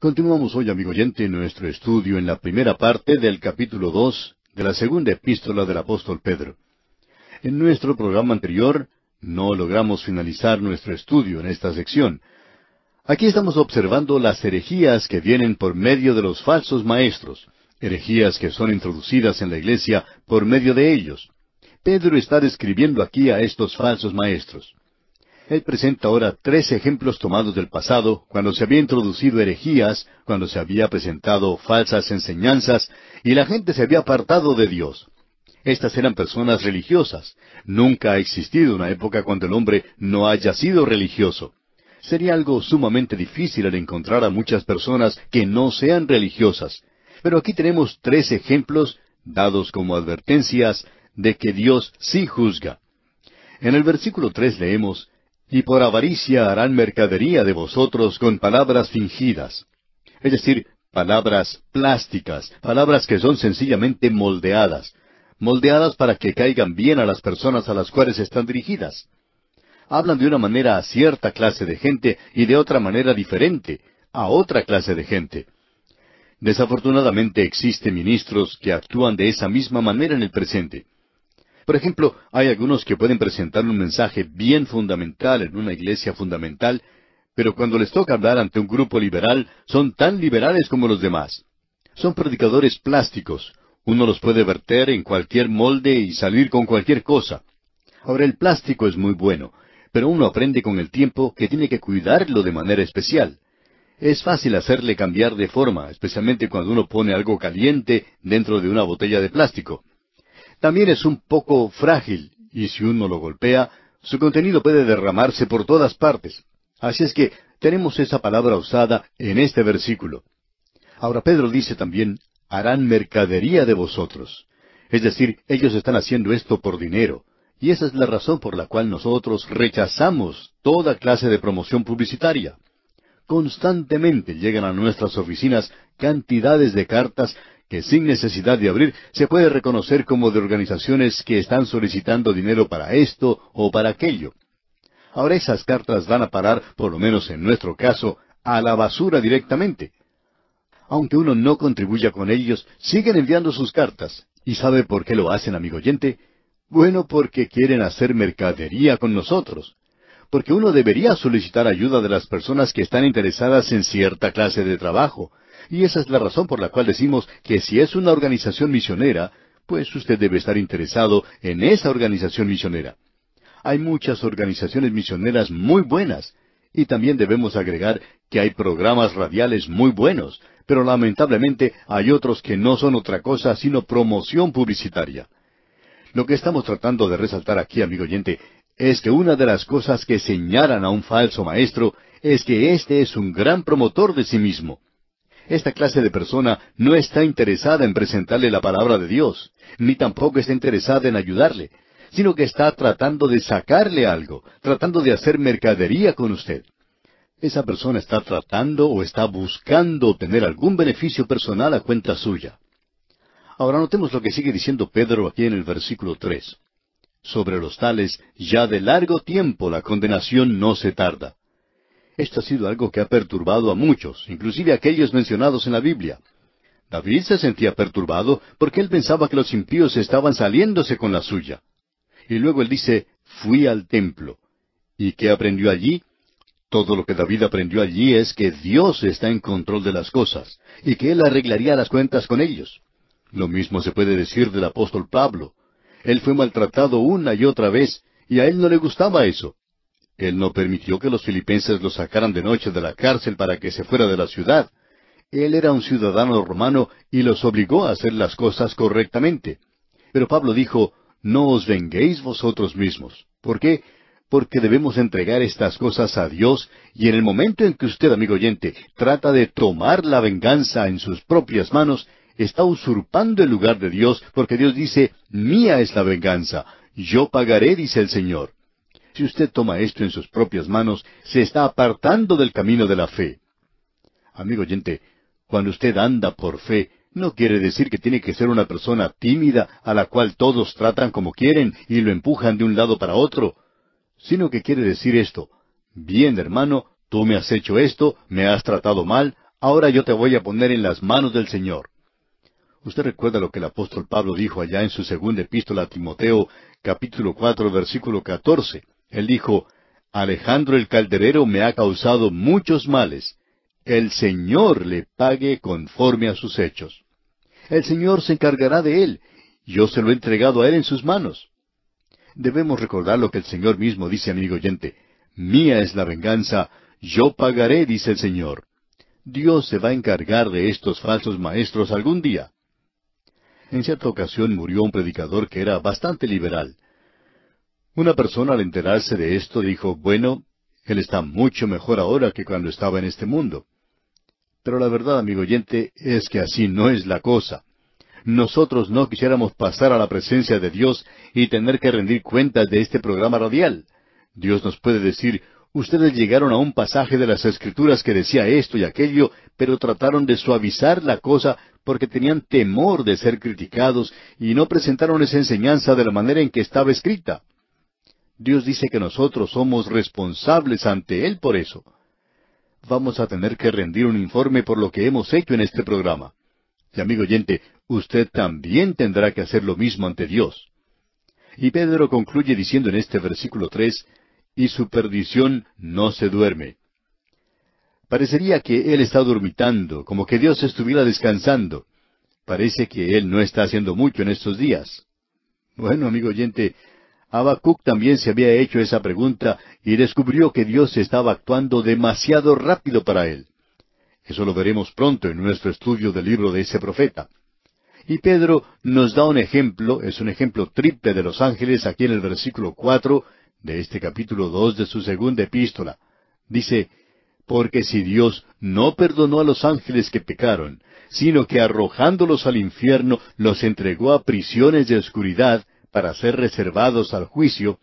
Continuamos hoy, amigo oyente, nuestro estudio en la primera parte del capítulo 2 de la segunda epístola del apóstol Pedro. En nuestro programa anterior no logramos finalizar nuestro estudio en esta sección. Aquí estamos observando las herejías que vienen por medio de los falsos maestros, herejías que son introducidas en la iglesia por medio de ellos. Pedro está describiendo aquí a estos falsos maestros. Él presenta ahora tres ejemplos tomados del pasado, cuando se había introducido herejías, cuando se había presentado falsas enseñanzas, y la gente se había apartado de Dios. Estas eran personas religiosas. Nunca ha existido una época cuando el hombre no haya sido religioso. Sería algo sumamente difícil al encontrar a muchas personas que no sean religiosas. Pero aquí tenemos tres ejemplos dados como advertencias de que Dios sí juzga. En el versículo tres leemos y por avaricia harán mercadería de vosotros con palabras fingidas. Es decir, palabras plásticas, palabras que son sencillamente moldeadas, moldeadas para que caigan bien a las personas a las cuales están dirigidas. Hablan de una manera a cierta clase de gente y de otra manera diferente, a otra clase de gente. Desafortunadamente existen ministros que actúan de esa misma manera en el presente. Por ejemplo, hay algunos que pueden presentar un mensaje bien fundamental en una iglesia fundamental, pero cuando les toca hablar ante un grupo liberal, son tan liberales como los demás. Son predicadores plásticos. Uno los puede verter en cualquier molde y salir con cualquier cosa. Ahora, el plástico es muy bueno, pero uno aprende con el tiempo que tiene que cuidarlo de manera especial. Es fácil hacerle cambiar de forma, especialmente cuando uno pone algo caliente dentro de una botella de plástico también es un poco frágil y si uno lo golpea, su contenido puede derramarse por todas partes. Así es que tenemos esa palabra usada en este versículo. Ahora Pedro dice también, harán mercadería de vosotros. Es decir, ellos están haciendo esto por dinero. Y esa es la razón por la cual nosotros rechazamos toda clase de promoción publicitaria. Constantemente llegan a nuestras oficinas cantidades de cartas que sin necesidad de abrir se puede reconocer como de organizaciones que están solicitando dinero para esto o para aquello. Ahora esas cartas van a parar, por lo menos en nuestro caso, a la basura directamente. Aunque uno no contribuya con ellos, siguen enviando sus cartas. ¿Y sabe por qué lo hacen, amigo oyente? Bueno, porque quieren hacer mercadería con nosotros. Porque uno debería solicitar ayuda de las personas que están interesadas en cierta clase de trabajo, y esa es la razón por la cual decimos que si es una organización misionera, pues usted debe estar interesado en esa organización misionera. Hay muchas organizaciones misioneras muy buenas, y también debemos agregar que hay programas radiales muy buenos, pero lamentablemente hay otros que no son otra cosa sino promoción publicitaria. Lo que estamos tratando de resaltar aquí, amigo oyente, es que una de las cosas que señalan a un falso maestro es que éste es un gran promotor de sí mismo. Esta clase de persona no está interesada en presentarle la palabra de Dios, ni tampoco está interesada en ayudarle, sino que está tratando de sacarle algo, tratando de hacer mercadería con usted. Esa persona está tratando o está buscando obtener algún beneficio personal a cuenta suya. Ahora notemos lo que sigue diciendo Pedro aquí en el versículo tres. Sobre los tales ya de largo tiempo la condenación no se tarda. Esto ha sido algo que ha perturbado a muchos, inclusive a aquellos mencionados en la Biblia. David se sentía perturbado porque él pensaba que los impíos estaban saliéndose con la suya. Y luego él dice, fui al templo. ¿Y qué aprendió allí? Todo lo que David aprendió allí es que Dios está en control de las cosas y que él arreglaría las cuentas con ellos. Lo mismo se puede decir del apóstol Pablo. Él fue maltratado una y otra vez y a él no le gustaba eso. Él no permitió que los filipenses los sacaran de noche de la cárcel para que se fuera de la ciudad. Él era un ciudadano romano y los obligó a hacer las cosas correctamente. Pero Pablo dijo, No os venguéis vosotros mismos. ¿Por qué? Porque debemos entregar estas cosas a Dios y en el momento en que usted, amigo oyente, trata de tomar la venganza en sus propias manos, está usurpando el lugar de Dios porque Dios dice, Mía es la venganza, yo pagaré, dice el Señor. Si usted toma esto en sus propias manos, se está apartando del camino de la fe. Amigo oyente, cuando usted anda por fe, no quiere decir que tiene que ser una persona tímida a la cual todos tratan como quieren y lo empujan de un lado para otro, sino que quiere decir esto, bien hermano, tú me has hecho esto, me has tratado mal, ahora yo te voy a poner en las manos del Señor. Usted recuerda lo que el apóstol Pablo dijo allá en su segunda epístola a Timoteo, capítulo cuatro, versículo catorce. Él dijo, Alejandro el Calderero me ha causado muchos males. El Señor le pague conforme a sus hechos. El Señor se encargará de él. Yo se lo he entregado a él en sus manos. Debemos recordar lo que el Señor mismo dice, amigo oyente. Mía es la venganza, yo pagaré, dice el Señor. Dios se va a encargar de estos falsos maestros algún día. En cierta ocasión murió un predicador que era bastante liberal. Una persona al enterarse de esto dijo, bueno, él está mucho mejor ahora que cuando estaba en este mundo. Pero la verdad, amigo oyente, es que así no es la cosa. Nosotros no quisiéramos pasar a la presencia de Dios y tener que rendir cuentas de este programa radial. Dios nos puede decir, ustedes llegaron a un pasaje de las Escrituras que decía esto y aquello, pero trataron de suavizar la cosa porque tenían temor de ser criticados y no presentaron esa enseñanza de la manera en que estaba escrita. Dios dice que nosotros somos responsables ante Él por eso. Vamos a tener que rendir un informe por lo que hemos hecho en este programa. Y amigo oyente, usted también tendrá que hacer lo mismo ante Dios. Y Pedro concluye diciendo en este versículo tres, y su perdición no se duerme. Parecería que él está dormitando, como que Dios estuviera descansando. Parece que él no está haciendo mucho en estos días. Bueno, amigo oyente, Habacuc también se había hecho esa pregunta y descubrió que Dios estaba actuando demasiado rápido para él. Eso lo veremos pronto en nuestro estudio del libro de ese profeta. Y Pedro nos da un ejemplo, es un ejemplo triple de los ángeles aquí en el versículo cuatro de este capítulo dos de su segunda epístola. Dice, porque si Dios no perdonó a los ángeles que pecaron, sino que arrojándolos al infierno los entregó a prisiones de oscuridad para ser reservados al juicio,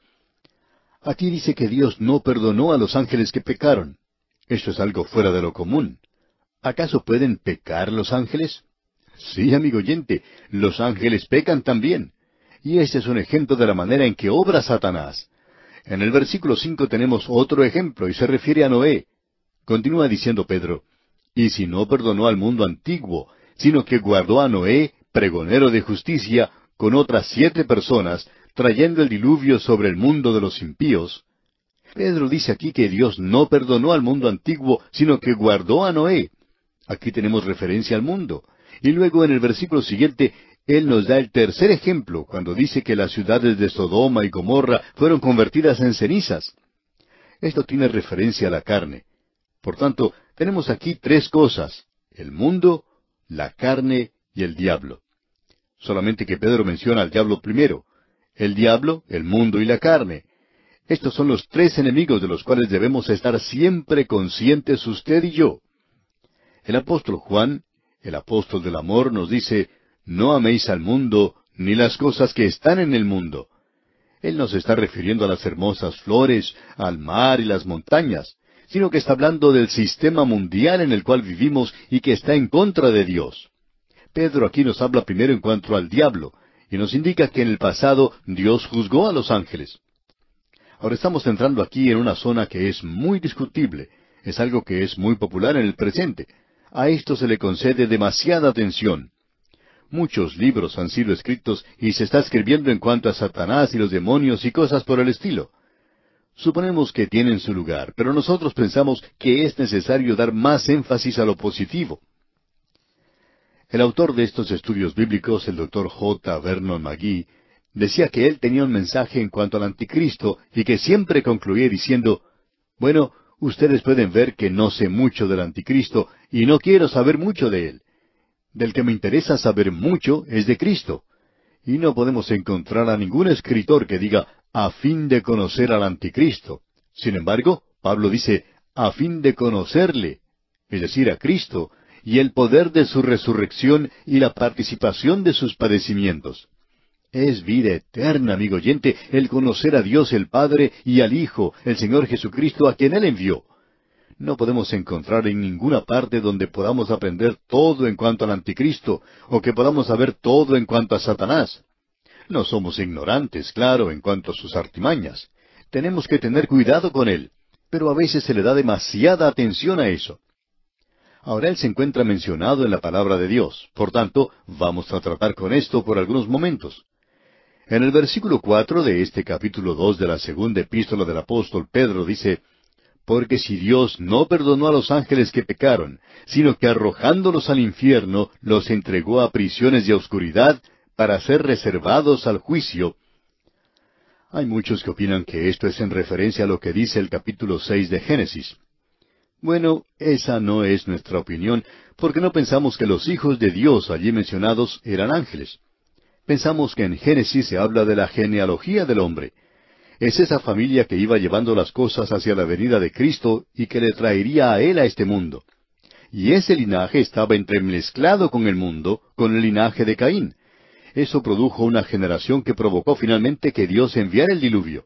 aquí dice que Dios no perdonó a los ángeles que pecaron. Esto es algo fuera de lo común. ¿Acaso pueden pecar los ángeles? Sí, amigo oyente, los ángeles pecan también. Y este es un ejemplo de la manera en que obra Satanás. En el versículo cinco tenemos otro ejemplo y se refiere a Noé. Continúa diciendo Pedro, y si no perdonó al mundo antiguo, sino que guardó a Noé, pregonero de justicia, con otras siete personas, trayendo el diluvio sobre el mundo de los impíos, Pedro dice aquí que Dios no perdonó al mundo antiguo, sino que guardó a Noé. Aquí tenemos referencia al mundo. Y luego en el versículo siguiente, él nos da el tercer ejemplo, cuando dice que las ciudades de Sodoma y Gomorra fueron convertidas en cenizas. Esto tiene referencia a la carne. Por tanto, tenemos aquí tres cosas, el mundo, la carne y el diablo solamente que Pedro menciona al diablo primero, el diablo, el mundo y la carne. Estos son los tres enemigos de los cuales debemos estar siempre conscientes usted y yo. El apóstol Juan, el apóstol del amor, nos dice, no améis al mundo ni las cosas que están en el mundo. Él no se está refiriendo a las hermosas flores, al mar y las montañas, sino que está hablando del sistema mundial en el cual vivimos y que está en contra de Dios. Pedro aquí nos habla primero en cuanto al diablo y nos indica que en el pasado Dios juzgó a los ángeles. Ahora estamos entrando aquí en una zona que es muy discutible, es algo que es muy popular en el presente. A esto se le concede demasiada atención. Muchos libros han sido escritos y se está escribiendo en cuanto a Satanás y los demonios y cosas por el estilo. Suponemos que tienen su lugar, pero nosotros pensamos que es necesario dar más énfasis a lo positivo. El autor de estos estudios bíblicos, el doctor J. Vernon McGee, decía que él tenía un mensaje en cuanto al anticristo y que siempre concluía diciendo, bueno, ustedes pueden ver que no sé mucho del anticristo y no quiero saber mucho de él. Del que me interesa saber mucho es de Cristo. Y no podemos encontrar a ningún escritor que diga a fin de conocer al anticristo. Sin embargo, Pablo dice a fin de conocerle, es decir, a Cristo, y el poder de su resurrección y la participación de sus padecimientos. Es vida eterna, amigo oyente, el conocer a Dios el Padre y al Hijo, el Señor Jesucristo, a quien Él envió. No podemos encontrar en ninguna parte donde podamos aprender todo en cuanto al anticristo, o que podamos saber todo en cuanto a Satanás. No somos ignorantes, claro, en cuanto a sus artimañas. Tenemos que tener cuidado con él, pero a veces se le da demasiada atención a eso. Ahora él se encuentra mencionado en la palabra de Dios. Por tanto, vamos a tratar con esto por algunos momentos. En el versículo cuatro de este capítulo dos de la segunda epístola del apóstol Pedro dice Porque si Dios no perdonó a los ángeles que pecaron, sino que arrojándolos al infierno los entregó a prisiones de oscuridad para ser reservados al juicio. Hay muchos que opinan que esto es en referencia a lo que dice el capítulo seis de Génesis. Bueno, esa no es nuestra opinión, porque no pensamos que los hijos de Dios allí mencionados eran ángeles. Pensamos que en Génesis se habla de la genealogía del hombre. Es esa familia que iba llevando las cosas hacia la venida de Cristo y que le traería a él a este mundo. Y ese linaje estaba entremezclado con el mundo, con el linaje de Caín. Eso produjo una generación que provocó finalmente que Dios enviara el diluvio.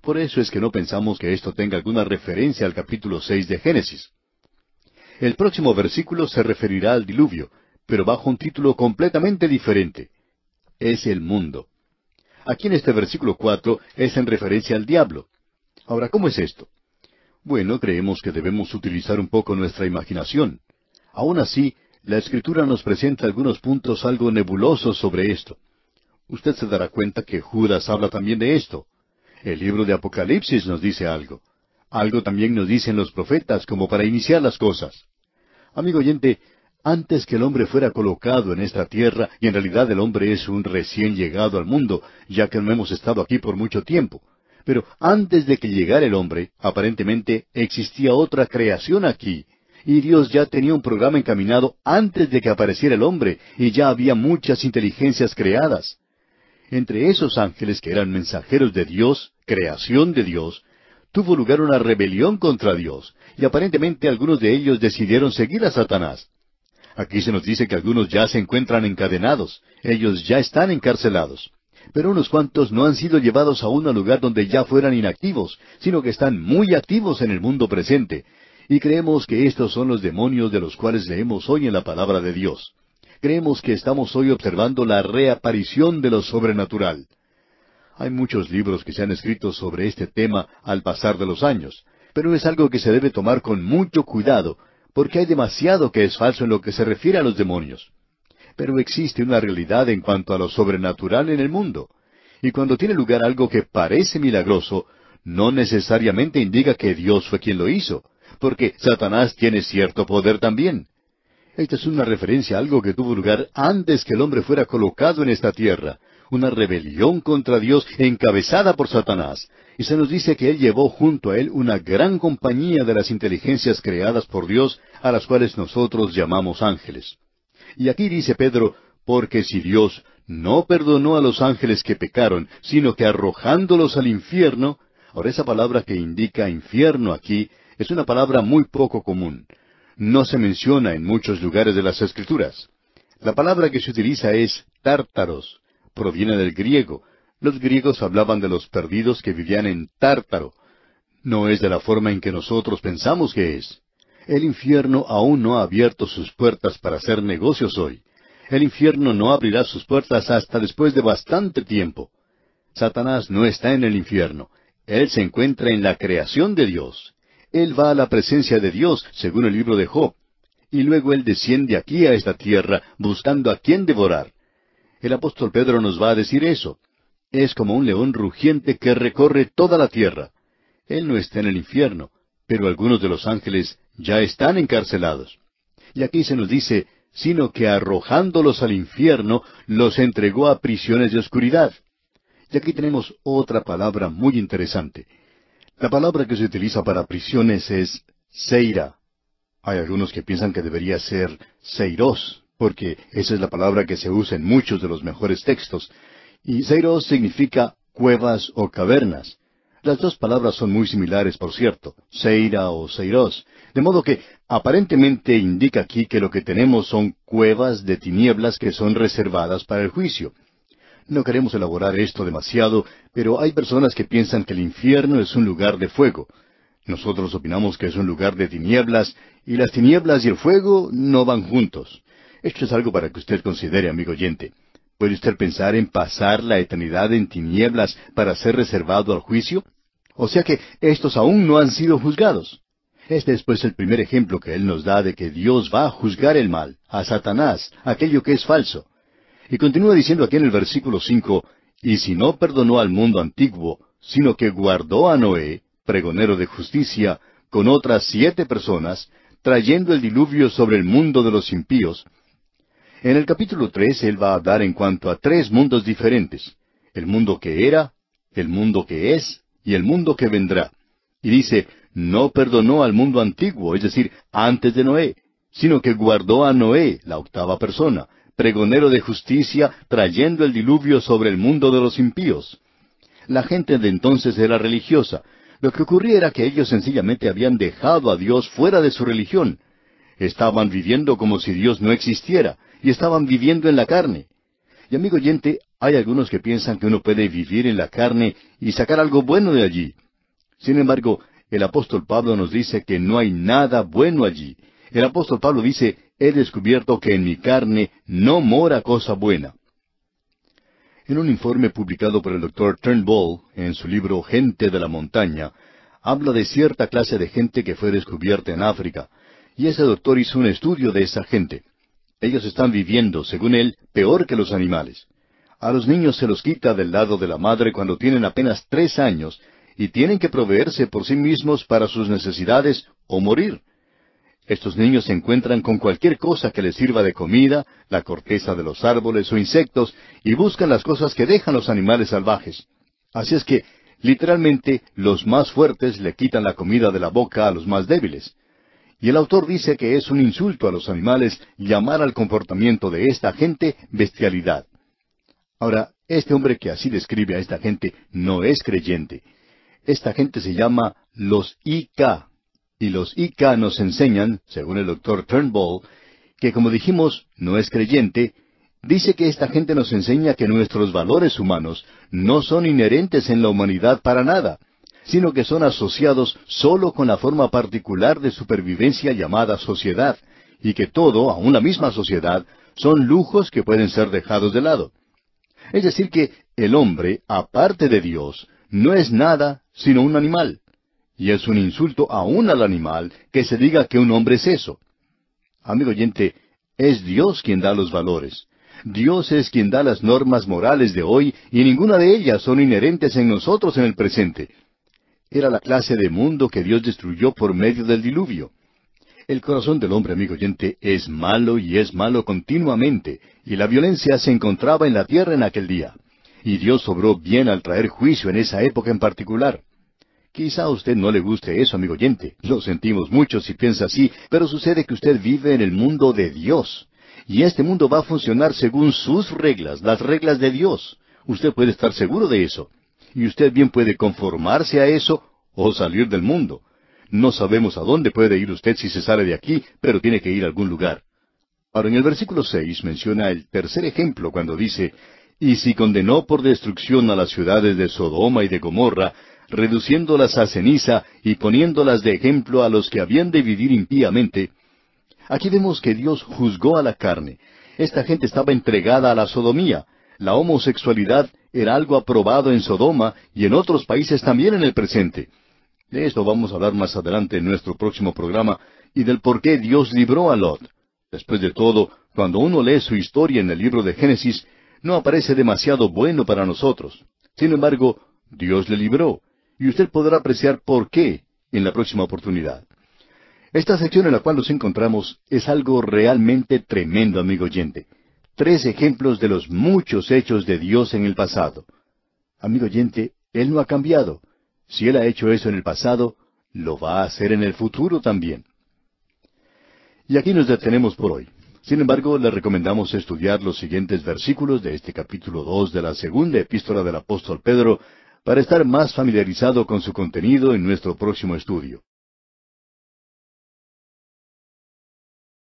Por eso es que no pensamos que esto tenga alguna referencia al capítulo seis de Génesis. El próximo versículo se referirá al diluvio, pero bajo un título completamente diferente. Es el mundo. Aquí en este versículo cuatro es en referencia al diablo. Ahora, ¿cómo es esto? Bueno, creemos que debemos utilizar un poco nuestra imaginación. Aún así, la escritura nos presenta algunos puntos algo nebulosos sobre esto. Usted se dará cuenta que Judas habla también de esto. El libro de Apocalipsis nos dice algo. Algo también nos dicen los profetas como para iniciar las cosas. Amigo oyente, antes que el hombre fuera colocado en esta tierra, y en realidad el hombre es un recién llegado al mundo, ya que no hemos estado aquí por mucho tiempo. Pero antes de que llegara el hombre, aparentemente existía otra creación aquí, y Dios ya tenía un programa encaminado antes de que apareciera el hombre, y ya había muchas inteligencias creadas. Entre esos ángeles que eran mensajeros de Dios, creación de Dios, tuvo lugar una rebelión contra Dios, y aparentemente algunos de ellos decidieron seguir a Satanás. Aquí se nos dice que algunos ya se encuentran encadenados, ellos ya están encarcelados. Pero unos cuantos no han sido llevados a un lugar donde ya fueran inactivos, sino que están muy activos en el mundo presente, y creemos que estos son los demonios de los cuales leemos hoy en la palabra de Dios creemos que estamos hoy observando la reaparición de lo sobrenatural. Hay muchos libros que se han escrito sobre este tema al pasar de los años, pero es algo que se debe tomar con mucho cuidado, porque hay demasiado que es falso en lo que se refiere a los demonios. Pero existe una realidad en cuanto a lo sobrenatural en el mundo, y cuando tiene lugar algo que parece milagroso, no necesariamente indica que Dios fue quien lo hizo, porque Satanás tiene cierto poder también. Esta es una referencia a algo que tuvo lugar antes que el hombre fuera colocado en esta tierra, una rebelión contra Dios encabezada por Satanás. Y se nos dice que él llevó junto a él una gran compañía de las inteligencias creadas por Dios, a las cuales nosotros llamamos ángeles. Y aquí dice Pedro, porque si Dios no perdonó a los ángeles que pecaron, sino que arrojándolos al infierno, ahora esa palabra que indica infierno aquí es una palabra muy poco común no se menciona en muchos lugares de las Escrituras. La palabra que se utiliza es tártaros, proviene del griego. Los griegos hablaban de los perdidos que vivían en Tártaro. No es de la forma en que nosotros pensamos que es. El infierno aún no ha abierto sus puertas para hacer negocios hoy. El infierno no abrirá sus puertas hasta después de bastante tiempo. Satanás no está en el infierno. Él se encuentra en la creación de Dios. Él va a la presencia de Dios, según el libro de Job. Y luego Él desciende aquí a esta tierra, buscando a quién devorar. El apóstol Pedro nos va a decir eso. Es como un león rugiente que recorre toda la tierra. Él no está en el infierno, pero algunos de los ángeles ya están encarcelados. Y aquí se nos dice, sino que arrojándolos al infierno, los entregó a prisiones de oscuridad. Y aquí tenemos otra palabra muy interesante. La palabra que se utiliza para prisiones es seira. Hay algunos que piensan que debería ser seiros, porque esa es la palabra que se usa en muchos de los mejores textos. Y seiros significa cuevas o cavernas. Las dos palabras son muy similares, por cierto, Seira o Seiros, de modo que aparentemente indica aquí que lo que tenemos son cuevas de tinieblas que son reservadas para el juicio. No queremos elaborar esto demasiado, pero hay personas que piensan que el infierno es un lugar de fuego. Nosotros opinamos que es un lugar de tinieblas, y las tinieblas y el fuego no van juntos. Esto es algo para que usted considere, amigo oyente. ¿Puede usted pensar en pasar la eternidad en tinieblas para ser reservado al juicio? O sea que estos aún no han sido juzgados. Este es pues el primer ejemplo que Él nos da de que Dios va a juzgar el mal, a Satanás, aquello que es falso. Y continúa diciendo aquí en el versículo 5, y si no perdonó al mundo antiguo, sino que guardó a Noé, pregonero de justicia, con otras siete personas, trayendo el diluvio sobre el mundo de los impíos. En el capítulo 3 él va a dar en cuanto a tres mundos diferentes, el mundo que era, el mundo que es y el mundo que vendrá. Y dice, no perdonó al mundo antiguo, es decir, antes de Noé, sino que guardó a Noé, la octava persona, pregonero de justicia, trayendo el diluvio sobre el mundo de los impíos. La gente de entonces era religiosa. Lo que ocurría era que ellos sencillamente habían dejado a Dios fuera de su religión. Estaban viviendo como si Dios no existiera, y estaban viviendo en la carne. Y amigo oyente, hay algunos que piensan que uno puede vivir en la carne y sacar algo bueno de allí. Sin embargo, el apóstol Pablo nos dice que no hay nada bueno allí. El apóstol Pablo dice, he descubierto que en mi carne no mora cosa buena. En un informe publicado por el doctor Turnbull en su libro Gente de la Montaña, habla de cierta clase de gente que fue descubierta en África, y ese doctor hizo un estudio de esa gente. Ellos están viviendo, según él, peor que los animales. A los niños se los quita del lado de la madre cuando tienen apenas tres años y tienen que proveerse por sí mismos para sus necesidades o morir. Estos niños se encuentran con cualquier cosa que les sirva de comida, la corteza de los árboles o insectos, y buscan las cosas que dejan los animales salvajes. Así es que, literalmente, los más fuertes le quitan la comida de la boca a los más débiles. Y el autor dice que es un insulto a los animales llamar al comportamiento de esta gente bestialidad. Ahora, este hombre que así describe a esta gente no es creyente. Esta gente se llama los IK, y los ICA nos enseñan, según el doctor Turnbull, que como dijimos, no es creyente, dice que esta gente nos enseña que nuestros valores humanos no son inherentes en la humanidad para nada, sino que son asociados solo con la forma particular de supervivencia llamada sociedad, y que todo, a una misma sociedad, son lujos que pueden ser dejados de lado. Es decir, que el hombre, aparte de Dios, no es nada sino un animal. Y es un insulto aún al animal que se diga que un hombre es eso. Amigo oyente, es Dios quien da los valores. Dios es quien da las normas morales de hoy y ninguna de ellas son inherentes en nosotros en el presente. Era la clase de mundo que Dios destruyó por medio del diluvio. El corazón del hombre, amigo oyente, es malo y es malo continuamente, y la violencia se encontraba en la tierra en aquel día. Y Dios sobró bien al traer juicio en esa época en particular. Quizá a usted no le guste eso, amigo oyente. Lo sentimos mucho si piensa así, pero sucede que usted vive en el mundo de Dios. Y este mundo va a funcionar según sus reglas, las reglas de Dios. Usted puede estar seguro de eso. Y usted bien puede conformarse a eso o salir del mundo. No sabemos a dónde puede ir usted si se sale de aquí, pero tiene que ir a algún lugar. Ahora, en el versículo seis menciona el tercer ejemplo cuando dice, Y si condenó por destrucción a las ciudades de Sodoma y de Gomorra, reduciéndolas a ceniza y poniéndolas de ejemplo a los que habían de vivir impíamente, aquí vemos que Dios juzgó a la carne. Esta gente estaba entregada a la sodomía. La homosexualidad era algo aprobado en Sodoma y en otros países también en el presente. De esto vamos a hablar más adelante en nuestro próximo programa y del por qué Dios libró a Lot. Después de todo, cuando uno lee su historia en el libro de Génesis, no aparece demasiado bueno para nosotros. Sin embargo, Dios le libró, y usted podrá apreciar por qué en la próxima oportunidad. Esta sección en la cual nos encontramos es algo realmente tremendo, amigo oyente. Tres ejemplos de los muchos hechos de Dios en el pasado. Amigo oyente, Él no ha cambiado. Si Él ha hecho eso en el pasado, lo va a hacer en el futuro también. Y aquí nos detenemos por hoy. Sin embargo, le recomendamos estudiar los siguientes versículos de este capítulo 2 de la segunda epístola del apóstol Pedro para estar más familiarizado con su contenido en nuestro próximo estudio.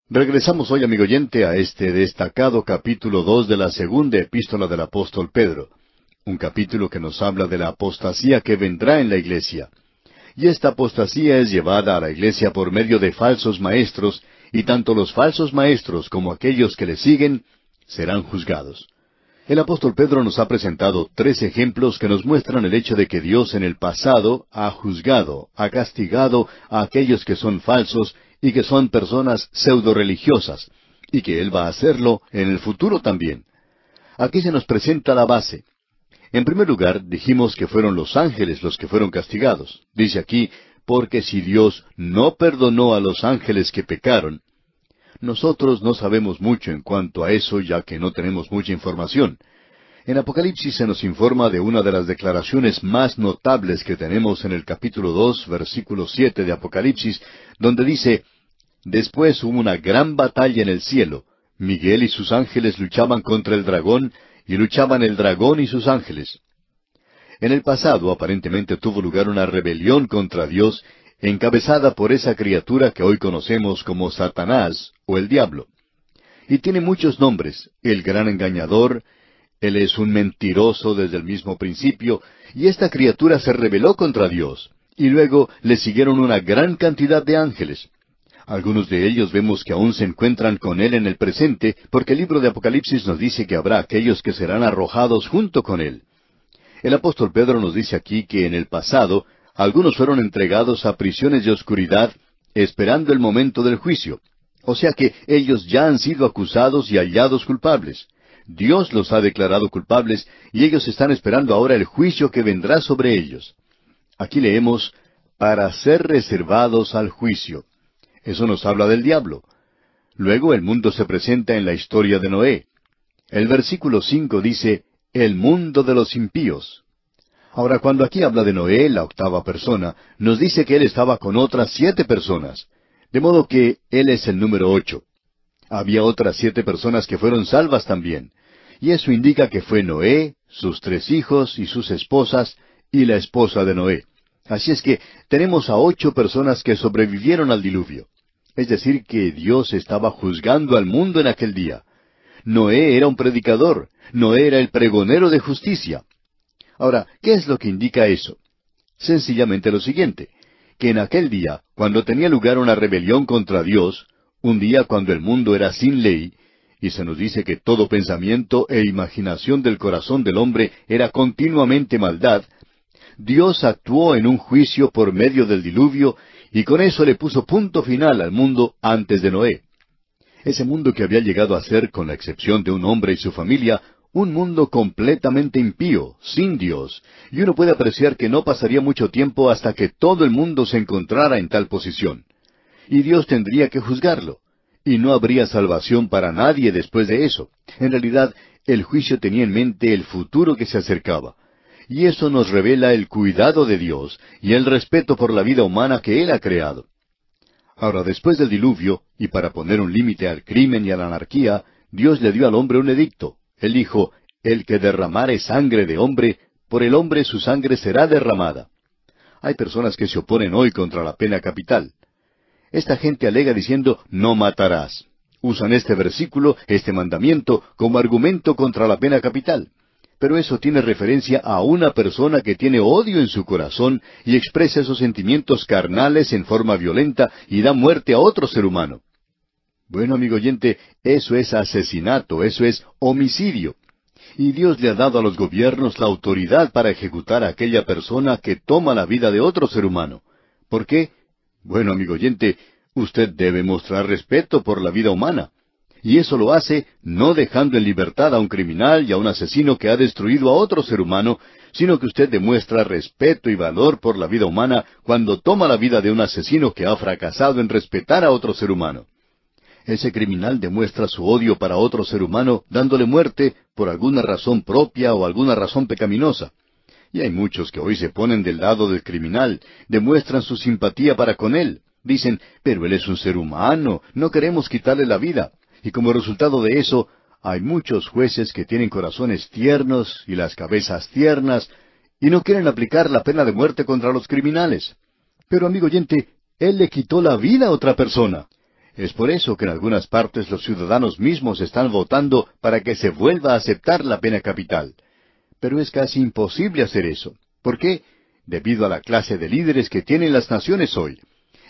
Regresamos hoy, amigo oyente, a este destacado capítulo 2 de la segunda epístola del apóstol Pedro, un capítulo que nos habla de la apostasía que vendrá en la iglesia. Y esta apostasía es llevada a la iglesia por medio de falsos maestros, y tanto los falsos maestros como aquellos que le siguen serán juzgados. El apóstol Pedro nos ha presentado tres ejemplos que nos muestran el hecho de que Dios en el pasado ha juzgado, ha castigado a aquellos que son falsos y que son personas pseudo religiosas, y que Él va a hacerlo en el futuro también. Aquí se nos presenta la base. En primer lugar, dijimos que fueron los ángeles los que fueron castigados. Dice aquí, porque si Dios no perdonó a los ángeles que pecaron, nosotros no sabemos mucho en cuanto a eso, ya que no tenemos mucha información. En Apocalipsis se nos informa de una de las declaraciones más notables que tenemos en el capítulo dos, versículo siete de Apocalipsis, donde dice Después hubo una gran batalla en el cielo. Miguel y sus ángeles luchaban contra el dragón, y luchaban el dragón y sus ángeles. En el pasado aparentemente tuvo lugar una rebelión contra Dios encabezada por esa criatura que hoy conocemos como Satanás o el diablo. Y tiene muchos nombres, el gran engañador, él es un mentiroso desde el mismo principio, y esta criatura se rebeló contra Dios, y luego le siguieron una gran cantidad de ángeles. Algunos de ellos vemos que aún se encuentran con él en el presente, porque el libro de Apocalipsis nos dice que habrá aquellos que serán arrojados junto con él. El apóstol Pedro nos dice aquí que en el pasado algunos fueron entregados a prisiones de oscuridad esperando el momento del juicio. O sea que ellos ya han sido acusados y hallados culpables. Dios los ha declarado culpables y ellos están esperando ahora el juicio que vendrá sobre ellos. Aquí leemos, para ser reservados al juicio. Eso nos habla del diablo. Luego el mundo se presenta en la historia de Noé. El versículo cinco dice, el mundo de los impíos. Ahora, cuando aquí habla de Noé, la octava persona, nos dice que él estaba con otras siete personas. De modo que él es el número ocho. Había otras siete personas que fueron salvas también. Y eso indica que fue Noé, sus tres hijos y sus esposas, y la esposa de Noé. Así es que tenemos a ocho personas que sobrevivieron al diluvio. Es decir, que Dios estaba juzgando al mundo en aquel día. Noé era un predicador, Noé era el pregonero de justicia, Ahora, ¿qué es lo que indica eso? Sencillamente lo siguiente, que en aquel día, cuando tenía lugar una rebelión contra Dios, un día cuando el mundo era sin ley, y se nos dice que todo pensamiento e imaginación del corazón del hombre era continuamente maldad, Dios actuó en un juicio por medio del diluvio y con eso le puso punto final al mundo antes de Noé. Ese mundo que había llegado a ser, con la excepción de un hombre y su familia, un mundo completamente impío, sin Dios, y uno puede apreciar que no pasaría mucho tiempo hasta que todo el mundo se encontrara en tal posición. Y Dios tendría que juzgarlo. Y no habría salvación para nadie después de eso. En realidad, el juicio tenía en mente el futuro que se acercaba. Y eso nos revela el cuidado de Dios y el respeto por la vida humana que Él ha creado. Ahora, después del diluvio, y para poner un límite al crimen y a la anarquía, Dios le dio al hombre un edicto, el dijo, El que derramare sangre de hombre, por el hombre su sangre será derramada. Hay personas que se oponen hoy contra la pena capital. Esta gente alega diciendo, no matarás. Usan este versículo, este mandamiento, como argumento contra la pena capital. Pero eso tiene referencia a una persona que tiene odio en su corazón y expresa esos sentimientos carnales en forma violenta y da muerte a otro ser humano. Bueno, amigo oyente, eso es asesinato, eso es homicidio. Y Dios le ha dado a los gobiernos la autoridad para ejecutar a aquella persona que toma la vida de otro ser humano. ¿Por qué? Bueno, amigo oyente, usted debe mostrar respeto por la vida humana. Y eso lo hace no dejando en libertad a un criminal y a un asesino que ha destruido a otro ser humano, sino que usted demuestra respeto y valor por la vida humana cuando toma la vida de un asesino que ha fracasado en respetar a otro ser humano. Ese criminal demuestra su odio para otro ser humano dándole muerte por alguna razón propia o alguna razón pecaminosa. Y hay muchos que hoy se ponen del lado del criminal, demuestran su simpatía para con él. Dicen, pero él es un ser humano, no queremos quitarle la vida. Y como resultado de eso, hay muchos jueces que tienen corazones tiernos y las cabezas tiernas y no quieren aplicar la pena de muerte contra los criminales. Pero amigo oyente, él le quitó la vida a otra persona. Es por eso que en algunas partes los ciudadanos mismos están votando para que se vuelva a aceptar la pena capital. Pero es casi imposible hacer eso. ¿Por qué? Debido a la clase de líderes que tienen las naciones hoy.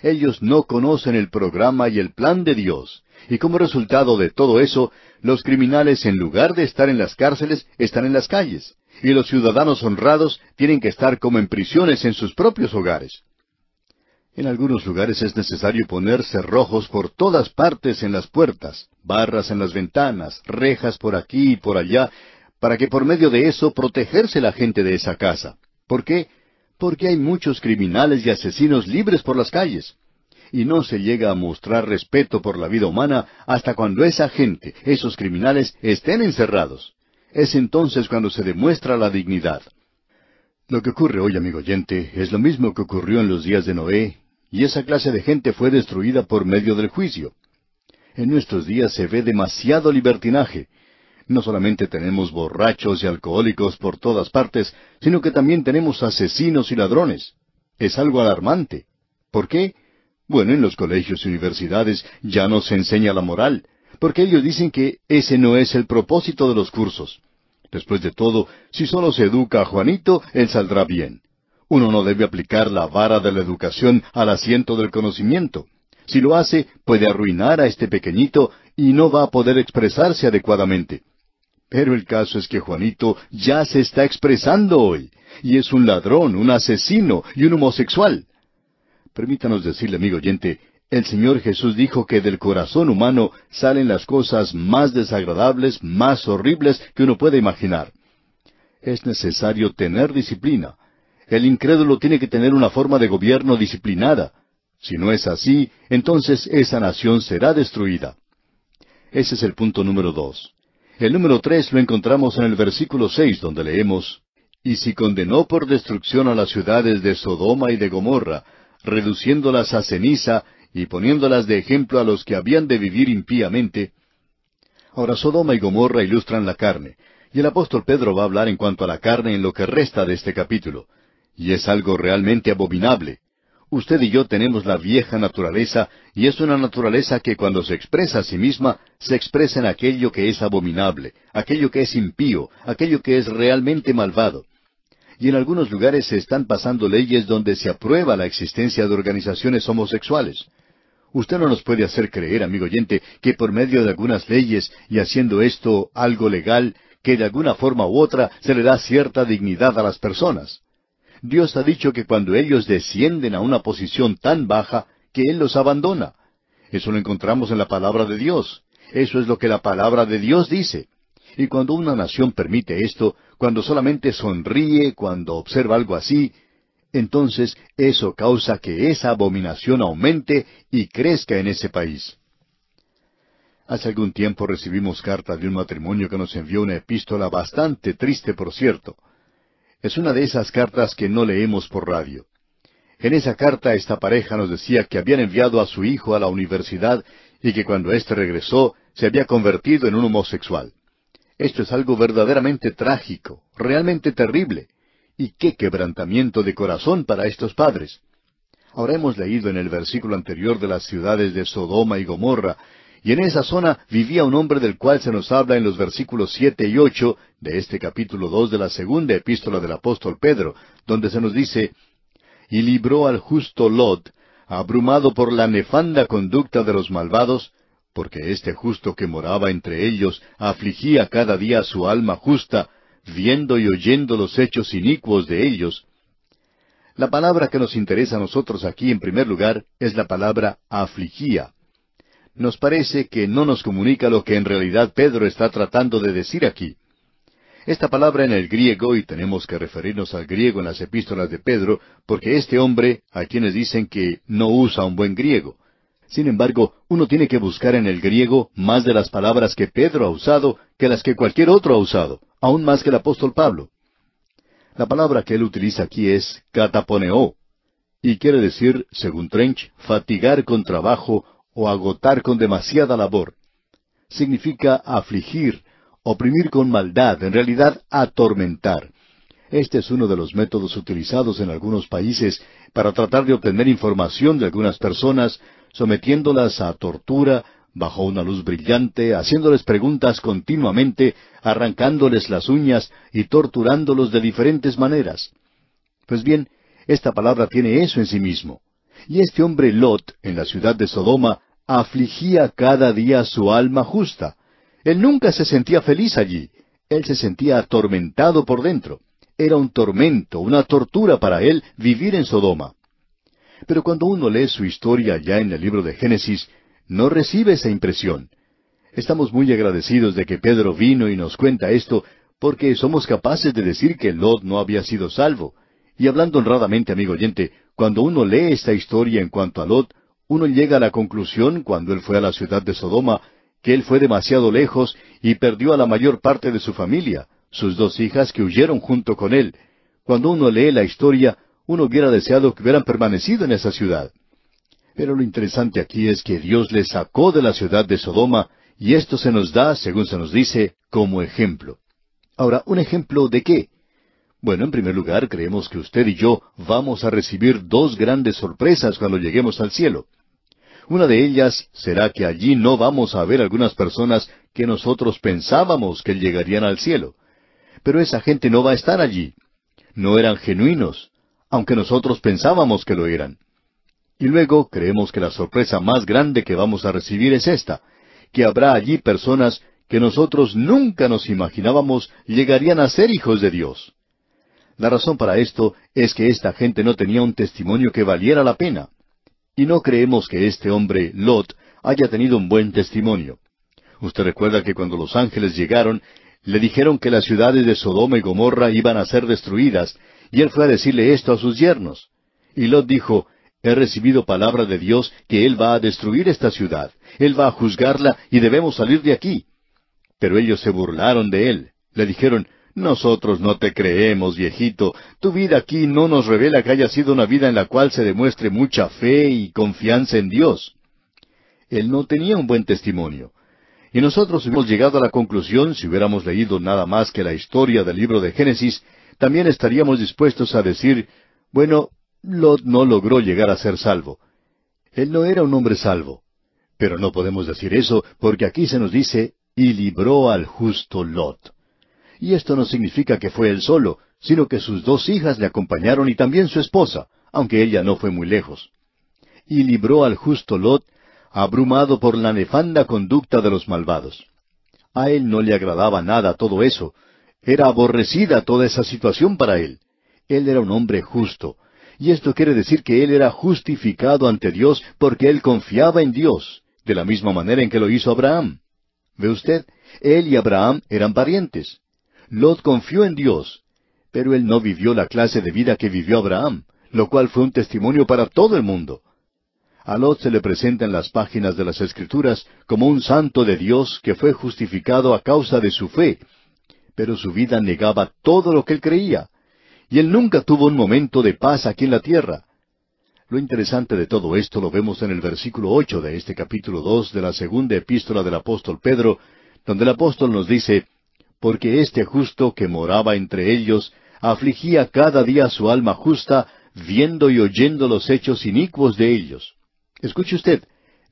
Ellos no conocen el programa y el plan de Dios. Y como resultado de todo eso, los criminales en lugar de estar en las cárceles, están en las calles. Y los ciudadanos honrados tienen que estar como en prisiones en sus propios hogares. En algunos lugares es necesario poner cerrojos por todas partes en las puertas, barras en las ventanas, rejas por aquí y por allá, para que por medio de eso protegerse la gente de esa casa. ¿Por qué? Porque hay muchos criminales y asesinos libres por las calles. Y no se llega a mostrar respeto por la vida humana hasta cuando esa gente, esos criminales, estén encerrados. Es entonces cuando se demuestra la dignidad. Lo que ocurre hoy, amigo oyente, es lo mismo que ocurrió en los días de Noé y esa clase de gente fue destruida por medio del juicio. En nuestros días se ve demasiado libertinaje. No solamente tenemos borrachos y alcohólicos por todas partes, sino que también tenemos asesinos y ladrones. Es algo alarmante. ¿Por qué? Bueno, en los colegios y universidades ya no se enseña la moral, porque ellos dicen que ese no es el propósito de los cursos. Después de todo, si solo se educa a Juanito, él saldrá bien. Uno no debe aplicar la vara de la educación al asiento del conocimiento. Si lo hace, puede arruinar a este pequeñito y no va a poder expresarse adecuadamente. Pero el caso es que Juanito ya se está expresando hoy, y es un ladrón, un asesino y un homosexual. Permítanos decirle, amigo oyente, el Señor Jesús dijo que del corazón humano salen las cosas más desagradables, más horribles que uno puede imaginar. Es necesario tener disciplina, el incrédulo tiene que tener una forma de gobierno disciplinada. Si no es así, entonces esa nación será destruida. Ese es el punto número dos. El número tres lo encontramos en el versículo seis, donde leemos Y si condenó por destrucción a las ciudades de Sodoma y de Gomorra, reduciéndolas a ceniza y poniéndolas de ejemplo a los que habían de vivir impíamente. Ahora Sodoma y Gomorra ilustran la carne, y el apóstol Pedro va a hablar en cuanto a la carne en lo que resta de este capítulo. Y es algo realmente abominable. Usted y yo tenemos la vieja naturaleza, y es una naturaleza que cuando se expresa a sí misma, se expresa en aquello que es abominable, aquello que es impío, aquello que es realmente malvado. Y en algunos lugares se están pasando leyes donde se aprueba la existencia de organizaciones homosexuales. Usted no nos puede hacer creer, amigo oyente, que por medio de algunas leyes y haciendo esto algo legal, que de alguna forma u otra se le da cierta dignidad a las personas. Dios ha dicho que cuando ellos descienden a una posición tan baja, que Él los abandona. Eso lo encontramos en la palabra de Dios. Eso es lo que la palabra de Dios dice. Y cuando una nación permite esto, cuando solamente sonríe, cuando observa algo así, entonces eso causa que esa abominación aumente y crezca en ese país. Hace algún tiempo recibimos carta de un matrimonio que nos envió una epístola bastante triste, por cierto. Es una de esas cartas que no leemos por radio. En esa carta esta pareja nos decía que habían enviado a su hijo a la universidad y que cuando éste regresó se había convertido en un homosexual. Esto es algo verdaderamente trágico, realmente terrible. Y qué quebrantamiento de corazón para estos padres. Ahora hemos leído en el versículo anterior de las ciudades de Sodoma y Gomorra y en esa zona vivía un hombre del cual se nos habla en los versículos siete y ocho de este capítulo dos de la segunda epístola del apóstol Pedro, donde se nos dice Y libró al justo Lot, abrumado por la nefanda conducta de los malvados, porque este justo que moraba entre ellos afligía cada día su alma justa, viendo y oyendo los hechos inicuos de ellos. La palabra que nos interesa a nosotros aquí en primer lugar es la palabra afligía nos parece que no nos comunica lo que en realidad Pedro está tratando de decir aquí. Esta palabra en el griego, y tenemos que referirnos al griego en las epístolas de Pedro, porque este hombre, a quienes dicen que no usa un buen griego. Sin embargo, uno tiene que buscar en el griego más de las palabras que Pedro ha usado que las que cualquier otro ha usado, aún más que el apóstol Pablo. La palabra que él utiliza aquí es cataponeó, y quiere decir, según Trench, fatigar con trabajo o agotar con demasiada labor. Significa afligir, oprimir con maldad, en realidad atormentar. Este es uno de los métodos utilizados en algunos países para tratar de obtener información de algunas personas, sometiéndolas a tortura bajo una luz brillante, haciéndoles preguntas continuamente, arrancándoles las uñas y torturándolos de diferentes maneras. Pues bien, esta palabra tiene eso en sí mismo. Y este hombre Lot, en la ciudad de Sodoma, afligía cada día su alma justa. Él nunca se sentía feliz allí. Él se sentía atormentado por dentro. Era un tormento, una tortura para él vivir en Sodoma. Pero cuando uno lee su historia ya en el libro de Génesis, no recibe esa impresión. Estamos muy agradecidos de que Pedro vino y nos cuenta esto, porque somos capaces de decir que Lot no había sido salvo. Y hablando honradamente, amigo oyente, cuando uno lee esta historia en cuanto a Lot, uno llega a la conclusión, cuando él fue a la ciudad de Sodoma, que él fue demasiado lejos y perdió a la mayor parte de su familia, sus dos hijas que huyeron junto con él. Cuando uno lee la historia, uno hubiera deseado que hubieran permanecido en esa ciudad. Pero lo interesante aquí es que Dios le sacó de la ciudad de Sodoma, y esto se nos da, según se nos dice, como ejemplo. Ahora, ¿un ejemplo de qué? Bueno, en primer lugar, creemos que usted y yo vamos a recibir dos grandes sorpresas cuando lleguemos al cielo. Una de ellas será que allí no vamos a ver algunas personas que nosotros pensábamos que llegarían al cielo. Pero esa gente no va a estar allí. No eran genuinos, aunque nosotros pensábamos que lo eran. Y luego creemos que la sorpresa más grande que vamos a recibir es esta, que habrá allí personas que nosotros nunca nos imaginábamos llegarían a ser hijos de Dios. La razón para esto es que esta gente no tenía un testimonio que valiera la pena. Y no creemos que este hombre, Lot, haya tenido un buen testimonio. Usted recuerda que cuando los ángeles llegaron, le dijeron que las ciudades de Sodoma y Gomorra iban a ser destruidas, y él fue a decirle esto a sus yernos. Y Lot dijo, He recibido palabra de Dios que Él va a destruir esta ciudad, Él va a juzgarla y debemos salir de aquí. Pero ellos se burlaron de Él. Le dijeron, nosotros no te creemos, viejito. Tu vida aquí no nos revela que haya sido una vida en la cual se demuestre mucha fe y confianza en Dios. Él no tenía un buen testimonio. Y nosotros hubiéramos llegado a la conclusión, si hubiéramos leído nada más que la historia del libro de Génesis, también estaríamos dispuestos a decir, bueno, Lot no logró llegar a ser salvo. Él no era un hombre salvo. Pero no podemos decir eso, porque aquí se nos dice, y libró al justo Lot. Y esto no significa que fue él solo, sino que sus dos hijas le acompañaron y también su esposa, aunque ella no fue muy lejos. Y libró al justo Lot, abrumado por la nefanda conducta de los malvados. A él no le agradaba nada todo eso. Era aborrecida toda esa situación para él. Él era un hombre justo. Y esto quiere decir que él era justificado ante Dios porque él confiaba en Dios, de la misma manera en que lo hizo Abraham. ¿Ve usted? Él y Abraham eran parientes. Lot confió en Dios, pero él no vivió la clase de vida que vivió Abraham, lo cual fue un testimonio para todo el mundo. A Lot se le presenta en las páginas de las Escrituras como un santo de Dios que fue justificado a causa de su fe, pero su vida negaba todo lo que él creía, y él nunca tuvo un momento de paz aquí en la tierra. Lo interesante de todo esto lo vemos en el versículo ocho de este capítulo dos de la segunda epístola del apóstol Pedro, donde el apóstol nos dice porque este justo que moraba entre ellos afligía cada día su alma justa, viendo y oyendo los hechos inicuos de ellos. Escuche usted,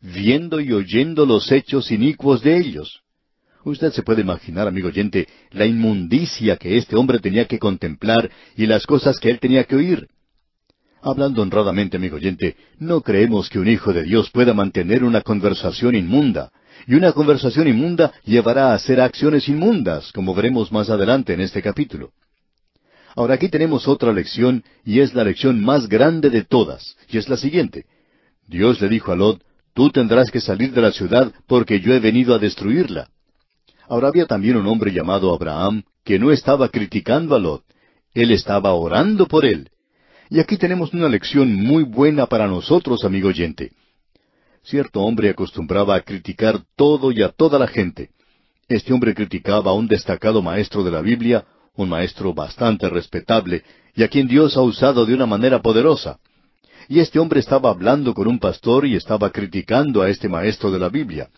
viendo y oyendo los hechos inicuos de ellos. Usted se puede imaginar, amigo oyente, la inmundicia que este hombre tenía que contemplar y las cosas que él tenía que oír. Hablando honradamente, amigo oyente, no creemos que un hijo de Dios pueda mantener una conversación inmunda, y una conversación inmunda llevará a hacer acciones inmundas, como veremos más adelante en este capítulo. Ahora aquí tenemos otra lección, y es la lección más grande de todas, y es la siguiente. Dios le dijo a Lot, Tú tendrás que salir de la ciudad porque yo he venido a destruirla. Ahora había también un hombre llamado Abraham que no estaba criticando a Lot, él estaba orando por él. Y aquí tenemos una lección muy buena para nosotros, amigo oyente. Cierto hombre acostumbraba a criticar todo y a toda la gente. Este hombre criticaba a un destacado maestro de la Biblia, un maestro bastante respetable, y a quien Dios ha usado de una manera poderosa. Y este hombre estaba hablando con un pastor y estaba criticando a este maestro de la Biblia.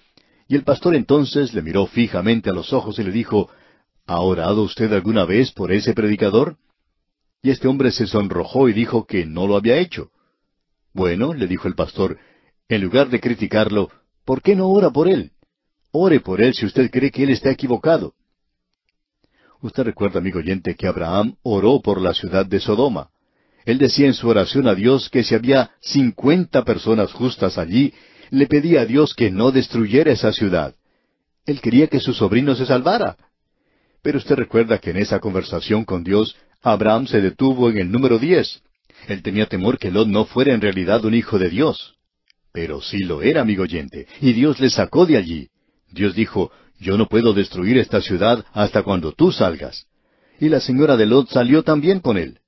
Y el pastor entonces le miró fijamente a los ojos y le dijo, ¿Ha orado usted alguna vez por ese predicador? Y este hombre se sonrojó y dijo que no lo había hecho. Bueno, le dijo el pastor, en lugar de criticarlo, ¿por qué no ora por él? Ore por él si usted cree que él está equivocado. Usted recuerda, amigo oyente, que Abraham oró por la ciudad de Sodoma. Él decía en su oración a Dios que si había cincuenta personas justas allí, le pedía a Dios que no destruyera esa ciudad. Él quería que su sobrino se salvara. Pero usted recuerda que en esa conversación con Dios, Abraham se detuvo en el número diez. Él tenía temor que Lot no fuera en realidad un hijo de Dios. Pero sí lo era, amigo oyente, y Dios le sacó de allí. Dios dijo, yo no puedo destruir esta ciudad hasta cuando tú salgas. Y la señora de Lot salió también con él.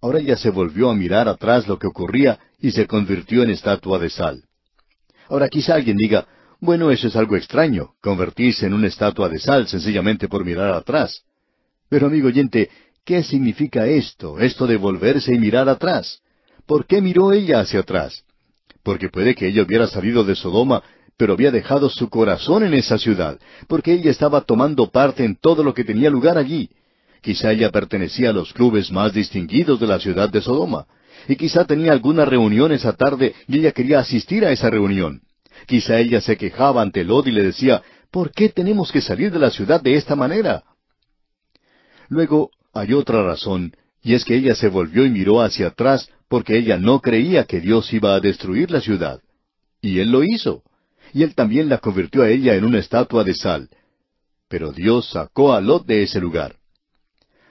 Ahora ella se volvió a mirar atrás lo que ocurría y se convirtió en estatua de sal. Ahora quizá alguien diga, bueno, eso es algo extraño, convertirse en una estatua de sal sencillamente por mirar atrás. Pero amigo oyente, ¿qué significa esto, esto de volverse y mirar atrás? ¿Por qué miró ella hacia atrás? porque puede que ella hubiera salido de Sodoma, pero había dejado su corazón en esa ciudad, porque ella estaba tomando parte en todo lo que tenía lugar allí. Quizá ella pertenecía a los clubes más distinguidos de la ciudad de Sodoma, y quizá tenía alguna reunión esa tarde y ella quería asistir a esa reunión. Quizá ella se quejaba ante Lot y le decía, ¿por qué tenemos que salir de la ciudad de esta manera? Luego hay otra razón y es que ella se volvió y miró hacia atrás porque ella no creía que Dios iba a destruir la ciudad. Y Él lo hizo. Y Él también la convirtió a ella en una estatua de sal. Pero Dios sacó a Lot de ese lugar.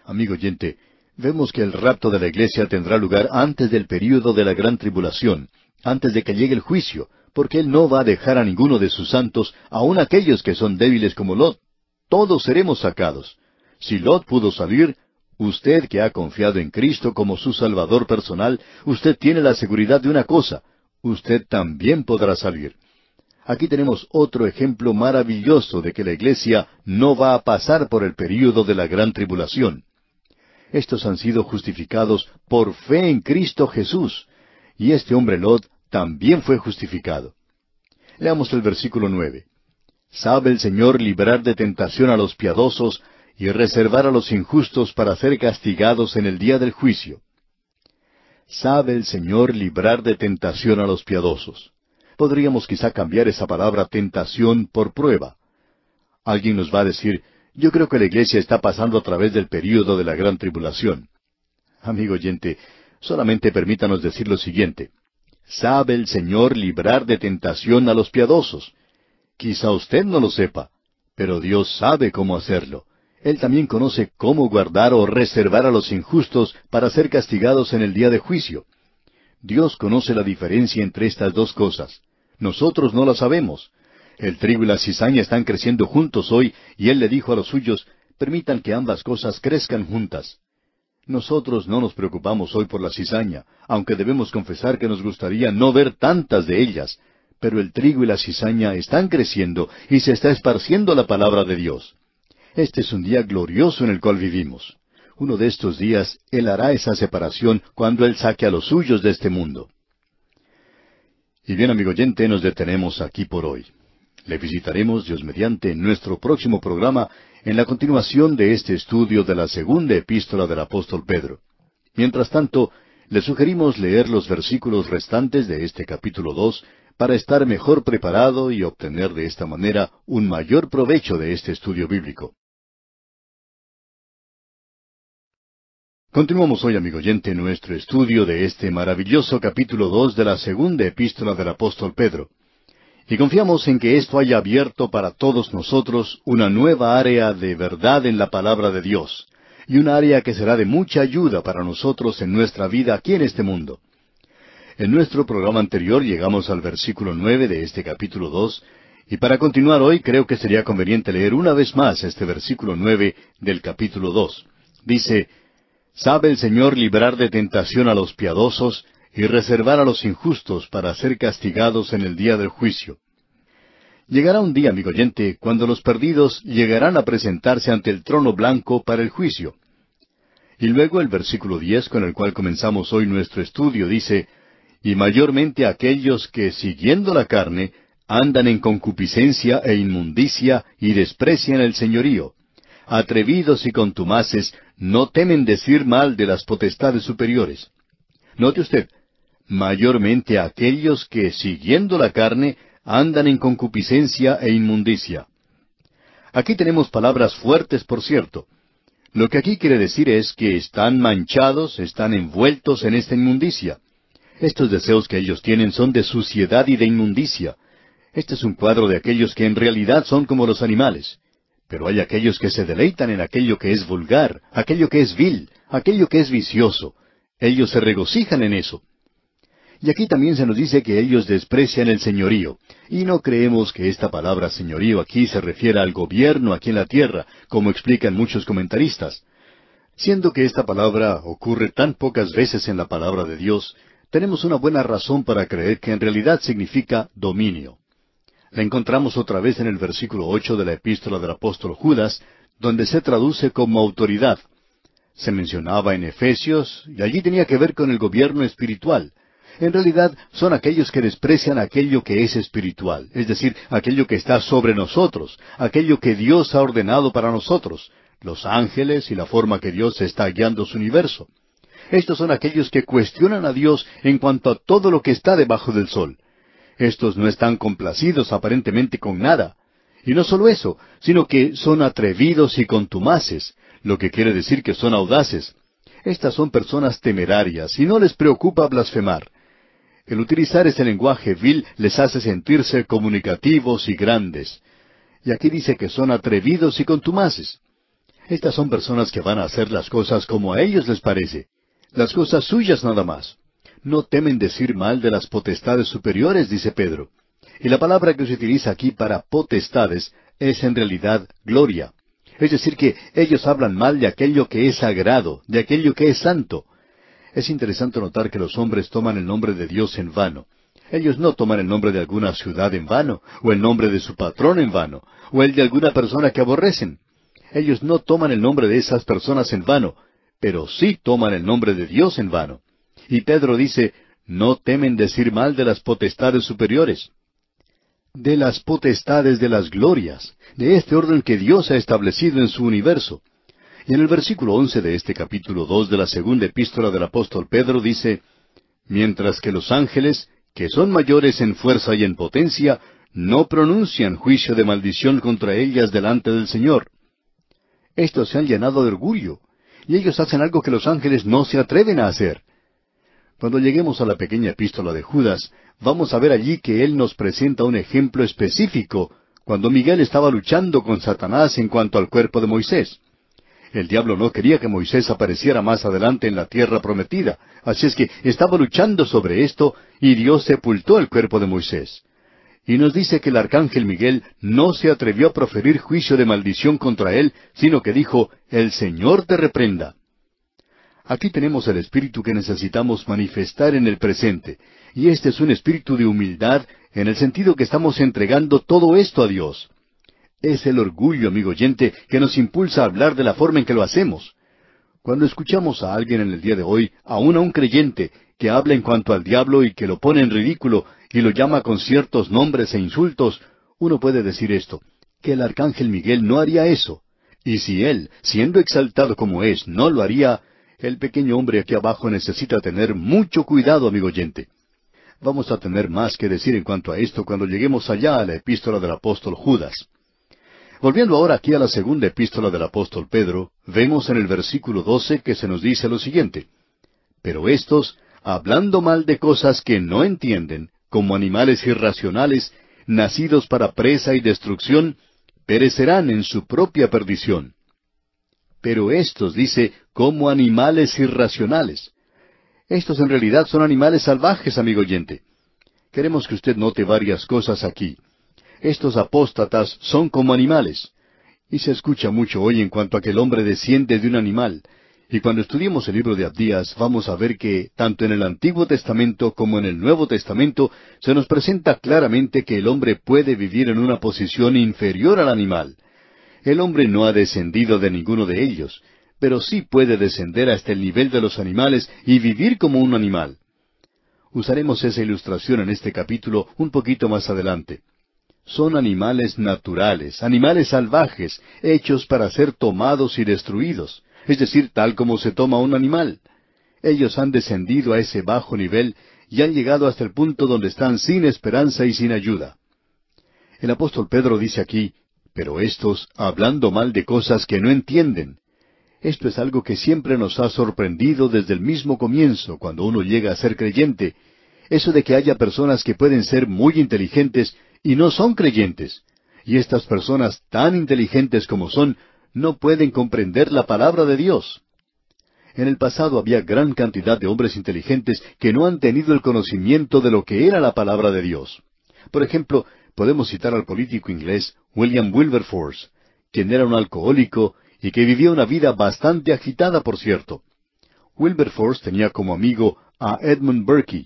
Amigo oyente, vemos que el rapto de la iglesia tendrá lugar antes del período de la gran tribulación, antes de que llegue el juicio, porque Él no va a dejar a ninguno de sus santos, aun aquellos que son débiles como Lot. Todos seremos sacados. Si Lot pudo salir, Usted que ha confiado en Cristo como su Salvador personal, usted tiene la seguridad de una cosa, usted también podrá salir. Aquí tenemos otro ejemplo maravilloso de que la Iglesia no va a pasar por el período de la gran tribulación. Estos han sido justificados por fe en Cristo Jesús, y este hombre Lot también fue justificado. Leamos el versículo nueve. Sabe el Señor librar de tentación a los piadosos, y reservar a los injustos para ser castigados en el día del juicio. Sabe el Señor librar de tentación a los piadosos. Podríamos quizá cambiar esa palabra tentación por prueba. Alguien nos va a decir, yo creo que la iglesia está pasando a través del período de la gran tribulación. Amigo oyente, solamente permítanos decir lo siguiente. Sabe el Señor librar de tentación a los piadosos. Quizá usted no lo sepa, pero Dios sabe cómo hacerlo. Él también conoce cómo guardar o reservar a los injustos para ser castigados en el día de juicio. Dios conoce la diferencia entre estas dos cosas. Nosotros no la sabemos. El trigo y la cizaña están creciendo juntos hoy y Él le dijo a los suyos, permitan que ambas cosas crezcan juntas. Nosotros no nos preocupamos hoy por la cizaña, aunque debemos confesar que nos gustaría no ver tantas de ellas, pero el trigo y la cizaña están creciendo y se está esparciendo la palabra de Dios. Este es un día glorioso en el cual vivimos. Uno de estos días Él hará esa separación cuando Él saque a los suyos de este mundo. Y bien, amigo oyente, nos detenemos aquí por hoy. Le visitaremos, Dios mediante, nuestro próximo programa en la continuación de este estudio de la segunda epístola del apóstol Pedro. Mientras tanto, le sugerimos leer los versículos restantes de este capítulo 2 para estar mejor preparado y obtener de esta manera un mayor provecho de este estudio bíblico. Continuamos hoy, amigo oyente, nuestro estudio de este maravilloso capítulo dos de la segunda epístola del apóstol Pedro. Y confiamos en que esto haya abierto para todos nosotros una nueva área de verdad en la palabra de Dios, y una área que será de mucha ayuda para nosotros en nuestra vida aquí en este mundo. En nuestro programa anterior llegamos al versículo nueve de este capítulo dos, y para continuar hoy creo que sería conveniente leer una vez más este versículo nueve del capítulo dos. Dice Sabe el Señor librar de tentación a los piadosos y reservar a los injustos para ser castigados en el día del juicio. Llegará un día, amigo oyente, cuando los perdidos llegarán a presentarse ante el trono blanco para el juicio. Y luego el versículo diez con el cual comenzamos hoy nuestro estudio dice, y mayormente aquellos que, siguiendo la carne, andan en concupiscencia e inmundicia y desprecian el señorío, atrevidos y contumaces, no temen decir mal de las potestades superiores. Note usted, mayormente aquellos que, siguiendo la carne, andan en concupiscencia e inmundicia. Aquí tenemos palabras fuertes, por cierto. Lo que aquí quiere decir es que están manchados, están envueltos en esta inmundicia. Estos deseos que ellos tienen son de suciedad y de inmundicia. Este es un cuadro de aquellos que en realidad son como los animales. Pero hay aquellos que se deleitan en aquello que es vulgar, aquello que es vil, aquello que es vicioso. Ellos se regocijan en eso. Y aquí también se nos dice que ellos desprecian el señorío. Y no creemos que esta palabra señorío aquí se refiera al gobierno aquí en la tierra, como explican muchos comentaristas. Siendo que esta palabra ocurre tan pocas veces en la palabra de Dios, tenemos una buena razón para creer que en realidad significa dominio la encontramos otra vez en el versículo ocho de la epístola del apóstol Judas, donde se traduce como autoridad. Se mencionaba en Efesios, y allí tenía que ver con el gobierno espiritual. En realidad son aquellos que desprecian aquello que es espiritual, es decir, aquello que está sobre nosotros, aquello que Dios ha ordenado para nosotros, los ángeles y la forma que Dios está guiando su universo. Estos son aquellos que cuestionan a Dios en cuanto a todo lo que está debajo del sol, estos no están complacidos aparentemente con nada. Y no solo eso, sino que son atrevidos y contumaces, lo que quiere decir que son audaces. Estas son personas temerarias y no les preocupa blasfemar. El utilizar ese lenguaje vil les hace sentirse comunicativos y grandes. Y aquí dice que son atrevidos y contumaces. Estas son personas que van a hacer las cosas como a ellos les parece, las cosas suyas nada más no temen decir mal de las potestades superiores, dice Pedro. Y la palabra que se utiliza aquí para potestades es en realidad gloria. Es decir, que ellos hablan mal de aquello que es sagrado, de aquello que es santo. Es interesante notar que los hombres toman el nombre de Dios en vano. Ellos no toman el nombre de alguna ciudad en vano, o el nombre de su patrón en vano, o el de alguna persona que aborrecen. Ellos no toman el nombre de esas personas en vano, pero sí toman el nombre de Dios en vano. Y Pedro dice, no temen decir mal de las potestades superiores. De las potestades de las glorias, de este orden que Dios ha establecido en su universo. Y en el versículo once de este capítulo dos de la segunda epístola del apóstol Pedro dice, mientras que los ángeles, que son mayores en fuerza y en potencia, no pronuncian juicio de maldición contra ellas delante del Señor. Estos se han llenado de orgullo, y ellos hacen algo que los ángeles no se atreven a hacer. Cuando lleguemos a la pequeña epístola de Judas, vamos a ver allí que él nos presenta un ejemplo específico cuando Miguel estaba luchando con Satanás en cuanto al cuerpo de Moisés. El diablo no quería que Moisés apareciera más adelante en la tierra prometida, así es que estaba luchando sobre esto y Dios sepultó el cuerpo de Moisés. Y nos dice que el arcángel Miguel no se atrevió a proferir juicio de maldición contra él, sino que dijo, El Señor te reprenda. Aquí tenemos el espíritu que necesitamos manifestar en el presente, y este es un espíritu de humildad en el sentido que estamos entregando todo esto a Dios. Es el orgullo, amigo oyente, que nos impulsa a hablar de la forma en que lo hacemos. Cuando escuchamos a alguien en el día de hoy, aun a un creyente, que habla en cuanto al diablo y que lo pone en ridículo y lo llama con ciertos nombres e insultos, uno puede decir esto, que el arcángel Miguel no haría eso. Y si él, siendo exaltado como es, no lo haría, el pequeño hombre aquí abajo necesita tener mucho cuidado, amigo oyente. Vamos a tener más que decir en cuanto a esto cuando lleguemos allá a la epístola del apóstol Judas. Volviendo ahora aquí a la segunda epístola del apóstol Pedro, vemos en el versículo 12 que se nos dice lo siguiente. Pero estos, hablando mal de cosas que no entienden, como animales irracionales, nacidos para presa y destrucción, perecerán en su propia perdición. Pero estos, dice, como animales irracionales. Estos en realidad son animales salvajes, amigo oyente. Queremos que usted note varias cosas aquí. Estos apóstatas son como animales. Y se escucha mucho hoy en cuanto a que el hombre desciende de un animal. Y cuando estudiemos el libro de Abdías, vamos a ver que, tanto en el Antiguo Testamento como en el Nuevo Testamento, se nos presenta claramente que el hombre puede vivir en una posición inferior al animal. El hombre no ha descendido de ninguno de ellos, pero sí puede descender hasta el este nivel de los animales y vivir como un animal. Usaremos esa ilustración en este capítulo un poquito más adelante. Son animales naturales, animales salvajes, hechos para ser tomados y destruidos, es decir, tal como se toma un animal. Ellos han descendido a ese bajo nivel y han llegado hasta el punto donde están sin esperanza y sin ayuda. El apóstol Pedro dice aquí, pero estos, hablando mal de cosas que no entienden, esto es algo que siempre nos ha sorprendido desde el mismo comienzo, cuando uno llega a ser creyente. Eso de que haya personas que pueden ser muy inteligentes y no son creyentes. Y estas personas, tan inteligentes como son, no pueden comprender la palabra de Dios. En el pasado había gran cantidad de hombres inteligentes que no han tenido el conocimiento de lo que era la palabra de Dios. Por ejemplo, podemos citar al político inglés William Wilberforce, quien era un alcohólico y que vivía una vida bastante agitada, por cierto. Wilberforce tenía como amigo a Edmund Burke,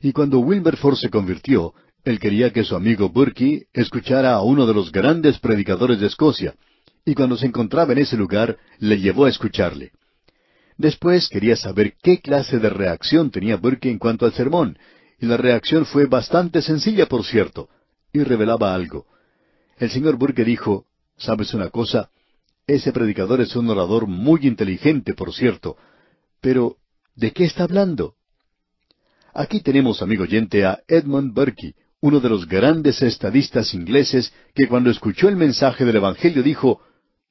y cuando Wilberforce se convirtió, él quería que su amigo Burke escuchara a uno de los grandes predicadores de Escocia, y cuando se encontraba en ese lugar, le llevó a escucharle. Después quería saber qué clase de reacción tenía Burke en cuanto al sermón, y la reacción fue bastante sencilla, por cierto, y revelaba algo. El señor Burke dijo, ¿sabes una cosa? Ese predicador es un orador muy inteligente, por cierto. Pero, ¿de qué está hablando? Aquí tenemos, amigo oyente, a Edmund Burke, uno de los grandes estadistas ingleses que cuando escuchó el mensaje del Evangelio dijo,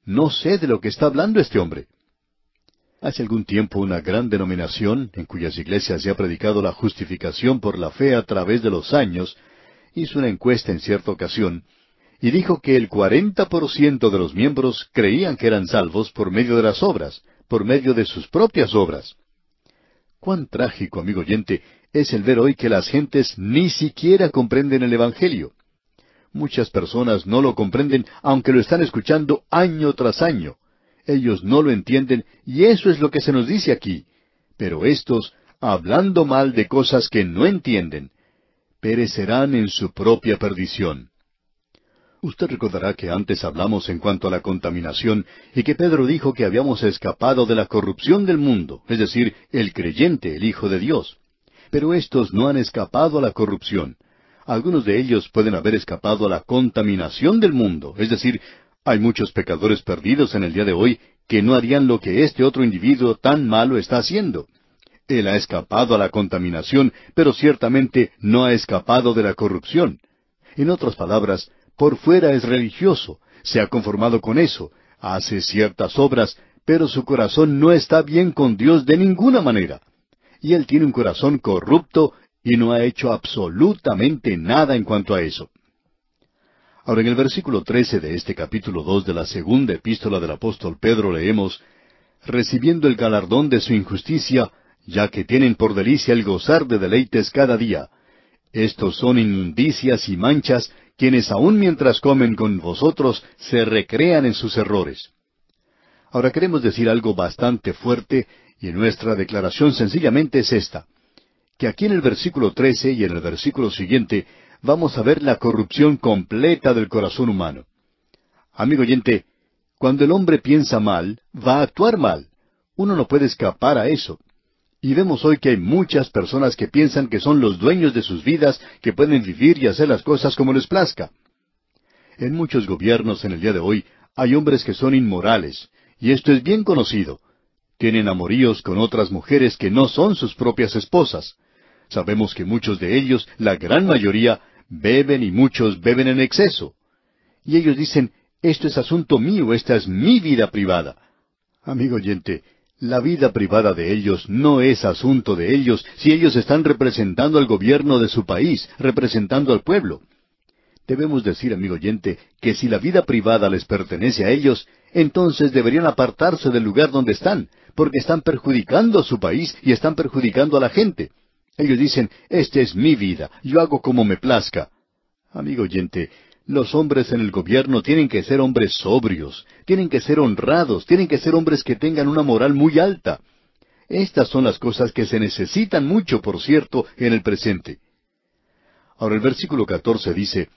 No sé de lo que está hablando este hombre. Hace algún tiempo una gran denominación, en cuyas iglesias se ha predicado la justificación por la fe a través de los años, hizo una encuesta en cierta ocasión y dijo que el cuarenta por ciento de los miembros creían que eran salvos por medio de las obras, por medio de sus propias obras. Cuán trágico, amigo oyente, es el ver hoy que las gentes ni siquiera comprenden el Evangelio. Muchas personas no lo comprenden aunque lo están escuchando año tras año. Ellos no lo entienden y eso es lo que se nos dice aquí. Pero estos, hablando mal de cosas que no entienden, perecerán en su propia perdición. Usted recordará que antes hablamos en cuanto a la contaminación y que Pedro dijo que habíamos escapado de la corrupción del mundo, es decir, el creyente, el Hijo de Dios. Pero estos no han escapado a la corrupción. Algunos de ellos pueden haber escapado a la contaminación del mundo, es decir, hay muchos pecadores perdidos en el día de hoy que no harían lo que este otro individuo tan malo está haciendo. Él ha escapado a la contaminación, pero ciertamente no ha escapado de la corrupción. En otras palabras, por fuera es religioso, se ha conformado con eso, hace ciertas obras, pero su corazón no está bien con Dios de ninguna manera. Y él tiene un corazón corrupto y no ha hecho absolutamente nada en cuanto a eso. Ahora en el versículo 13 de este capítulo 2 de la segunda epístola del apóstol Pedro leemos, recibiendo el galardón de su injusticia, ya que tienen por delicia el gozar de deleites cada día, estos son indicias y manchas, quienes aun mientras comen con vosotros se recrean en sus errores. Ahora queremos decir algo bastante fuerte, y nuestra declaración sencillamente es esta, que aquí en el versículo 13 y en el versículo siguiente vamos a ver la corrupción completa del corazón humano. Amigo oyente, cuando el hombre piensa mal, va a actuar mal. Uno no puede escapar a eso. Y vemos hoy que hay muchas personas que piensan que son los dueños de sus vidas, que pueden vivir y hacer las cosas como les plazca. En muchos gobiernos en el día de hoy hay hombres que son inmorales, y esto es bien conocido. Tienen amoríos con otras mujeres que no son sus propias esposas. Sabemos que muchos de ellos, la gran mayoría, beben y muchos beben en exceso. Y ellos dicen, esto es asunto mío, esta es mi vida privada. Amigo oyente, la vida privada de ellos no es asunto de ellos si ellos están representando al gobierno de su país, representando al pueblo. Debemos decir, amigo oyente, que si la vida privada les pertenece a ellos, entonces deberían apartarse del lugar donde están, porque están perjudicando a su país y están perjudicando a la gente. Ellos dicen, esta es mi vida, yo hago como me plazca. Amigo oyente, los hombres en el gobierno tienen que ser hombres sobrios, tienen que ser honrados, tienen que ser hombres que tengan una moral muy alta. Estas son las cosas que se necesitan mucho, por cierto, en el presente. Ahora el versículo catorce dice,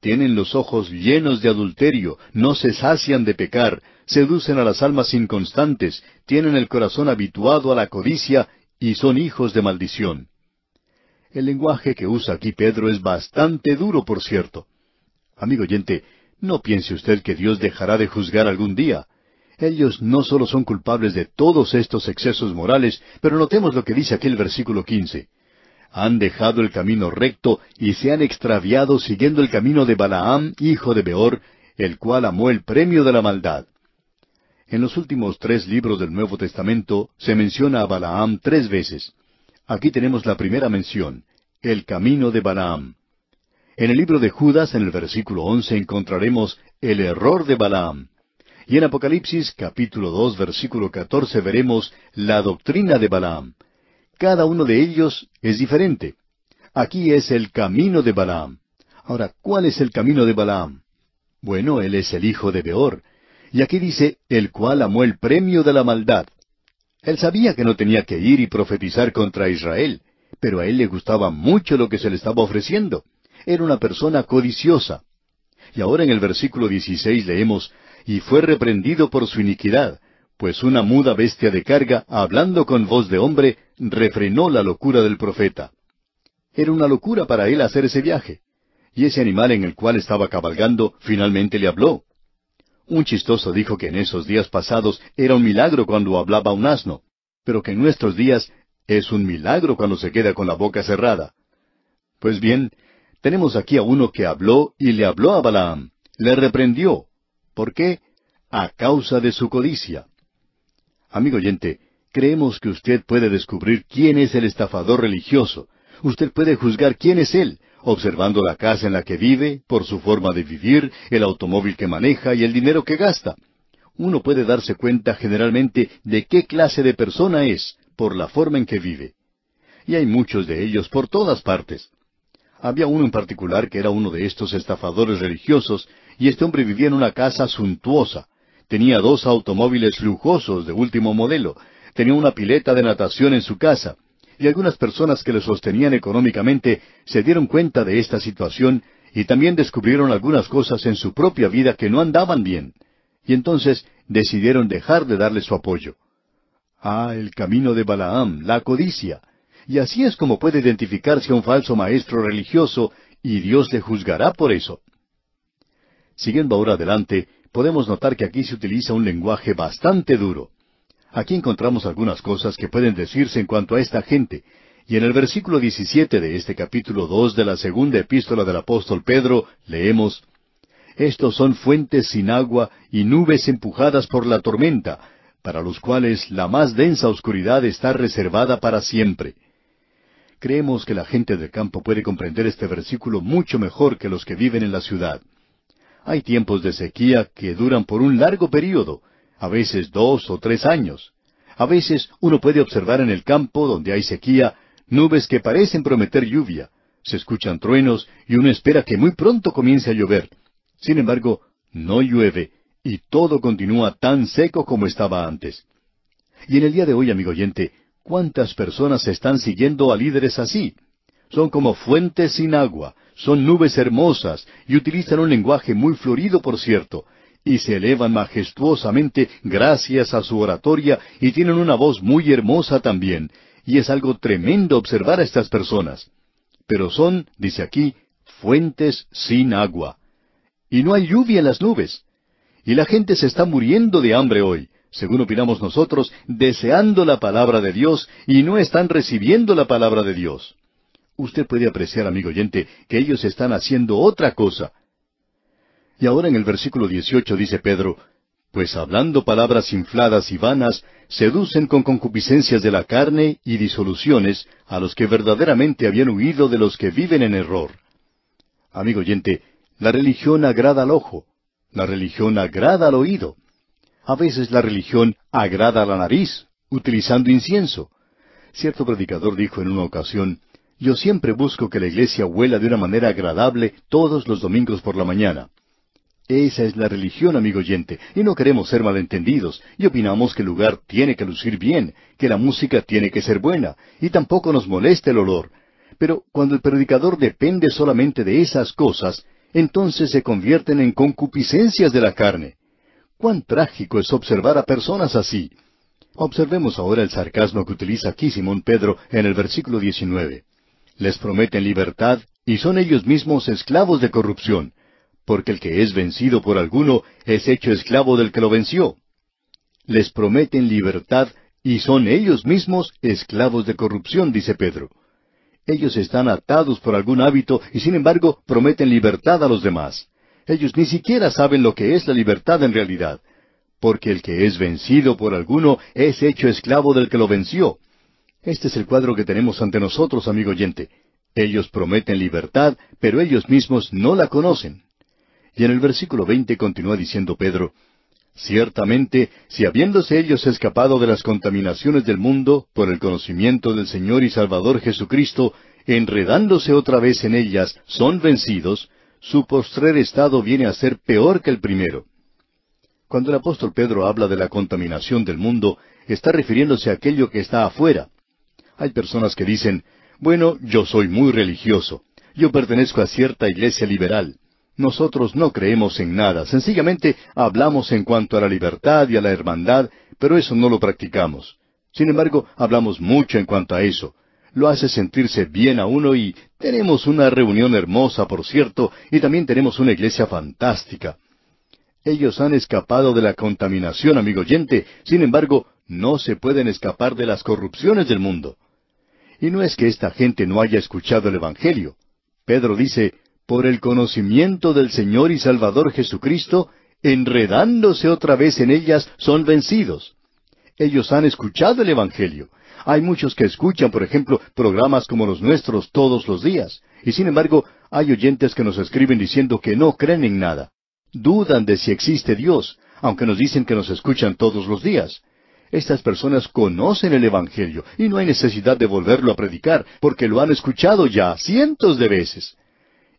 Tienen los ojos llenos de adulterio, no se sacian de pecar, seducen a las almas inconstantes, tienen el corazón habituado a la codicia y son hijos de maldición. El lenguaje que usa aquí Pedro es bastante duro, por cierto. Amigo oyente, no piense usted que Dios dejará de juzgar algún día. Ellos no solo son culpables de todos estos excesos morales, pero notemos lo que dice aquel versículo quince. Han dejado el camino recto y se han extraviado siguiendo el camino de Balaam, hijo de Beor, el cual amó el premio de la maldad. En los últimos tres libros del Nuevo Testamento se menciona a Balaam tres veces. Aquí tenemos la primera mención, el camino de Balaam. En el libro de Judas, en el versículo once, encontraremos el error de Balaam. Y en Apocalipsis, capítulo dos, versículo catorce, veremos la doctrina de Balaam. Cada uno de ellos es diferente. Aquí es el camino de Balaam. Ahora, ¿cuál es el camino de Balaam? Bueno, él es el hijo de Beor. Y aquí dice, el cual amó el premio de la maldad. Él sabía que no tenía que ir y profetizar contra Israel, pero a él le gustaba mucho lo que se le estaba ofreciendo era una persona codiciosa. Y ahora en el versículo 16 leemos, y fue reprendido por su iniquidad, pues una muda bestia de carga, hablando con voz de hombre, refrenó la locura del profeta. Era una locura para él hacer ese viaje. Y ese animal en el cual estaba cabalgando finalmente le habló. Un chistoso dijo que en esos días pasados era un milagro cuando hablaba un asno, pero que en nuestros días es un milagro cuando se queda con la boca cerrada. Pues bien, tenemos aquí a uno que habló y le habló a Balaam, le reprendió. ¿Por qué? A causa de su codicia. Amigo oyente, creemos que usted puede descubrir quién es el estafador religioso. Usted puede juzgar quién es él, observando la casa en la que vive, por su forma de vivir, el automóvil que maneja y el dinero que gasta. Uno puede darse cuenta generalmente de qué clase de persona es por la forma en que vive. Y hay muchos de ellos por todas partes. Había uno en particular que era uno de estos estafadores religiosos, y este hombre vivía en una casa suntuosa. Tenía dos automóviles lujosos de último modelo, tenía una pileta de natación en su casa, y algunas personas que le sostenían económicamente se dieron cuenta de esta situación y también descubrieron algunas cosas en su propia vida que no andaban bien. Y entonces decidieron dejar de darle su apoyo. Ah, el camino de Balaam, la codicia. Y así es como puede identificarse a un falso maestro religioso, y Dios le juzgará por eso. Siguiendo ahora adelante, podemos notar que aquí se utiliza un lenguaje bastante duro. Aquí encontramos algunas cosas que pueden decirse en cuanto a esta gente, y en el versículo 17 de este capítulo 2 de la segunda epístola del apóstol Pedro leemos, Estos son fuentes sin agua y nubes empujadas por la tormenta, para los cuales la más densa oscuridad está reservada para siempre. Creemos que la gente del campo puede comprender este versículo mucho mejor que los que viven en la ciudad. Hay tiempos de sequía que duran por un largo período, a veces dos o tres años. A veces uno puede observar en el campo donde hay sequía nubes que parecen prometer lluvia, se escuchan truenos y uno espera que muy pronto comience a llover. Sin embargo, no llueve y todo continúa tan seco como estaba antes. Y en el día de hoy, amigo oyente, ¿Cuántas personas están siguiendo a líderes así? Son como fuentes sin agua, son nubes hermosas y utilizan un lenguaje muy florido, por cierto, y se elevan majestuosamente gracias a su oratoria y tienen una voz muy hermosa también, y es algo tremendo observar a estas personas. Pero son, dice aquí, fuentes sin agua. Y no hay lluvia en las nubes. Y la gente se está muriendo de hambre hoy según opinamos nosotros, deseando la palabra de Dios y no están recibiendo la palabra de Dios. Usted puede apreciar, amigo oyente, que ellos están haciendo otra cosa. Y ahora en el versículo 18 dice Pedro, Pues hablando palabras infladas y vanas, seducen con concupiscencias de la carne y disoluciones a los que verdaderamente habían huido de los que viven en error. Amigo oyente, la religión agrada al ojo, la religión agrada al oído. A veces la religión agrada a la nariz, utilizando incienso. Cierto predicador dijo en una ocasión, yo siempre busco que la iglesia huela de una manera agradable todos los domingos por la mañana. Esa es la religión, amigo oyente, y no queremos ser malentendidos, y opinamos que el lugar tiene que lucir bien, que la música tiene que ser buena, y tampoco nos molesta el olor. Pero cuando el predicador depende solamente de esas cosas, entonces se convierten en concupiscencias de la carne. Cuán trágico es observar a personas así. Observemos ahora el sarcasmo que utiliza aquí Simón Pedro en el versículo 19. Les prometen libertad y son ellos mismos esclavos de corrupción, porque el que es vencido por alguno es hecho esclavo del que lo venció. Les prometen libertad y son ellos mismos esclavos de corrupción, dice Pedro. Ellos están atados por algún hábito y sin embargo prometen libertad a los demás. Ellos ni siquiera saben lo que es la libertad en realidad, porque el que es vencido por alguno es hecho esclavo del que lo venció. Este es el cuadro que tenemos ante nosotros, amigo oyente. Ellos prometen libertad, pero ellos mismos no la conocen. Y en el versículo veinte continúa diciendo Pedro, Ciertamente, si habiéndose ellos escapado de las contaminaciones del mundo por el conocimiento del Señor y Salvador Jesucristo, enredándose otra vez en ellas, son vencidos, su postrer estado viene a ser peor que el primero. Cuando el apóstol Pedro habla de la contaminación del mundo, está refiriéndose a aquello que está afuera. Hay personas que dicen, bueno, yo soy muy religioso, yo pertenezco a cierta iglesia liberal. Nosotros no creemos en nada, sencillamente hablamos en cuanto a la libertad y a la hermandad, pero eso no lo practicamos. Sin embargo, hablamos mucho en cuanto a eso lo hace sentirse bien a uno y tenemos una reunión hermosa, por cierto, y también tenemos una iglesia fantástica. Ellos han escapado de la contaminación, amigo oyente, sin embargo, no se pueden escapar de las corrupciones del mundo. Y no es que esta gente no haya escuchado el Evangelio. Pedro dice, por el conocimiento del Señor y Salvador Jesucristo, enredándose otra vez en ellas, son vencidos. Ellos han escuchado el Evangelio, hay muchos que escuchan, por ejemplo, programas como los nuestros todos los días, y sin embargo hay oyentes que nos escriben diciendo que no creen en nada. Dudan de si existe Dios, aunque nos dicen que nos escuchan todos los días. Estas personas conocen el Evangelio y no hay necesidad de volverlo a predicar, porque lo han escuchado ya cientos de veces.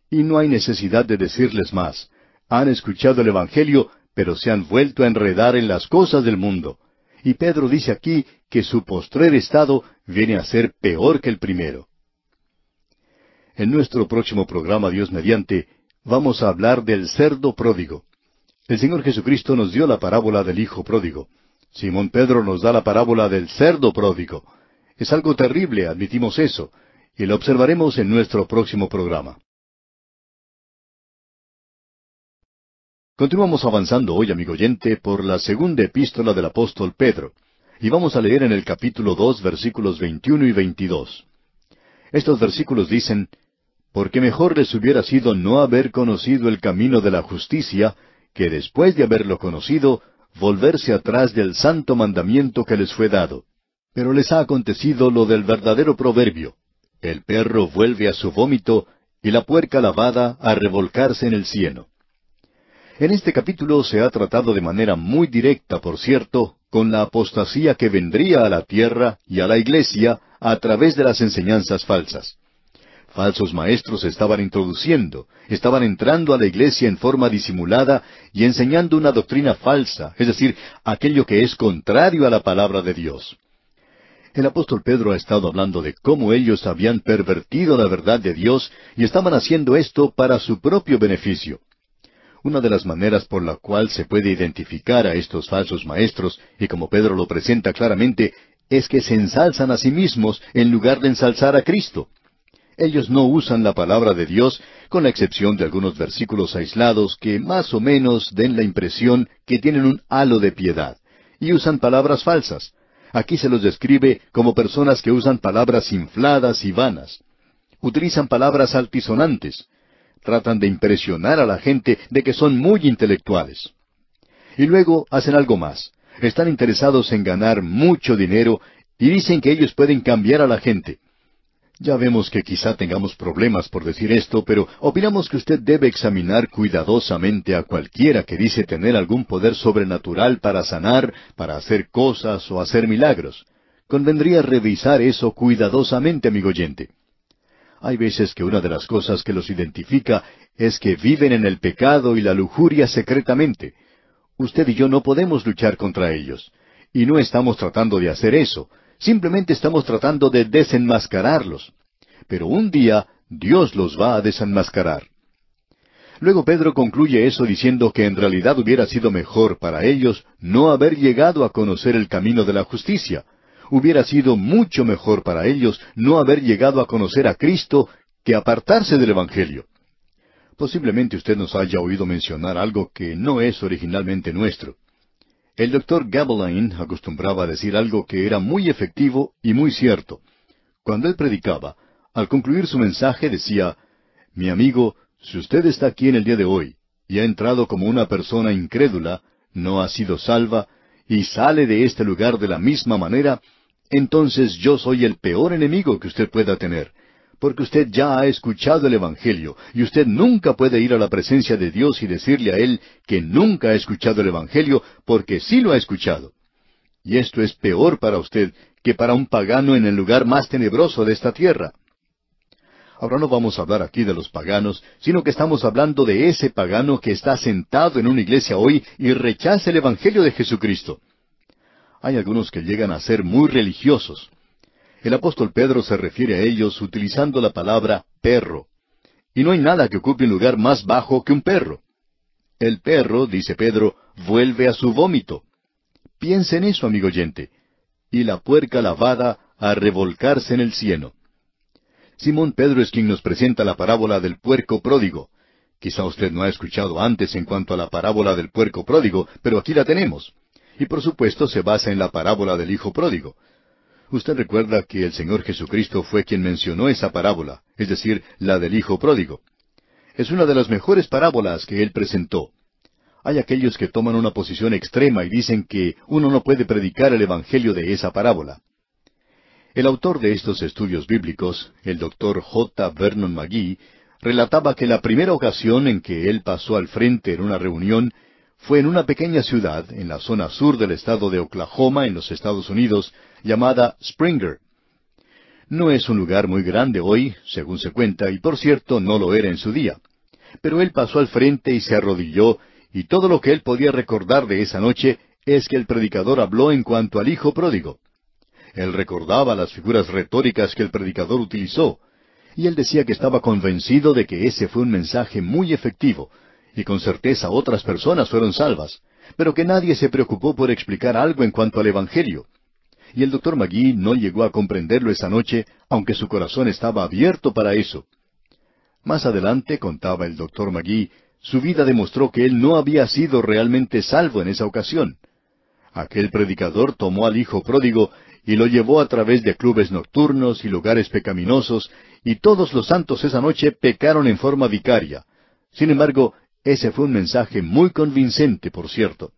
Y no hay necesidad de decirles más. Han escuchado el Evangelio, pero se han vuelto a enredar en las cosas del mundo. Y Pedro dice aquí que su postrer estado viene a ser peor que el primero. En nuestro próximo programa, Dios mediante, vamos a hablar del cerdo pródigo. El Señor Jesucristo nos dio la parábola del Hijo pródigo. Simón Pedro nos da la parábola del cerdo pródigo. Es algo terrible, admitimos eso, y lo observaremos en nuestro próximo programa. Continuamos avanzando hoy, amigo oyente, por la segunda epístola del apóstol Pedro. Y vamos a leer en el capítulo dos versículos veintiuno y veintidós. Estos versículos dicen, Porque mejor les hubiera sido no haber conocido el camino de la justicia, que después de haberlo conocido, volverse atrás del santo mandamiento que les fue dado. Pero les ha acontecido lo del verdadero proverbio. El perro vuelve a su vómito y la puerca lavada a revolcarse en el cieno. En este capítulo se ha tratado de manera muy directa, por cierto, con la apostasía que vendría a la tierra y a la iglesia a través de las enseñanzas falsas. Falsos maestros estaban introduciendo, estaban entrando a la iglesia en forma disimulada y enseñando una doctrina falsa, es decir, aquello que es contrario a la palabra de Dios. El apóstol Pedro ha estado hablando de cómo ellos habían pervertido la verdad de Dios y estaban haciendo esto para su propio beneficio. Una de las maneras por la cual se puede identificar a estos falsos maestros, y como Pedro lo presenta claramente, es que se ensalzan a sí mismos en lugar de ensalzar a Cristo. Ellos no usan la palabra de Dios, con la excepción de algunos versículos aislados que más o menos den la impresión que tienen un halo de piedad, y usan palabras falsas. Aquí se los describe como personas que usan palabras infladas y vanas. Utilizan palabras altisonantes. Tratan de impresionar a la gente de que son muy intelectuales. Y luego hacen algo más. Están interesados en ganar mucho dinero y dicen que ellos pueden cambiar a la gente. Ya vemos que quizá tengamos problemas por decir esto, pero opinamos que usted debe examinar cuidadosamente a cualquiera que dice tener algún poder sobrenatural para sanar, para hacer cosas o hacer milagros. Convendría revisar eso cuidadosamente, amigo oyente. Hay veces que una de las cosas que los identifica es que viven en el pecado y la lujuria secretamente. Usted y yo no podemos luchar contra ellos. Y no estamos tratando de hacer eso. Simplemente estamos tratando de desenmascararlos. Pero un día Dios los va a desenmascarar. Luego Pedro concluye eso diciendo que en realidad hubiera sido mejor para ellos no haber llegado a conocer el camino de la justicia, hubiera sido mucho mejor para ellos no haber llegado a conocer a Cristo que apartarse del Evangelio. Posiblemente usted nos haya oído mencionar algo que no es originalmente nuestro. El doctor Gabelain acostumbraba a decir algo que era muy efectivo y muy cierto. Cuando él predicaba, al concluir su mensaje decía, Mi amigo, si usted está aquí en el día de hoy y ha entrado como una persona incrédula, no ha sido salva, y sale de este lugar de la misma manera, entonces yo soy el peor enemigo que usted pueda tener, porque usted ya ha escuchado el Evangelio, y usted nunca puede ir a la presencia de Dios y decirle a Él que nunca ha escuchado el Evangelio, porque sí lo ha escuchado. Y esto es peor para usted que para un pagano en el lugar más tenebroso de esta tierra. Ahora no vamos a hablar aquí de los paganos, sino que estamos hablando de ese pagano que está sentado en una iglesia hoy y rechaza el Evangelio de Jesucristo. Hay algunos que llegan a ser muy religiosos. El apóstol Pedro se refiere a ellos utilizando la palabra perro. Y no hay nada que ocupe un lugar más bajo que un perro. El perro, dice Pedro, vuelve a su vómito. Piensa en eso, amigo oyente. Y la puerca lavada a revolcarse en el cieno. Simón Pedro es quien nos presenta la parábola del puerco pródigo. Quizá usted no ha escuchado antes en cuanto a la parábola del puerco pródigo, pero aquí la tenemos. Y por supuesto se basa en la parábola del Hijo Pródigo. Usted recuerda que el Señor Jesucristo fue quien mencionó esa parábola, es decir, la del Hijo Pródigo. Es una de las mejores parábolas que él presentó. Hay aquellos que toman una posición extrema y dicen que uno no puede predicar el Evangelio de esa parábola. El autor de estos estudios bíblicos, el doctor J. Vernon McGee, relataba que la primera ocasión en que él pasó al frente en una reunión, fue en una pequeña ciudad en la zona sur del estado de Oklahoma, en los Estados Unidos, llamada Springer. No es un lugar muy grande hoy, según se cuenta, y por cierto no lo era en su día. Pero él pasó al frente y se arrodilló, y todo lo que él podía recordar de esa noche es que el predicador habló en cuanto al hijo pródigo. Él recordaba las figuras retóricas que el predicador utilizó, y él decía que estaba convencido de que ese fue un mensaje muy efectivo, y con certeza otras personas fueron salvas, pero que nadie se preocupó por explicar algo en cuanto al Evangelio. Y el doctor Magui no llegó a comprenderlo esa noche, aunque su corazón estaba abierto para eso. Más adelante, contaba el doctor Magui, su vida demostró que él no había sido realmente salvo en esa ocasión. Aquel predicador tomó al hijo pródigo y lo llevó a través de clubes nocturnos y lugares pecaminosos, y todos los santos esa noche pecaron en forma vicaria. Sin embargo, ese fue un mensaje muy convincente, por cierto.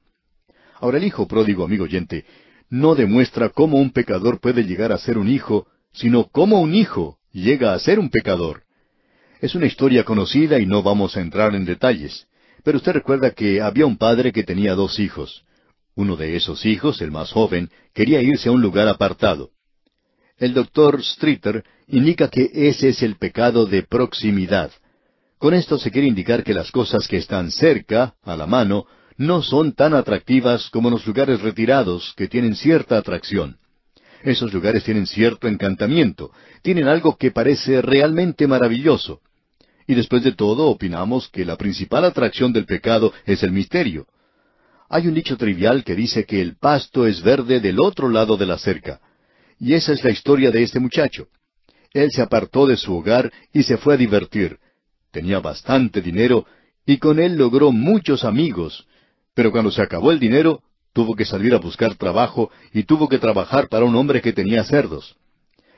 Ahora el hijo pródigo, amigo oyente, no demuestra cómo un pecador puede llegar a ser un hijo, sino cómo un hijo llega a ser un pecador. Es una historia conocida y no vamos a entrar en detalles, pero usted recuerda que había un padre que tenía dos hijos. Uno de esos hijos, el más joven, quería irse a un lugar apartado. El doctor Streeter indica que ese es el pecado de proximidad, con esto se quiere indicar que las cosas que están cerca, a la mano, no son tan atractivas como los lugares retirados que tienen cierta atracción. Esos lugares tienen cierto encantamiento, tienen algo que parece realmente maravilloso. Y después de todo, opinamos que la principal atracción del pecado es el misterio. Hay un dicho trivial que dice que el pasto es verde del otro lado de la cerca. Y esa es la historia de este muchacho. Él se apartó de su hogar y se fue a divertir, Tenía bastante dinero y con él logró muchos amigos. Pero cuando se acabó el dinero, tuvo que salir a buscar trabajo y tuvo que trabajar para un hombre que tenía cerdos.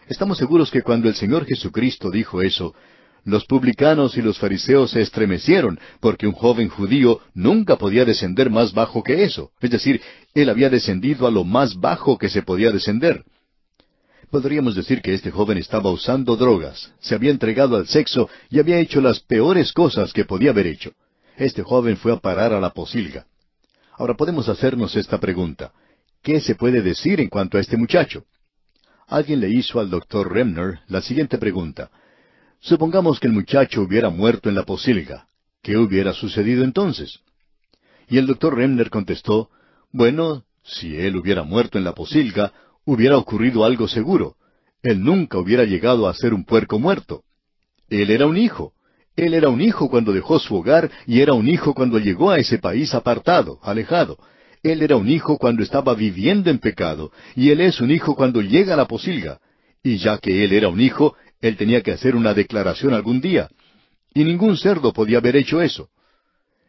Estamos seguros que cuando el Señor Jesucristo dijo eso, los publicanos y los fariseos se estremecieron, porque un joven judío nunca podía descender más bajo que eso, es decir, él había descendido a lo más bajo que se podía descender. Podríamos decir que este joven estaba usando drogas, se había entregado al sexo y había hecho las peores cosas que podía haber hecho. Este joven fue a parar a la posilga. Ahora podemos hacernos esta pregunta. ¿Qué se puede decir en cuanto a este muchacho? Alguien le hizo al doctor Remner la siguiente pregunta. Supongamos que el muchacho hubiera muerto en la posilga. ¿Qué hubiera sucedido entonces? Y el doctor Remner contestó, bueno, si él hubiera muerto en la posilga, hubiera ocurrido algo seguro. Él nunca hubiera llegado a ser un puerco muerto. Él era un hijo. Él era un hijo cuando dejó su hogar y era un hijo cuando llegó a ese país apartado, alejado. Él era un hijo cuando estaba viviendo en pecado y él es un hijo cuando llega a la posilga. Y ya que él era un hijo, él tenía que hacer una declaración algún día. Y ningún cerdo podía haber hecho eso.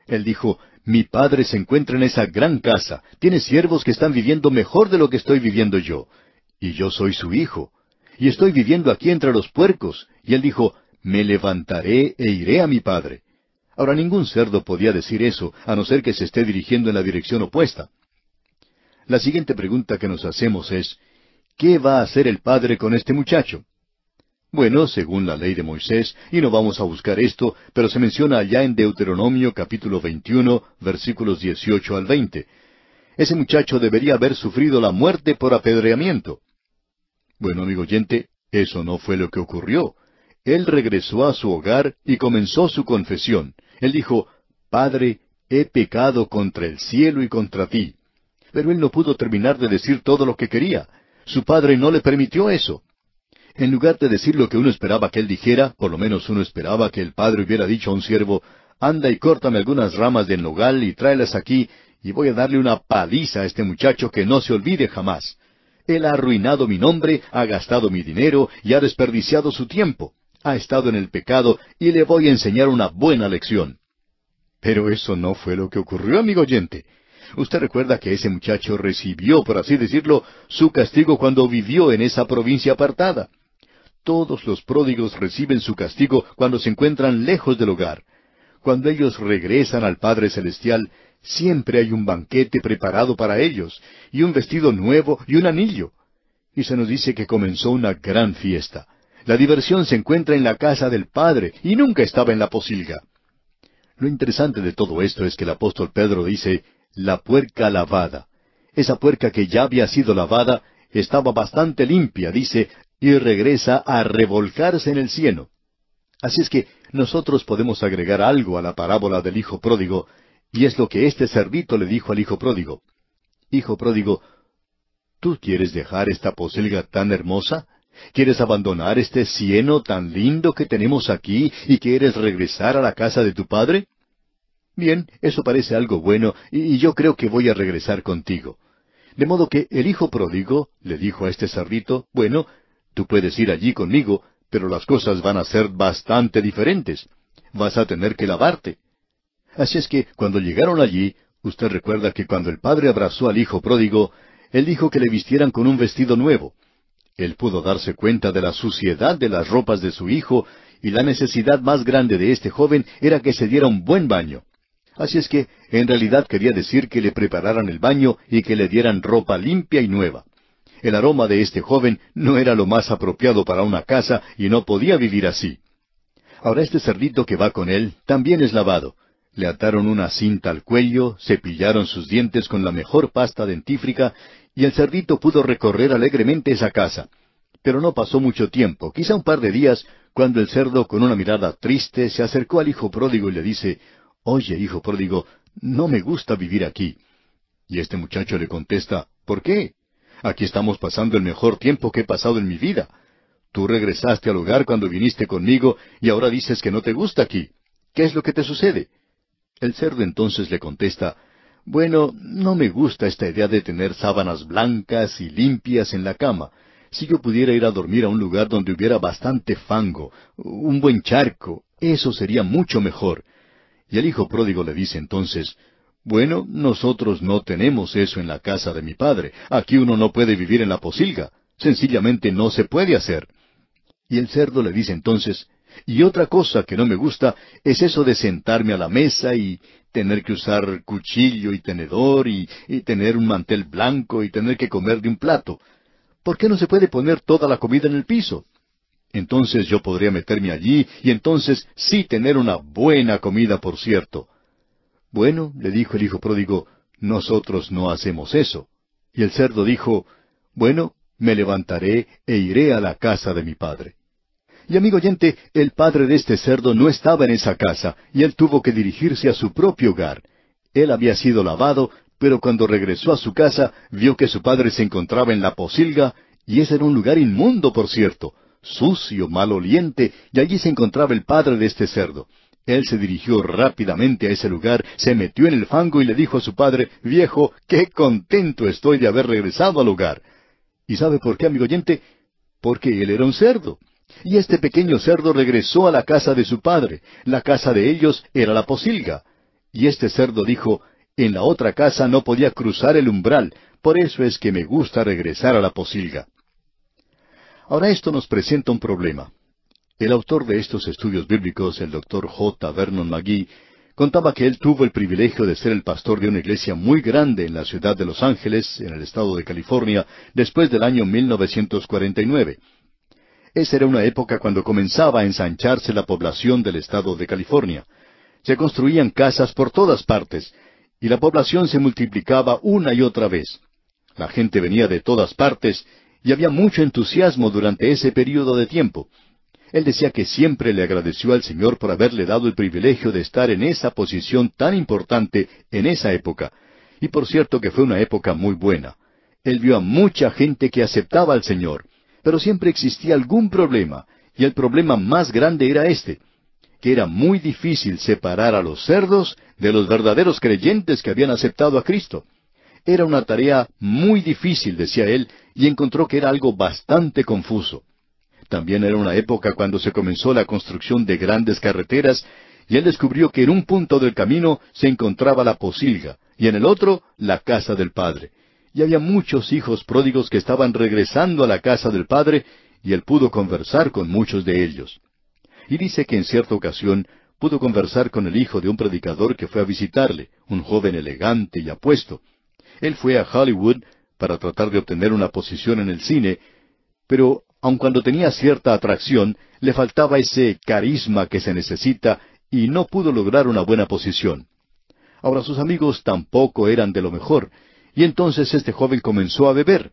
Él dijo, mi padre se encuentra en esa gran casa, tiene siervos que están viviendo mejor de lo que estoy viviendo yo, y yo soy su hijo, y estoy viviendo aquí entre los puercos. Y él dijo, me levantaré e iré a mi padre. Ahora ningún cerdo podía decir eso, a no ser que se esté dirigiendo en la dirección opuesta. La siguiente pregunta que nos hacemos es, ¿qué va a hacer el padre con este muchacho? Bueno, según la ley de Moisés, y no vamos a buscar esto, pero se menciona allá en Deuteronomio capítulo 21, versículos 18 al 20. Ese muchacho debería haber sufrido la muerte por apedreamiento. Bueno, amigo oyente, eso no fue lo que ocurrió. Él regresó a su hogar y comenzó su confesión. Él dijo, Padre, he pecado contra el cielo y contra ti. Pero él no pudo terminar de decir todo lo que quería. Su padre no le permitió eso. En lugar de decir lo que uno esperaba que él dijera, por lo menos uno esperaba que el padre hubiera dicho a un siervo, anda y córtame algunas ramas del nogal y tráelas aquí, y voy a darle una paliza a este muchacho que no se olvide jamás. Él ha arruinado mi nombre, ha gastado mi dinero y ha desperdiciado su tiempo. Ha estado en el pecado y le voy a enseñar una buena lección. Pero eso no fue lo que ocurrió, amigo oyente. Usted recuerda que ese muchacho recibió, por así decirlo, su castigo cuando vivió en esa provincia apartada. Todos los pródigos reciben su castigo cuando se encuentran lejos del hogar. Cuando ellos regresan al Padre Celestial, siempre hay un banquete preparado para ellos, y un vestido nuevo y un anillo. Y se nos dice que comenzó una gran fiesta. La diversión se encuentra en la casa del Padre y nunca estaba en la posilga. Lo interesante de todo esto es que el apóstol Pedro dice, la puerca lavada. Esa puerca que ya había sido lavada estaba bastante limpia, dice, y regresa a revolcarse en el cielo. Así es que nosotros podemos agregar algo a la parábola del Hijo Pródigo, y es lo que este cerdito le dijo al Hijo Pródigo. Hijo Pródigo, ¿tú quieres dejar esta poselga tan hermosa? ¿Quieres abandonar este cieno tan lindo que tenemos aquí y quieres regresar a la casa de tu padre? Bien, eso parece algo bueno, y yo creo que voy a regresar contigo. De modo que el hijo pródigo le dijo a este cerdito, bueno, Tú puedes ir allí conmigo, pero las cosas van a ser bastante diferentes. Vas a tener que lavarte. Así es que cuando llegaron allí, usted recuerda que cuando el padre abrazó al hijo pródigo, él dijo que le vistieran con un vestido nuevo. Él pudo darse cuenta de la suciedad de las ropas de su hijo, y la necesidad más grande de este joven era que se diera un buen baño. Así es que, en realidad quería decir que le prepararan el baño y que le dieran ropa limpia y nueva. El aroma de este joven no era lo más apropiado para una casa y no podía vivir así. Ahora este cerdito que va con él también es lavado. Le ataron una cinta al cuello, cepillaron sus dientes con la mejor pasta dentífrica y el cerdito pudo recorrer alegremente esa casa. Pero no pasó mucho tiempo, quizá un par de días, cuando el cerdo con una mirada triste se acercó al hijo pródigo y le dice, Oye, hijo pródigo, no me gusta vivir aquí. Y este muchacho le contesta, ¿Por qué? Aquí estamos pasando el mejor tiempo que he pasado en mi vida. Tú regresaste al hogar cuando viniste conmigo y ahora dices que no te gusta aquí. ¿Qué es lo que te sucede? El cerdo entonces le contesta, Bueno, no me gusta esta idea de tener sábanas blancas y limpias en la cama. Si yo pudiera ir a dormir a un lugar donde hubiera bastante fango, un buen charco, eso sería mucho mejor. Y el hijo pródigo le dice entonces, bueno, nosotros no tenemos eso en la casa de mi padre. Aquí uno no puede vivir en la posilga. Sencillamente no se puede hacer. Y el cerdo le dice entonces, y otra cosa que no me gusta es eso de sentarme a la mesa y tener que usar cuchillo y tenedor y, y tener un mantel blanco y tener que comer de un plato. ¿Por qué no se puede poner toda la comida en el piso? Entonces yo podría meterme allí y entonces sí tener una buena comida, por cierto. Bueno, le dijo el hijo pródigo, nosotros no hacemos eso. Y el cerdo dijo, bueno, me levantaré e iré a la casa de mi padre. Y amigo oyente, el padre de este cerdo no estaba en esa casa, y él tuvo que dirigirse a su propio hogar. Él había sido lavado, pero cuando regresó a su casa vio que su padre se encontraba en la posilga, y ese era un lugar inmundo, por cierto, sucio, maloliente, y allí se encontraba el padre de este cerdo. Él se dirigió rápidamente a ese lugar, se metió en el fango y le dijo a su padre, Viejo, qué contento estoy de haber regresado al hogar. ¿Y sabe por qué, amigo oyente? Porque él era un cerdo. Y este pequeño cerdo regresó a la casa de su padre. La casa de ellos era la posilga. Y este cerdo dijo, En la otra casa no podía cruzar el umbral, por eso es que me gusta regresar a la posilga. Ahora esto nos presenta un problema. El autor de estos estudios bíblicos, el doctor J. Vernon McGee, contaba que él tuvo el privilegio de ser el pastor de una iglesia muy grande en la ciudad de Los Ángeles, en el estado de California, después del año 1949. Esa era una época cuando comenzaba a ensancharse la población del estado de California. Se construían casas por todas partes, y la población se multiplicaba una y otra vez. La gente venía de todas partes, y había mucho entusiasmo durante ese periodo de tiempo. Él decía que siempre le agradeció al Señor por haberle dado el privilegio de estar en esa posición tan importante en esa época. Y por cierto que fue una época muy buena. Él vio a mucha gente que aceptaba al Señor, pero siempre existía algún problema, y el problema más grande era este, que era muy difícil separar a los cerdos de los verdaderos creyentes que habían aceptado a Cristo. Era una tarea muy difícil, decía él, y encontró que era algo bastante confuso. También era una época cuando se comenzó la construcción de grandes carreteras y él descubrió que en un punto del camino se encontraba la posilga y en el otro la casa del padre. Y había muchos hijos pródigos que estaban regresando a la casa del padre y él pudo conversar con muchos de ellos. Y dice que en cierta ocasión pudo conversar con el hijo de un predicador que fue a visitarle, un joven elegante y apuesto. Él fue a Hollywood para tratar de obtener una posición en el cine pero aun cuando tenía cierta atracción, le faltaba ese carisma que se necesita y no pudo lograr una buena posición. Ahora sus amigos tampoco eran de lo mejor, y entonces este joven comenzó a beber.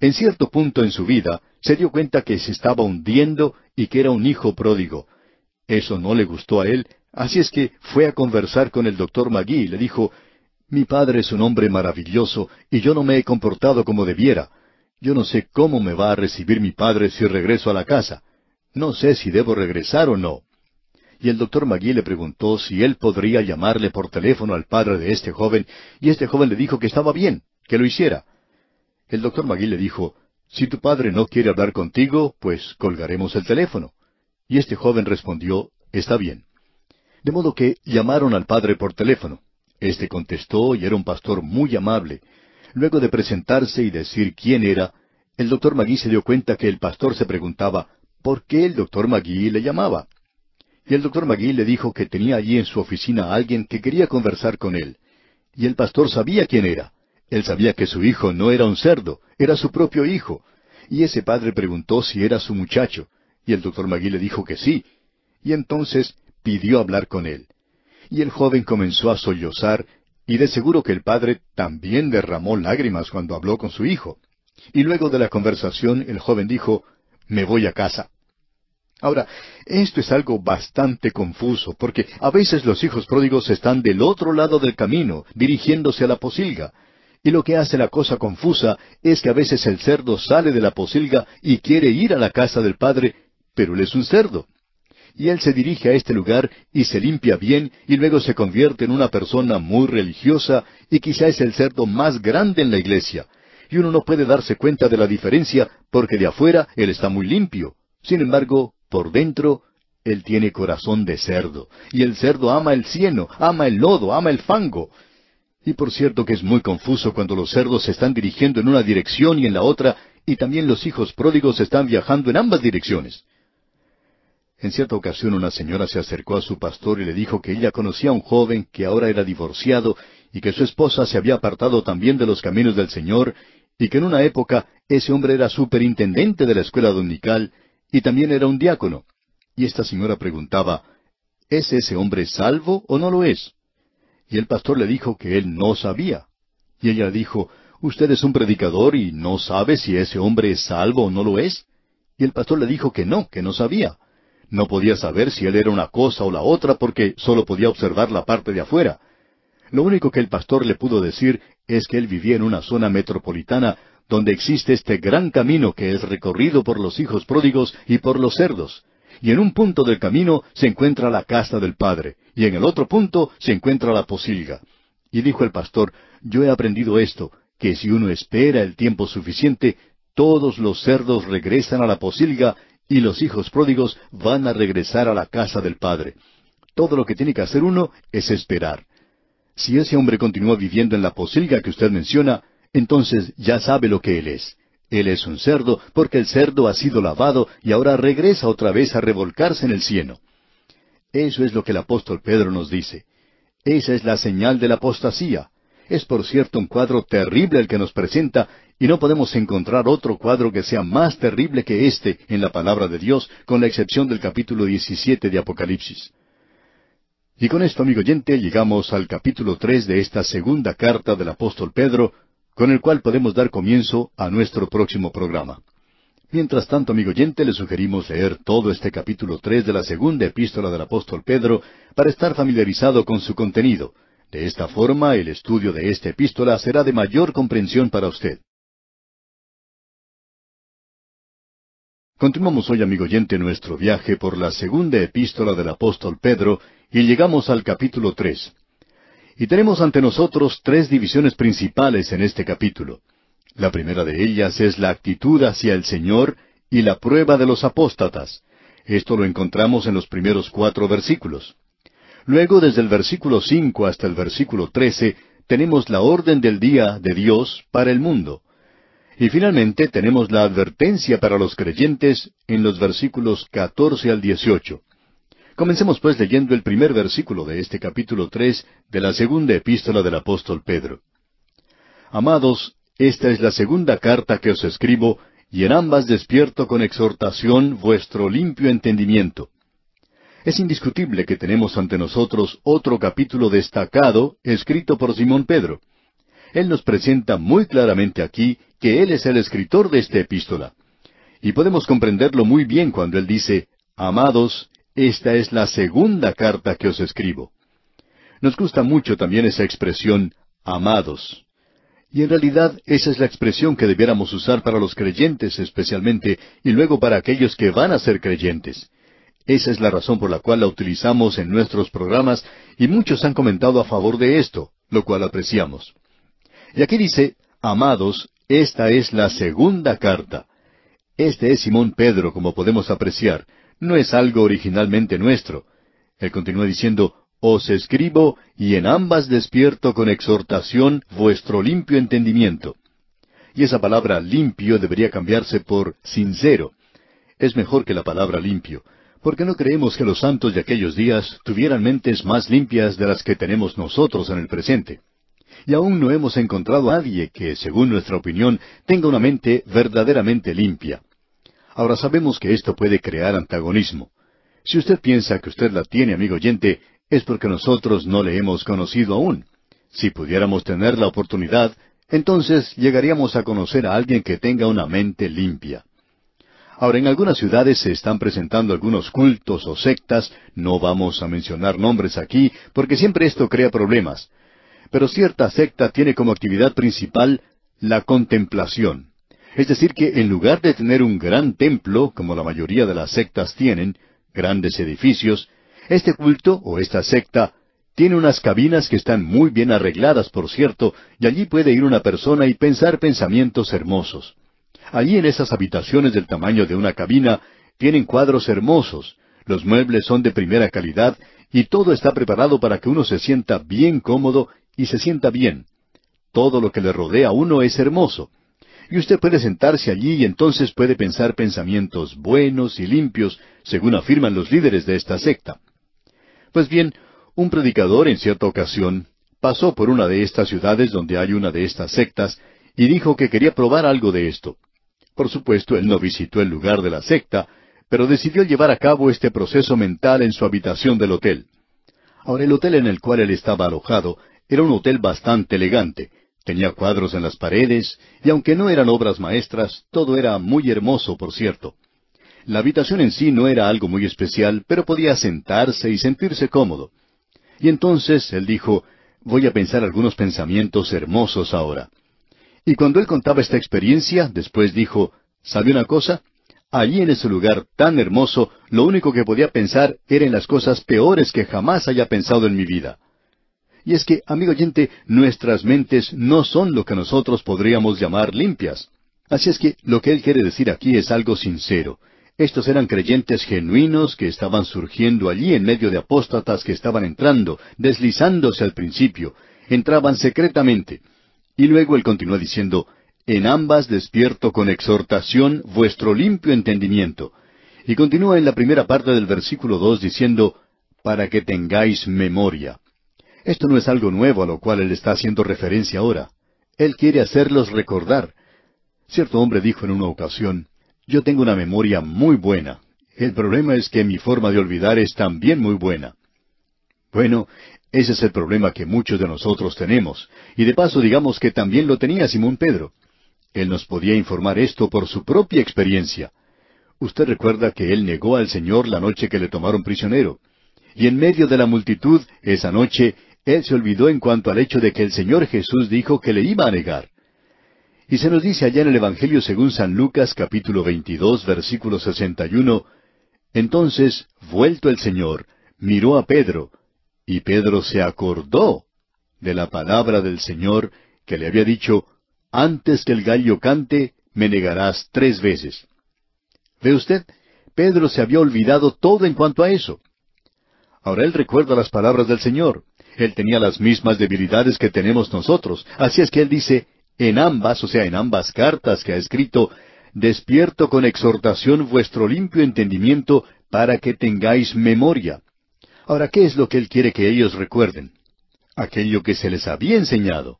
En cierto punto en su vida se dio cuenta que se estaba hundiendo y que era un hijo pródigo. Eso no le gustó a él, así es que fue a conversar con el doctor Magui y le dijo, Mi padre es un hombre maravilloso y yo no me he comportado como debiera. Yo no sé cómo me va a recibir mi padre si regreso a la casa. No sé si debo regresar o no. Y el doctor Magui le preguntó si él podría llamarle por teléfono al padre de este joven, y este joven le dijo que estaba bien, que lo hiciera. El doctor Magui le dijo, si tu padre no quiere hablar contigo, pues colgaremos el teléfono. Y este joven respondió, está bien. De modo que llamaron al padre por teléfono. Este contestó y era un pastor muy amable, Luego de presentarse y decir quién era, el doctor Magui se dio cuenta que el pastor se preguntaba por qué el doctor Magui le llamaba. Y el doctor Magui le dijo que tenía allí en su oficina a alguien que quería conversar con él. Y el pastor sabía quién era. Él sabía que su hijo no era un cerdo, era su propio hijo. Y ese padre preguntó si era su muchacho, y el doctor Magui le dijo que sí. Y entonces pidió hablar con él. Y el joven comenzó a sollozar y de seguro que el padre también derramó lágrimas cuando habló con su hijo. Y luego de la conversación el joven dijo, me voy a casa. Ahora, esto es algo bastante confuso, porque a veces los hijos pródigos están del otro lado del camino, dirigiéndose a la posilga. Y lo que hace la cosa confusa es que a veces el cerdo sale de la posilga y quiere ir a la casa del padre, pero él es un cerdo y él se dirige a este lugar y se limpia bien y luego se convierte en una persona muy religiosa y quizá es el cerdo más grande en la iglesia. Y uno no puede darse cuenta de la diferencia porque de afuera él está muy limpio. Sin embargo, por dentro, él tiene corazón de cerdo. Y el cerdo ama el cieno, ama el lodo, ama el fango. Y por cierto que es muy confuso cuando los cerdos se están dirigiendo en una dirección y en la otra, y también los hijos pródigos están viajando en ambas direcciones. En cierta ocasión una señora se acercó a su pastor y le dijo que ella conocía a un joven que ahora era divorciado y que su esposa se había apartado también de los caminos del Señor y que en una época ese hombre era superintendente de la escuela dominical y también era un diácono. Y esta señora preguntaba, ¿es ese hombre salvo o no lo es? Y el pastor le dijo que él no sabía. Y ella dijo, ¿usted es un predicador y no sabe si ese hombre es salvo o no lo es? Y el pastor le dijo que no, que no sabía. No podía saber si él era una cosa o la otra porque sólo podía observar la parte de afuera. Lo único que el pastor le pudo decir es que él vivía en una zona metropolitana donde existe este gran camino que es recorrido por los hijos pródigos y por los cerdos. Y en un punto del camino se encuentra la casa del Padre, y en el otro punto se encuentra la posilga. Y dijo el pastor, yo he aprendido esto, que si uno espera el tiempo suficiente, todos los cerdos regresan a la posilga y los hijos pródigos van a regresar a la casa del Padre. Todo lo que tiene que hacer uno es esperar. Si ese hombre continúa viviendo en la posilga que usted menciona, entonces ya sabe lo que él es. Él es un cerdo porque el cerdo ha sido lavado y ahora regresa otra vez a revolcarse en el cieno. Eso es lo que el apóstol Pedro nos dice. Esa es la señal de la apostasía. Es por cierto un cuadro terrible el que nos presenta y no podemos encontrar otro cuadro que sea más terrible que este en la palabra de Dios, con la excepción del capítulo 17 de Apocalipsis. Y con esto, amigo oyente, llegamos al capítulo 3 de esta segunda carta del apóstol Pedro, con el cual podemos dar comienzo a nuestro próximo programa. Mientras tanto, amigo oyente, le sugerimos leer todo este capítulo 3 de la segunda epístola del apóstol Pedro para estar familiarizado con su contenido. De esta forma, el estudio de esta epístola será de mayor comprensión para usted. Continuamos hoy, amigo oyente, nuestro viaje por la segunda epístola del apóstol Pedro y llegamos al capítulo tres. Y tenemos ante nosotros tres divisiones principales en este capítulo. La primera de ellas es la actitud hacia el Señor y la prueba de los apóstatas. Esto lo encontramos en los primeros cuatro versículos. Luego, desde el versículo cinco hasta el versículo trece, tenemos la orden del día de Dios para el mundo. Y finalmente tenemos la advertencia para los creyentes en los versículos 14 al 18. Comencemos pues leyendo el primer versículo de este capítulo 3 de la segunda epístola del apóstol Pedro. Amados, esta es la segunda carta que os escribo, y en ambas despierto con exhortación vuestro limpio entendimiento. Es indiscutible que tenemos ante nosotros otro capítulo destacado escrito por Simón Pedro, él nos presenta muy claramente aquí que Él es el escritor de esta epístola. Y podemos comprenderlo muy bien cuando Él dice, Amados, esta es la segunda carta que os escribo. Nos gusta mucho también esa expresión, amados. Y en realidad esa es la expresión que debiéramos usar para los creyentes especialmente y luego para aquellos que van a ser creyentes. Esa es la razón por la cual la utilizamos en nuestros programas y muchos han comentado a favor de esto, lo cual apreciamos. Y aquí dice, amados, esta es la segunda carta. Este es Simón Pedro, como podemos apreciar. No es algo originalmente nuestro. Él continúa diciendo, Os escribo y en ambas despierto con exhortación vuestro limpio entendimiento. Y esa palabra limpio debería cambiarse por sincero. Es mejor que la palabra limpio, porque no creemos que los santos de aquellos días tuvieran mentes más limpias de las que tenemos nosotros en el presente y aún no hemos encontrado a nadie que, según nuestra opinión, tenga una mente verdaderamente limpia. Ahora sabemos que esto puede crear antagonismo. Si usted piensa que usted la tiene, amigo oyente, es porque nosotros no le hemos conocido aún. Si pudiéramos tener la oportunidad, entonces llegaríamos a conocer a alguien que tenga una mente limpia. Ahora, en algunas ciudades se están presentando algunos cultos o sectas, no vamos a mencionar nombres aquí, porque siempre esto crea problemas, pero cierta secta tiene como actividad principal la contemplación. Es decir, que en lugar de tener un gran templo, como la mayoría de las sectas tienen, grandes edificios, este culto o esta secta tiene unas cabinas que están muy bien arregladas, por cierto, y allí puede ir una persona y pensar pensamientos hermosos. Allí en esas habitaciones del tamaño de una cabina tienen cuadros hermosos, los muebles son de primera calidad y todo está preparado para que uno se sienta bien cómodo y se sienta bien. Todo lo que le rodea a uno es hermoso. Y usted puede sentarse allí y entonces puede pensar pensamientos buenos y limpios, según afirman los líderes de esta secta. Pues bien, un predicador en cierta ocasión pasó por una de estas ciudades donde hay una de estas sectas y dijo que quería probar algo de esto. Por supuesto, él no visitó el lugar de la secta, pero decidió llevar a cabo este proceso mental en su habitación del hotel. Ahora el hotel en el cual él estaba alojado era un hotel bastante elegante, tenía cuadros en las paredes, y aunque no eran obras maestras, todo era muy hermoso, por cierto. La habitación en sí no era algo muy especial, pero podía sentarse y sentirse cómodo. Y entonces él dijo, voy a pensar algunos pensamientos hermosos ahora. Y cuando él contaba esta experiencia, después dijo, ¿sabe una cosa? Allí en ese lugar tan hermoso, lo único que podía pensar era en las cosas peores que jamás haya pensado en mi vida. Y es que, amigo oyente, nuestras mentes no son lo que nosotros podríamos llamar limpias. Así es que lo que él quiere decir aquí es algo sincero. Estos eran creyentes genuinos que estaban surgiendo allí en medio de apóstatas que estaban entrando, deslizándose al principio, entraban secretamente. Y luego él continúa diciendo, En ambas despierto con exhortación vuestro limpio entendimiento. Y continúa en la primera parte del versículo dos diciendo, Para que tengáis memoria. Esto no es algo nuevo a lo cual él está haciendo referencia ahora. Él quiere hacerlos recordar. Cierto hombre dijo en una ocasión, yo tengo una memoria muy buena. El problema es que mi forma de olvidar es también muy buena. Bueno, ese es el problema que muchos de nosotros tenemos. Y de paso digamos que también lo tenía Simón Pedro. Él nos podía informar esto por su propia experiencia. Usted recuerda que él negó al Señor la noche que le tomaron prisionero. Y en medio de la multitud, esa noche, él se olvidó en cuanto al hecho de que el Señor Jesús dijo que le iba a negar. Y se nos dice allá en el Evangelio según San Lucas capítulo 22 versículo 61, Entonces, vuelto el Señor, miró a Pedro, y Pedro se acordó de la palabra del Señor que le había dicho, Antes que el gallo cante, me negarás tres veces. ¿Ve usted? Pedro se había olvidado todo en cuanto a eso. Ahora él recuerda las palabras del Señor. Él tenía las mismas debilidades que tenemos nosotros. Así es que Él dice, en ambas, o sea, en ambas cartas que ha escrito, despierto con exhortación vuestro limpio entendimiento para que tengáis memoria. Ahora, ¿qué es lo que Él quiere que ellos recuerden? Aquello que se les había enseñado.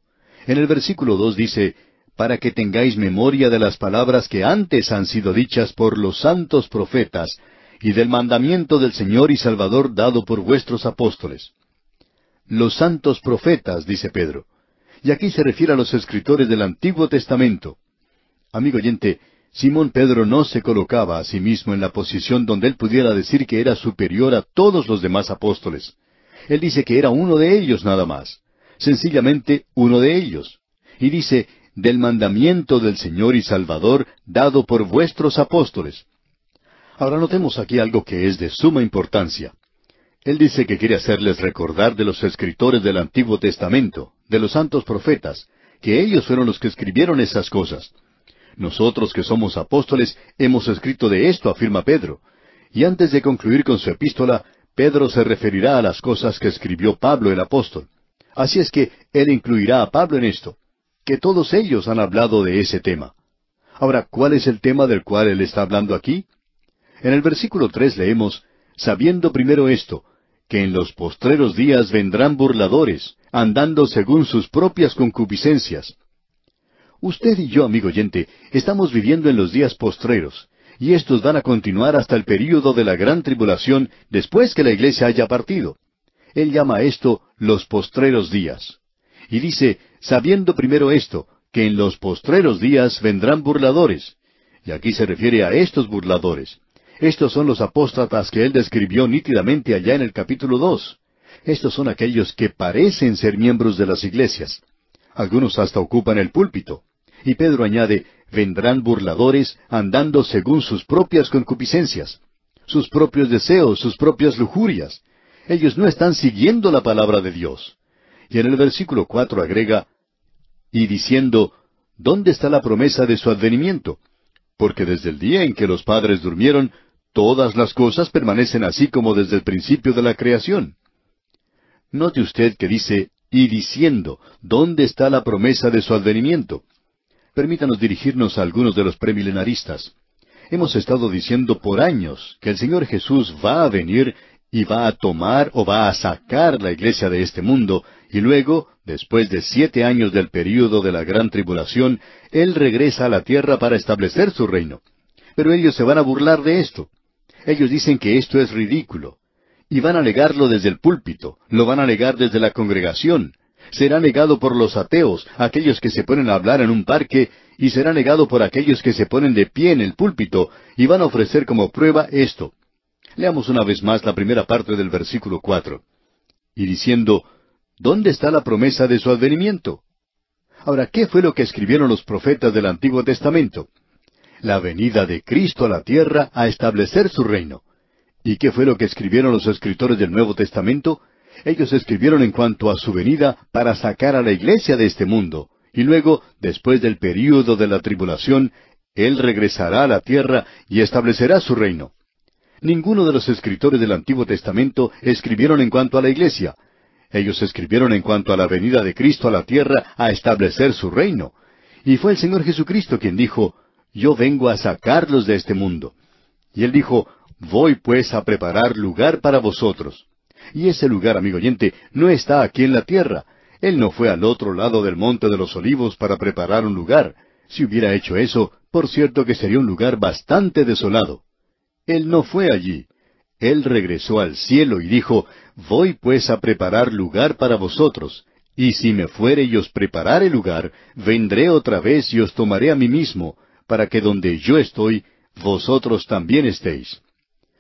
En el versículo dos dice, para que tengáis memoria de las palabras que antes han sido dichas por los santos profetas, y del mandamiento del Señor y Salvador dado por vuestros apóstoles los santos profetas, dice Pedro. Y aquí se refiere a los escritores del Antiguo Testamento. Amigo oyente, Simón Pedro no se colocaba a sí mismo en la posición donde él pudiera decir que era superior a todos los demás apóstoles. Él dice que era uno de ellos nada más, sencillamente uno de ellos. Y dice, del mandamiento del Señor y Salvador dado por vuestros apóstoles. Ahora notemos aquí algo que es de suma importancia. Él dice que quiere hacerles recordar de los escritores del Antiguo Testamento, de los santos profetas, que ellos fueron los que escribieron esas cosas. Nosotros que somos apóstoles hemos escrito de esto, afirma Pedro. Y antes de concluir con su epístola, Pedro se referirá a las cosas que escribió Pablo el apóstol. Así es que él incluirá a Pablo en esto, que todos ellos han hablado de ese tema. Ahora, ¿cuál es el tema del cual él está hablando aquí? En el versículo tres leemos, sabiendo primero esto, que en los postreros días vendrán burladores, andando según sus propias concupiscencias. Usted y yo, amigo oyente, estamos viviendo en los días postreros, y estos van a continuar hasta el período de la gran tribulación después que la iglesia haya partido. Él llama esto los postreros días. Y dice, sabiendo primero esto, que en los postreros días vendrán burladores. Y aquí se refiere a estos burladores. Estos son los apóstatas que él describió nítidamente allá en el capítulo dos. Estos son aquellos que parecen ser miembros de las iglesias. Algunos hasta ocupan el púlpito. Y Pedro añade, vendrán burladores andando según sus propias concupiscencias, sus propios deseos, sus propias lujurias. Ellos no están siguiendo la palabra de Dios. Y en el versículo cuatro agrega, y diciendo, ¿dónde está la promesa de su advenimiento? Porque desde el día en que los padres durmieron, Todas las cosas permanecen así como desde el principio de la creación. Note usted que dice, y diciendo, ¿dónde está la promesa de su advenimiento? Permítanos dirigirnos a algunos de los premilenaristas. Hemos estado diciendo por años que el Señor Jesús va a venir y va a tomar o va a sacar la iglesia de este mundo, y luego, después de siete años del período de la gran tribulación, Él regresa a la tierra para establecer su reino. Pero ellos se van a burlar de esto. Ellos dicen que esto es ridículo. Y van a negarlo desde el púlpito, lo van a negar desde la congregación. Será negado por los ateos, aquellos que se ponen a hablar en un parque, y será negado por aquellos que se ponen de pie en el púlpito, y van a ofrecer como prueba esto. Leamos una vez más la primera parte del versículo cuatro. Y diciendo, ¿dónde está la promesa de su advenimiento? Ahora, ¿qué fue lo que escribieron los profetas del Antiguo Testamento? la venida de Cristo a la tierra a establecer su reino. ¿Y qué fue lo que escribieron los escritores del Nuevo Testamento? Ellos escribieron en cuanto a su venida para sacar a la iglesia de este mundo. Y luego, después del período de la tribulación, Él regresará a la tierra y establecerá su reino. Ninguno de los escritores del Antiguo Testamento escribieron en cuanto a la iglesia. Ellos escribieron en cuanto a la venida de Cristo a la tierra a establecer su reino. Y fue el Señor Jesucristo quien dijo, yo vengo a sacarlos de este mundo. Y él dijo, voy pues a preparar lugar para vosotros. Y ese lugar, amigo oyente, no está aquí en la tierra. Él no fue al otro lado del monte de los olivos para preparar un lugar. Si hubiera hecho eso, por cierto que sería un lugar bastante desolado. Él no fue allí. Él regresó al cielo y dijo, Voy pues a preparar lugar para vosotros, y si me fuere y os preparare lugar, vendré otra vez y os tomaré a mí mismo, para que donde yo estoy, vosotros también estéis.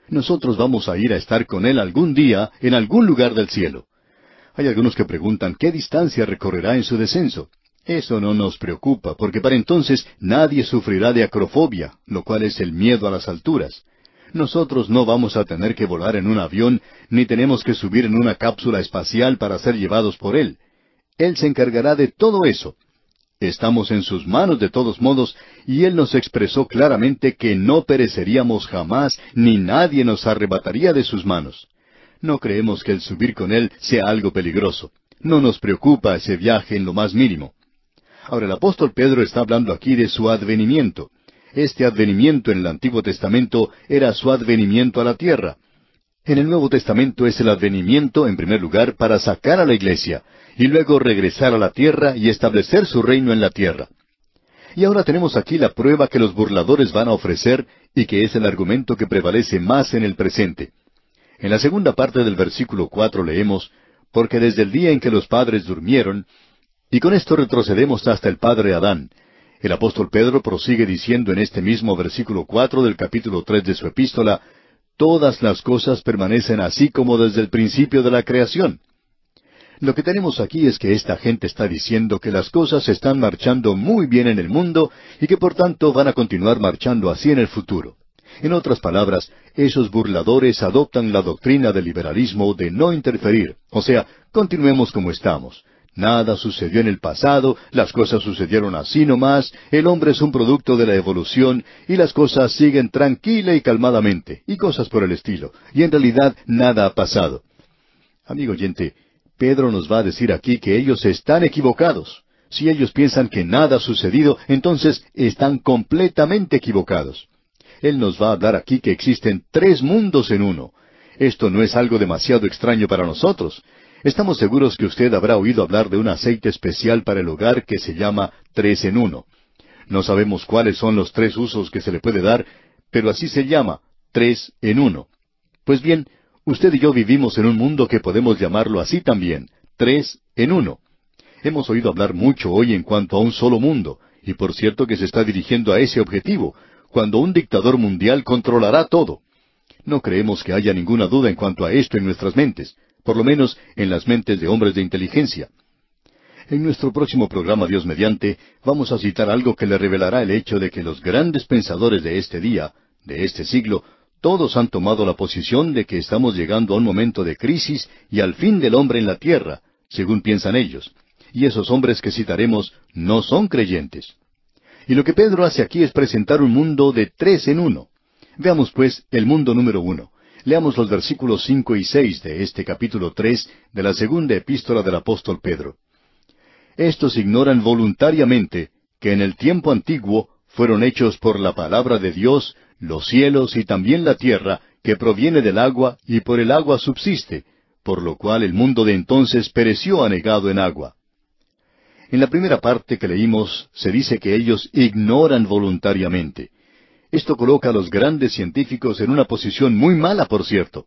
Nosotros vamos a ir a estar con Él algún día en algún lugar del cielo. Hay algunos que preguntan qué distancia recorrerá en su descenso. Eso no nos preocupa, porque para entonces nadie sufrirá de acrofobia, lo cual es el miedo a las alturas. Nosotros no vamos a tener que volar en un avión, ni tenemos que subir en una cápsula espacial para ser llevados por Él. Él se encargará de todo eso. Estamos en sus manos de todos modos, y Él nos expresó claramente que no pereceríamos jamás, ni nadie nos arrebataría de sus manos. No creemos que el subir con Él sea algo peligroso. No nos preocupa ese viaje en lo más mínimo. Ahora el apóstol Pedro está hablando aquí de su advenimiento. Este advenimiento en el Antiguo Testamento era su advenimiento a la tierra, en el Nuevo Testamento es el advenimiento, en primer lugar, para sacar a la iglesia, y luego regresar a la tierra y establecer su reino en la tierra. Y ahora tenemos aquí la prueba que los burladores van a ofrecer y que es el argumento que prevalece más en el presente. En la segunda parte del versículo cuatro leemos, porque desde el día en que los padres durmieron, y con esto retrocedemos hasta el padre Adán. El apóstol Pedro prosigue diciendo en este mismo versículo cuatro del capítulo tres de su epístola, todas las cosas permanecen así como desde el principio de la creación. Lo que tenemos aquí es que esta gente está diciendo que las cosas están marchando muy bien en el mundo y que por tanto van a continuar marchando así en el futuro. En otras palabras, esos burladores adoptan la doctrina del liberalismo de no interferir, o sea, continuemos como estamos. Nada sucedió en el pasado, las cosas sucedieron así nomás, el hombre es un producto de la evolución y las cosas siguen tranquila y calmadamente, y cosas por el estilo, y en realidad nada ha pasado. Amigo oyente, Pedro nos va a decir aquí que ellos están equivocados. Si ellos piensan que nada ha sucedido, entonces están completamente equivocados. Él nos va a dar aquí que existen tres mundos en uno. Esto no es algo demasiado extraño para nosotros. Estamos seguros que usted habrá oído hablar de un aceite especial para el hogar que se llama tres en uno. No sabemos cuáles son los tres usos que se le puede dar, pero así se llama, tres en uno. Pues bien, usted y yo vivimos en un mundo que podemos llamarlo así también, tres en uno. Hemos oído hablar mucho hoy en cuanto a un solo mundo, y por cierto que se está dirigiendo a ese objetivo, cuando un dictador mundial controlará todo. No creemos que haya ninguna duda en cuanto a esto en nuestras mentes por lo menos en las mentes de hombres de inteligencia. En nuestro próximo programa Dios mediante vamos a citar algo que le revelará el hecho de que los grandes pensadores de este día, de este siglo, todos han tomado la posición de que estamos llegando a un momento de crisis y al fin del hombre en la tierra, según piensan ellos. Y esos hombres que citaremos no son creyentes. Y lo que Pedro hace aquí es presentar un mundo de tres en uno. Veamos pues el mundo número uno. Leamos los versículos cinco y seis de este capítulo tres de la segunda epístola del apóstol Pedro. Estos ignoran voluntariamente que en el tiempo antiguo fueron hechos por la palabra de Dios los cielos y también la tierra, que proviene del agua y por el agua subsiste, por lo cual el mundo de entonces pereció anegado en agua. En la primera parte que leímos se dice que ellos ignoran voluntariamente. Esto coloca a los grandes científicos en una posición muy mala, por cierto.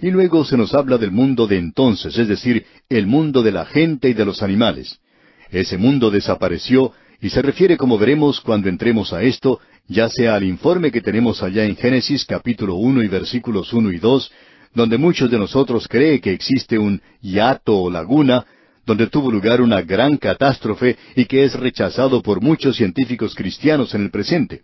Y luego se nos habla del mundo de entonces, es decir, el mundo de la gente y de los animales. Ese mundo desapareció y se refiere, como veremos cuando entremos a esto, ya sea al informe que tenemos allá en Génesis capítulo 1 y versículos 1 y 2, donde muchos de nosotros cree que existe un hiato o laguna, donde tuvo lugar una gran catástrofe y que es rechazado por muchos científicos cristianos en el presente.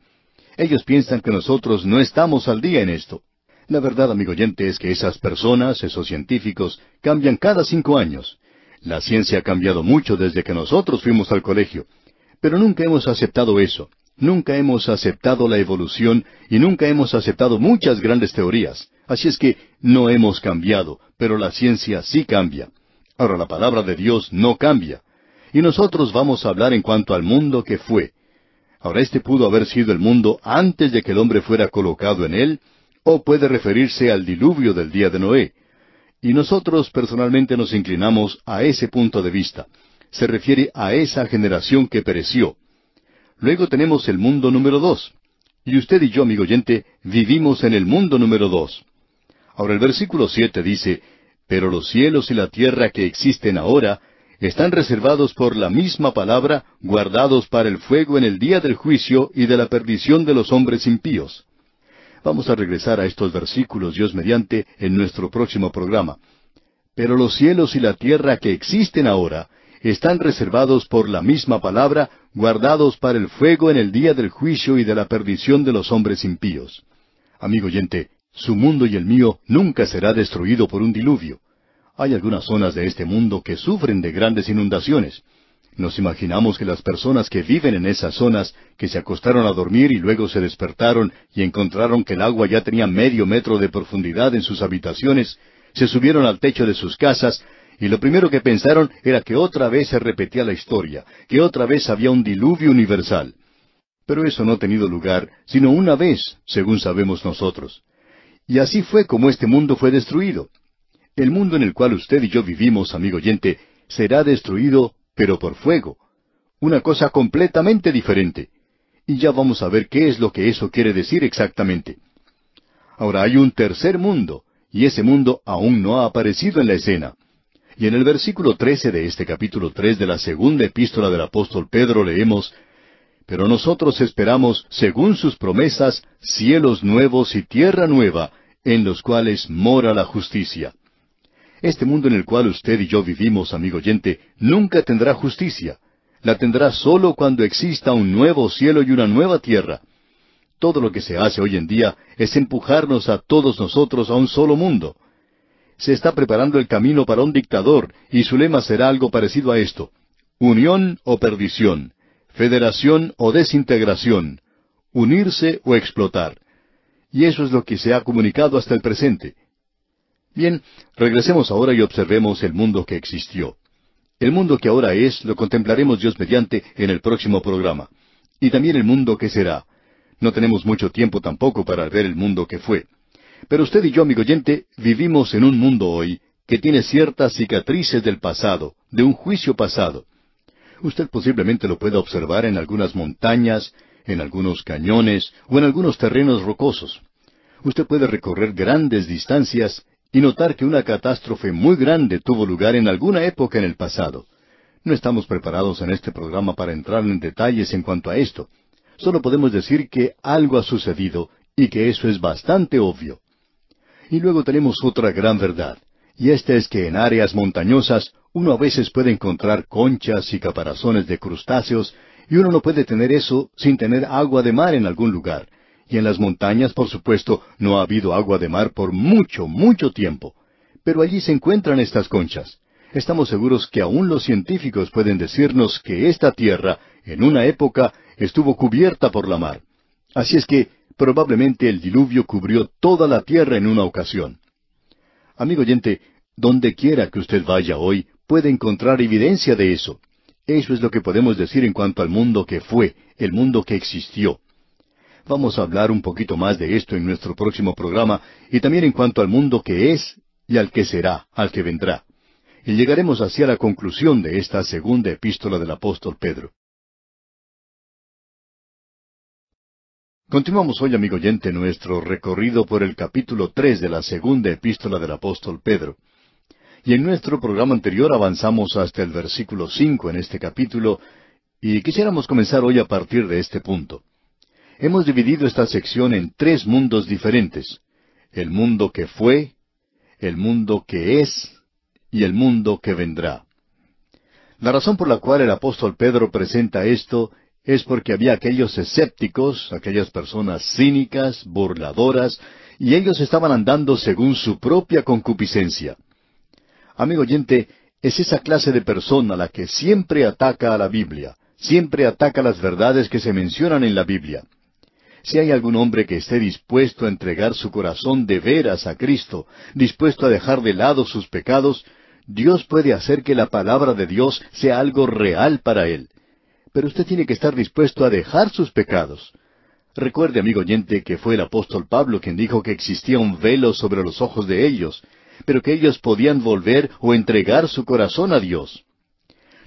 Ellos piensan que nosotros no estamos al día en esto. La verdad, amigo oyente, es que esas personas, esos científicos, cambian cada cinco años. La ciencia ha cambiado mucho desde que nosotros fuimos al colegio, pero nunca hemos aceptado eso. Nunca hemos aceptado la evolución y nunca hemos aceptado muchas grandes teorías. Así es que no hemos cambiado, pero la ciencia sí cambia. Ahora la palabra de Dios no cambia. Y nosotros vamos a hablar en cuanto al mundo que fue, Ahora, este pudo haber sido el mundo antes de que el hombre fuera colocado en él, o puede referirse al diluvio del día de Noé. Y nosotros personalmente nos inclinamos a ese punto de vista. Se refiere a esa generación que pereció. Luego tenemos el mundo número dos. Y usted y yo, amigo oyente, vivimos en el mundo número dos. Ahora el versículo siete dice, Pero los cielos y la tierra que existen ahora están reservados por la misma palabra, guardados para el fuego en el día del juicio y de la perdición de los hombres impíos. Vamos a regresar a estos versículos, Dios mediante, en nuestro próximo programa. Pero los cielos y la tierra que existen ahora están reservados por la misma palabra, guardados para el fuego en el día del juicio y de la perdición de los hombres impíos. Amigo oyente, su mundo y el mío nunca será destruido por un diluvio. Hay algunas zonas de este mundo que sufren de grandes inundaciones. Nos imaginamos que las personas que viven en esas zonas, que se acostaron a dormir y luego se despertaron y encontraron que el agua ya tenía medio metro de profundidad en sus habitaciones, se subieron al techo de sus casas y lo primero que pensaron era que otra vez se repetía la historia, que otra vez había un diluvio universal. Pero eso no ha tenido lugar sino una vez, según sabemos nosotros. Y así fue como este mundo fue destruido. El mundo en el cual usted y yo vivimos, amigo oyente, será destruido, pero por fuego. Una cosa completamente diferente. Y ya vamos a ver qué es lo que eso quiere decir exactamente. Ahora hay un tercer mundo, y ese mundo aún no ha aparecido en la escena. Y en el versículo 13 de este capítulo 3 de la segunda epístola del apóstol Pedro leemos Pero nosotros esperamos, según sus promesas, cielos nuevos y tierra nueva, en los cuales mora la justicia. Este mundo en el cual usted y yo vivimos, amigo oyente, nunca tendrá justicia. La tendrá solo cuando exista un nuevo cielo y una nueva tierra. Todo lo que se hace hoy en día es empujarnos a todos nosotros a un solo mundo. Se está preparando el camino para un dictador, y su lema será algo parecido a esto. Unión o perdición. Federación o desintegración. Unirse o explotar. Y eso es lo que se ha comunicado hasta el presente. Bien, regresemos ahora y observemos el mundo que existió. El mundo que ahora es lo contemplaremos Dios mediante en el próximo programa. Y también el mundo que será. No tenemos mucho tiempo tampoco para ver el mundo que fue. Pero usted y yo, amigo oyente, vivimos en un mundo hoy que tiene ciertas cicatrices del pasado, de un juicio pasado. Usted posiblemente lo pueda observar en algunas montañas, en algunos cañones o en algunos terrenos rocosos. Usted puede recorrer grandes distancias y notar que una catástrofe muy grande tuvo lugar en alguna época en el pasado. No estamos preparados en este programa para entrar en detalles en cuanto a esto. Solo podemos decir que algo ha sucedido y que eso es bastante obvio. Y luego tenemos otra gran verdad, y esta es que en áreas montañosas uno a veces puede encontrar conchas y caparazones de crustáceos, y uno no puede tener eso sin tener agua de mar en algún lugar, y en las montañas, por supuesto, no ha habido agua de mar por mucho, mucho tiempo. Pero allí se encuentran estas conchas. Estamos seguros que aún los científicos pueden decirnos que esta tierra, en una época, estuvo cubierta por la mar. Así es que probablemente el diluvio cubrió toda la tierra en una ocasión. Amigo oyente, donde quiera que usted vaya hoy, puede encontrar evidencia de eso. Eso es lo que podemos decir en cuanto al mundo que fue, el mundo que existió. Vamos a hablar un poquito más de esto en nuestro próximo programa y también en cuanto al mundo que es y al que será, al que vendrá. Y llegaremos hacia la conclusión de esta segunda epístola del apóstol Pedro. Continuamos hoy, amigo oyente, nuestro recorrido por el capítulo tres de la segunda epístola del apóstol Pedro. Y en nuestro programa anterior avanzamos hasta el versículo cinco en este capítulo, y quisiéramos comenzar hoy a partir de este punto. Hemos dividido esta sección en tres mundos diferentes. El mundo que fue, el mundo que es y el mundo que vendrá. La razón por la cual el apóstol Pedro presenta esto es porque había aquellos escépticos, aquellas personas cínicas, burladoras, y ellos estaban andando según su propia concupiscencia. Amigo oyente, es esa clase de persona la que siempre ataca a la Biblia, siempre ataca las verdades que se mencionan en la Biblia. Si hay algún hombre que esté dispuesto a entregar su corazón de veras a Cristo, dispuesto a dejar de lado sus pecados, Dios puede hacer que la palabra de Dios sea algo real para él. Pero usted tiene que estar dispuesto a dejar sus pecados. Recuerde, amigo oyente, que fue el apóstol Pablo quien dijo que existía un velo sobre los ojos de ellos, pero que ellos podían volver o entregar su corazón a Dios.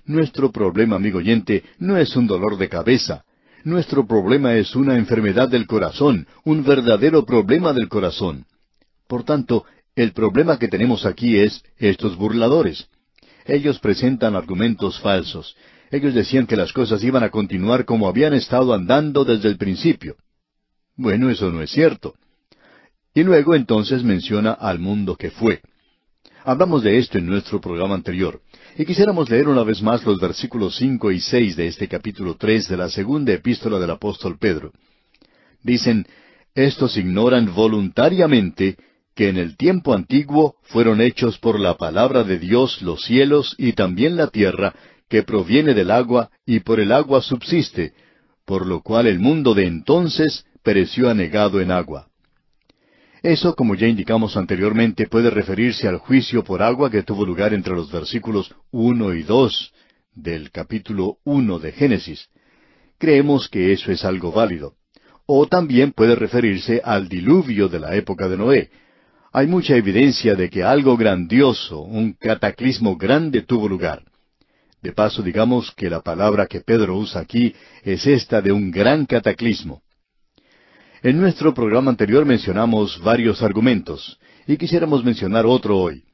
Nuestro problema, amigo oyente, no es un dolor de cabeza, nuestro problema es una enfermedad del corazón, un verdadero problema del corazón. Por tanto, el problema que tenemos aquí es estos burladores. Ellos presentan argumentos falsos. Ellos decían que las cosas iban a continuar como habían estado andando desde el principio. Bueno, eso no es cierto. Y luego entonces menciona al mundo que fue. Hablamos de esto en nuestro programa anterior. Y quisiéramos leer una vez más los versículos cinco y seis de este capítulo tres de la segunda epístola del apóstol Pedro. Dicen, estos ignoran voluntariamente que en el tiempo antiguo fueron hechos por la palabra de Dios los cielos y también la tierra, que proviene del agua y por el agua subsiste, por lo cual el mundo de entonces pereció anegado en agua. Eso, como ya indicamos anteriormente, puede referirse al juicio por agua que tuvo lugar entre los versículos 1 y 2 del capítulo 1 de Génesis. Creemos que eso es algo válido. O también puede referirse al diluvio de la época de Noé. Hay mucha evidencia de que algo grandioso, un cataclismo grande tuvo lugar. De paso, digamos que la palabra que Pedro usa aquí es esta de un gran cataclismo. En nuestro programa anterior mencionamos varios argumentos y quisiéramos mencionar otro hoy.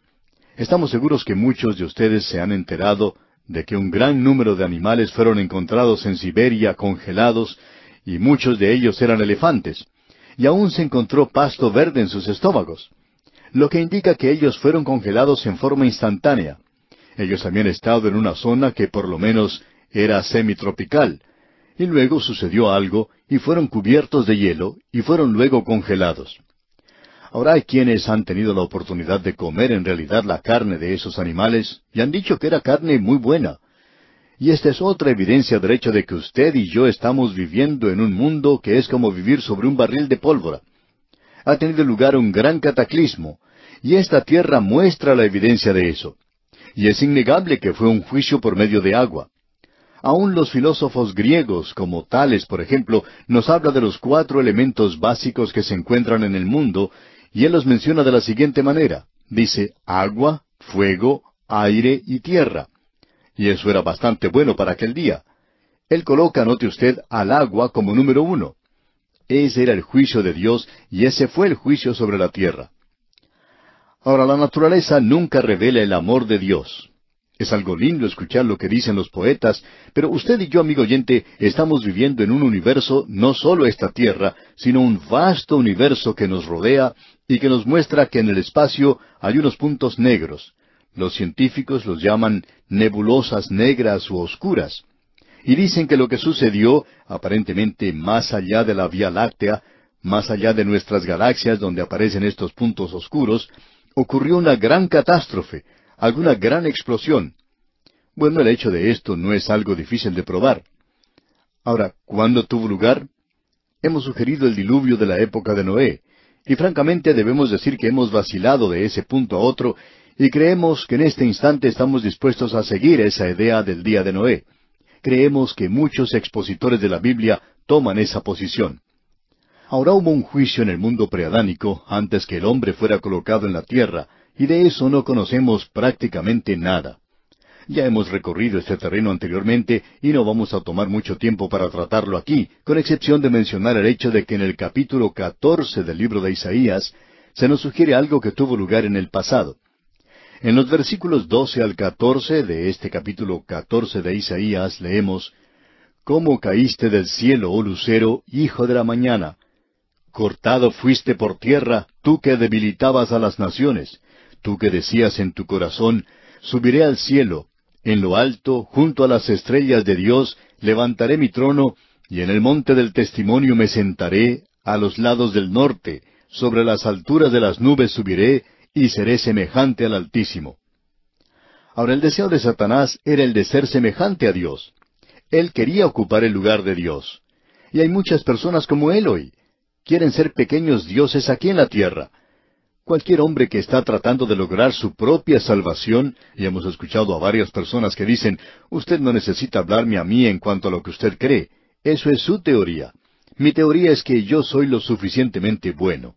Estamos seguros que muchos de ustedes se han enterado de que un gran número de animales fueron encontrados en Siberia congelados y muchos de ellos eran elefantes, y aún se encontró pasto verde en sus estómagos, lo que indica que ellos fueron congelados en forma instantánea. Ellos habían estado en una zona que por lo menos era semitropical, y luego sucedió algo, y fueron cubiertos de hielo, y fueron luego congelados. Ahora hay quienes han tenido la oportunidad de comer en realidad la carne de esos animales, y han dicho que era carne muy buena. Y esta es otra evidencia derecha de que usted y yo estamos viviendo en un mundo que es como vivir sobre un barril de pólvora. Ha tenido lugar un gran cataclismo, y esta tierra muestra la evidencia de eso. Y es innegable que fue un juicio por medio de agua. Aún los filósofos griegos, como Tales, por ejemplo, nos habla de los cuatro elementos básicos que se encuentran en el mundo, y él los menciona de la siguiente manera. Dice agua, fuego, aire y tierra. Y eso era bastante bueno para aquel día. Él coloca, note usted, al agua como número uno. Ese era el juicio de Dios y ese fue el juicio sobre la tierra. Ahora, la naturaleza nunca revela el amor de Dios. Es algo lindo escuchar lo que dicen los poetas, pero usted y yo, amigo oyente, estamos viviendo en un universo, no solo esta Tierra, sino un vasto universo que nos rodea y que nos muestra que en el espacio hay unos puntos negros. Los científicos los llaman nebulosas negras u oscuras. Y dicen que lo que sucedió, aparentemente más allá de la Vía Láctea, más allá de nuestras galaxias donde aparecen estos puntos oscuros, ocurrió una gran catástrofe, alguna gran explosión. Bueno, el hecho de esto no es algo difícil de probar. Ahora, ¿cuándo tuvo lugar? Hemos sugerido el diluvio de la época de Noé, y francamente debemos decir que hemos vacilado de ese punto a otro, y creemos que en este instante estamos dispuestos a seguir esa idea del día de Noé. Creemos que muchos expositores de la Biblia toman esa posición. Ahora hubo un juicio en el mundo preadánico antes que el hombre fuera colocado en la tierra, y de eso no conocemos prácticamente nada. Ya hemos recorrido este terreno anteriormente y no vamos a tomar mucho tiempo para tratarlo aquí, con excepción de mencionar el hecho de que en el capítulo 14 del libro de Isaías se nos sugiere algo que tuvo lugar en el pasado. En los versículos 12 al 14 de este capítulo 14 de Isaías leemos, ¿Cómo caíste del cielo, oh lucero, hijo de la mañana? Cortado fuiste por tierra, tú que debilitabas a las naciones, Tú que decías en tu corazón, subiré al cielo, en lo alto, junto a las estrellas de Dios, levantaré mi trono, y en el monte del testimonio me sentaré, a los lados del norte, sobre las alturas de las nubes subiré, y seré semejante al Altísimo. Ahora el deseo de Satanás era el de ser semejante a Dios. Él quería ocupar el lugar de Dios. Y hay muchas personas como él hoy. Quieren ser pequeños dioses aquí en la tierra. Cualquier hombre que está tratando de lograr su propia salvación, y hemos escuchado a varias personas que dicen, usted no necesita hablarme a mí en cuanto a lo que usted cree. Eso es su teoría. Mi teoría es que yo soy lo suficientemente bueno.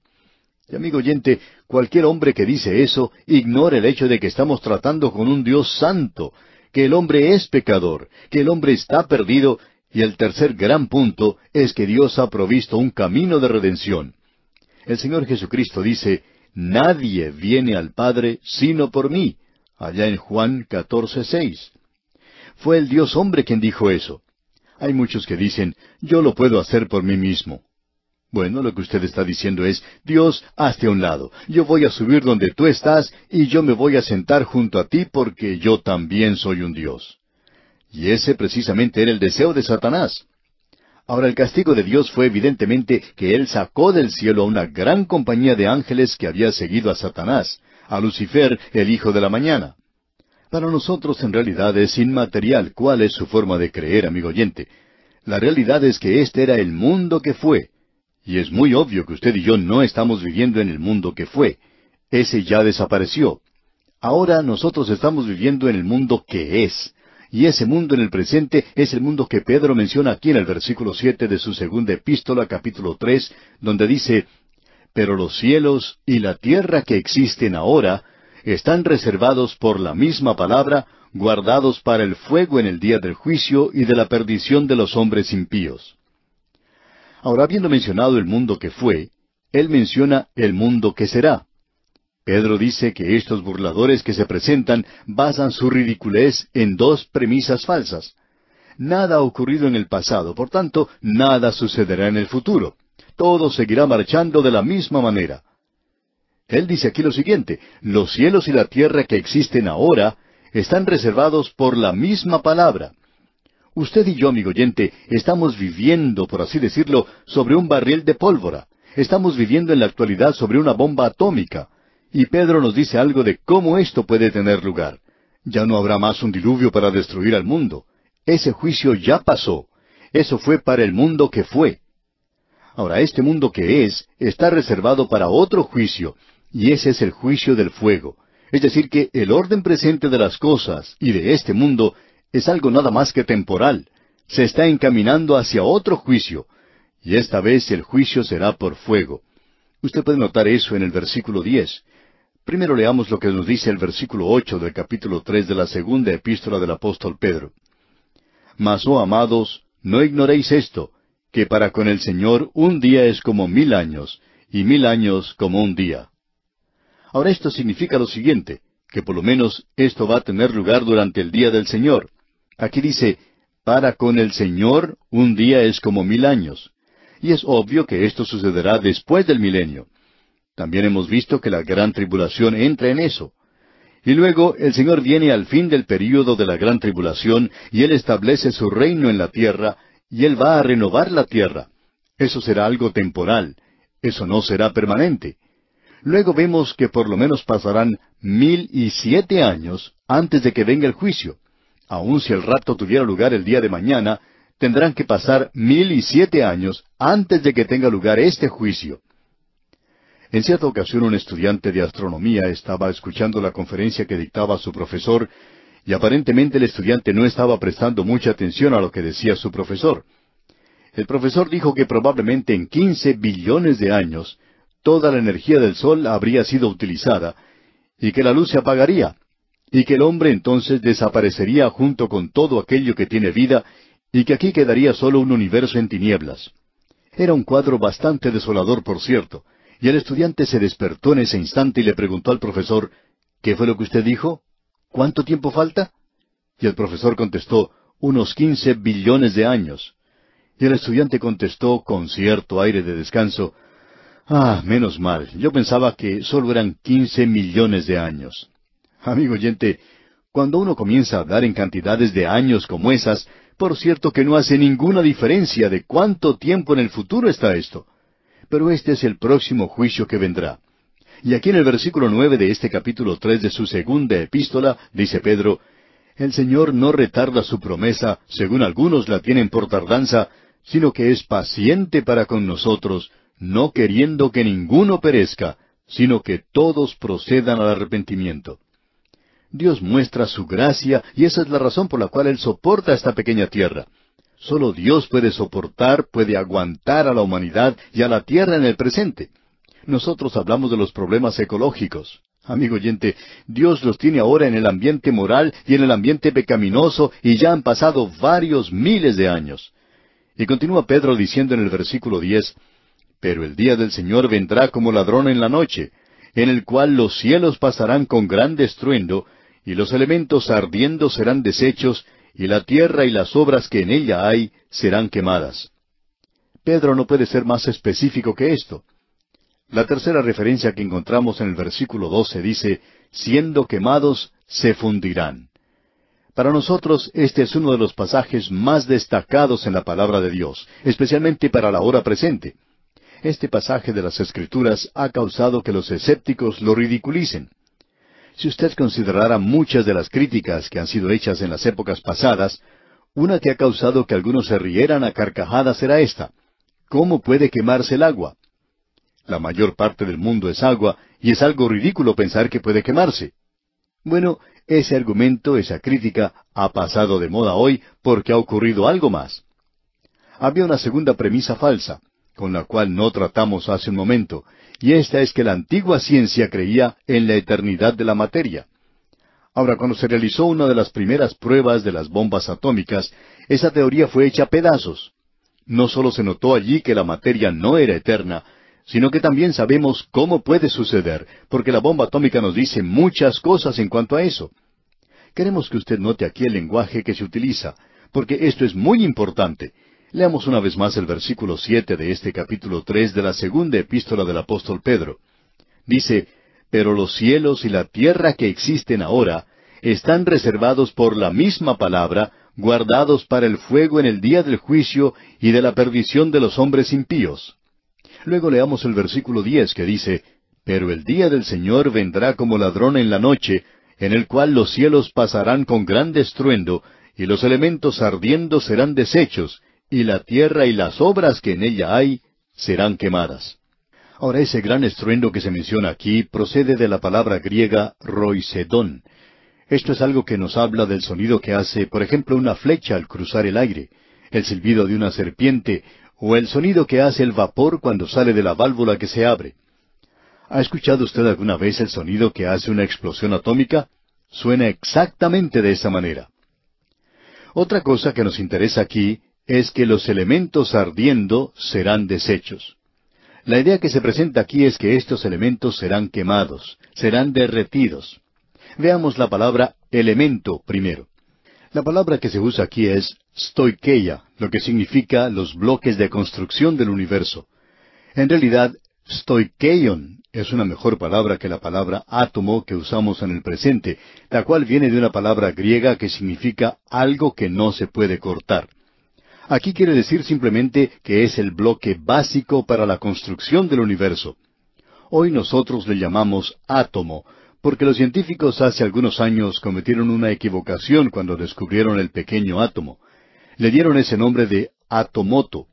Y amigo oyente, cualquier hombre que dice eso ignora el hecho de que estamos tratando con un Dios santo, que el hombre es pecador, que el hombre está perdido, y el tercer gran punto es que Dios ha provisto un camino de redención. El Señor Jesucristo dice, Nadie viene al Padre sino por mí, allá en Juan 14:6. Fue el Dios hombre quien dijo eso. Hay muchos que dicen, yo lo puedo hacer por mí mismo. Bueno, lo que usted está diciendo es, Dios, hazte a un lado. Yo voy a subir donde tú estás y yo me voy a sentar junto a ti porque yo también soy un Dios. Y ese precisamente era el deseo de Satanás. Ahora el castigo de Dios fue evidentemente que Él sacó del cielo a una gran compañía de ángeles que había seguido a Satanás, a Lucifer, el Hijo de la Mañana. Para nosotros en realidad es inmaterial cuál es su forma de creer, amigo oyente. La realidad es que este era el mundo que fue. Y es muy obvio que usted y yo no estamos viviendo en el mundo que fue. Ese ya desapareció. Ahora nosotros estamos viviendo en el mundo que es y ese mundo en el presente es el mundo que Pedro menciona aquí en el versículo siete de su segunda epístola, capítulo tres, donde dice Pero los cielos y la tierra que existen ahora están reservados por la misma palabra, guardados para el fuego en el día del juicio y de la perdición de los hombres impíos. Ahora, habiendo mencionado el mundo que fue, él menciona el mundo que será. Pedro dice que estos burladores que se presentan basan su ridiculez en dos premisas falsas. Nada ha ocurrido en el pasado, por tanto, nada sucederá en el futuro. Todo seguirá marchando de la misma manera. Él dice aquí lo siguiente, los cielos y la tierra que existen ahora están reservados por la misma palabra. Usted y yo, amigo oyente, estamos viviendo, por así decirlo, sobre un barril de pólvora. Estamos viviendo en la actualidad sobre una bomba atómica. Y Pedro nos dice algo de cómo esto puede tener lugar. Ya no habrá más un diluvio para destruir al mundo. Ese juicio ya pasó. Eso fue para el mundo que fue. Ahora, este mundo que es está reservado para otro juicio, y ese es el juicio del fuego. Es decir, que el orden presente de las cosas y de este mundo es algo nada más que temporal. Se está encaminando hacia otro juicio, y esta vez el juicio será por fuego. Usted puede notar eso en el versículo diez. Primero leamos lo que nos dice el versículo ocho del capítulo tres de la segunda epístola del apóstol Pedro. Mas, oh amados, no ignoréis esto, que para con el Señor un día es como mil años, y mil años como un día. Ahora esto significa lo siguiente, que por lo menos esto va a tener lugar durante el día del Señor. Aquí dice, para con el Señor un día es como mil años. Y es obvio que esto sucederá después del milenio. También hemos visto que la gran tribulación entra en eso. Y luego el Señor viene al fin del período de la gran tribulación y Él establece su reino en la tierra y Él va a renovar la tierra. Eso será algo temporal, eso no será permanente. Luego vemos que por lo menos pasarán mil y siete años antes de que venga el juicio. Aun si el rapto tuviera lugar el día de mañana, tendrán que pasar mil y siete años antes de que tenga lugar este juicio. En cierta ocasión un estudiante de astronomía estaba escuchando la conferencia que dictaba su profesor y aparentemente el estudiante no estaba prestando mucha atención a lo que decía su profesor. El profesor dijo que probablemente en 15 billones de años toda la energía del Sol habría sido utilizada y que la luz se apagaría y que el hombre entonces desaparecería junto con todo aquello que tiene vida y que aquí quedaría solo un universo en tinieblas. Era un cuadro bastante desolador, por cierto, y el estudiante se despertó en ese instante y le preguntó al profesor, ¿qué fue lo que usted dijo? ¿Cuánto tiempo falta? Y el profesor contestó, unos quince billones de años. Y el estudiante contestó con cierto aire de descanso, Ah, menos mal, yo pensaba que solo eran quince millones de años. Amigo oyente, cuando uno comienza a hablar en cantidades de años como esas, por cierto que no hace ninguna diferencia de cuánto tiempo en el futuro está esto. Pero este es el próximo juicio que vendrá. Y aquí en el versículo nueve de este capítulo tres de su segunda epístola, dice Pedro, El Señor no retarda su promesa, según algunos la tienen por tardanza, sino que es paciente para con nosotros, no queriendo que ninguno perezca, sino que todos procedan al arrepentimiento. Dios muestra su gracia y esa es la razón por la cual Él soporta esta pequeña tierra. Solo Dios puede soportar, puede aguantar a la humanidad y a la tierra en el presente. Nosotros hablamos de los problemas ecológicos. Amigo oyente, Dios los tiene ahora en el ambiente moral y en el ambiente pecaminoso y ya han pasado varios miles de años. Y continúa Pedro diciendo en el versículo diez, Pero el día del Señor vendrá como ladrón en la noche, en el cual los cielos pasarán con gran estruendo, y los elementos ardiendo serán deshechos, y la tierra y las obras que en ella hay serán quemadas. Pedro no puede ser más específico que esto. La tercera referencia que encontramos en el versículo 12 dice, siendo quemados, se fundirán. Para nosotros este es uno de los pasajes más destacados en la palabra de Dios, especialmente para la hora presente. Este pasaje de las Escrituras ha causado que los escépticos lo ridiculicen. Si usted considerara muchas de las críticas que han sido hechas en las épocas pasadas, una que ha causado que algunos se rieran a carcajadas era esta. ¿Cómo puede quemarse el agua? La mayor parte del mundo es agua y es algo ridículo pensar que puede quemarse. Bueno, ese argumento, esa crítica, ha pasado de moda hoy porque ha ocurrido algo más. Había una segunda premisa falsa, con la cual no tratamos hace un momento, y esta es que la antigua ciencia creía en la eternidad de la materia. Ahora, cuando se realizó una de las primeras pruebas de las bombas atómicas, esa teoría fue hecha a pedazos. No solo se notó allí que la materia no era eterna, sino que también sabemos cómo puede suceder, porque la bomba atómica nos dice muchas cosas en cuanto a eso. Queremos que usted note aquí el lenguaje que se utiliza, porque esto es muy importante, Leamos una vez más el versículo siete de este capítulo tres de la segunda epístola del apóstol Pedro. Dice, Pero los cielos y la tierra que existen ahora están reservados por la misma palabra, guardados para el fuego en el día del juicio y de la perdición de los hombres impíos. Luego leamos el versículo diez que dice, Pero el día del Señor vendrá como ladrón en la noche, en el cual los cielos pasarán con gran estruendo, y los elementos ardiendo serán deshechos, y la tierra y las obras que en ella hay serán quemadas. Ahora ese gran estruendo que se menciona aquí procede de la palabra griega roicedón. Esto es algo que nos habla del sonido que hace, por ejemplo, una flecha al cruzar el aire, el silbido de una serpiente o el sonido que hace el vapor cuando sale de la válvula que se abre. ¿Ha escuchado usted alguna vez el sonido que hace una explosión atómica? Suena exactamente de esa manera. Otra cosa que nos interesa aquí es que los elementos ardiendo serán deshechos. La idea que se presenta aquí es que estos elementos serán quemados, serán derretidos. Veamos la palabra elemento primero. La palabra que se usa aquí es stoikeia, lo que significa los bloques de construcción del universo. En realidad, stoikeion es una mejor palabra que la palabra átomo que usamos en el presente, la cual viene de una palabra griega que significa algo que no se puede cortar aquí quiere decir simplemente que es el bloque básico para la construcción del universo. Hoy nosotros le llamamos átomo, porque los científicos hace algunos años cometieron una equivocación cuando descubrieron el pequeño átomo. Le dieron ese nombre de atomoto.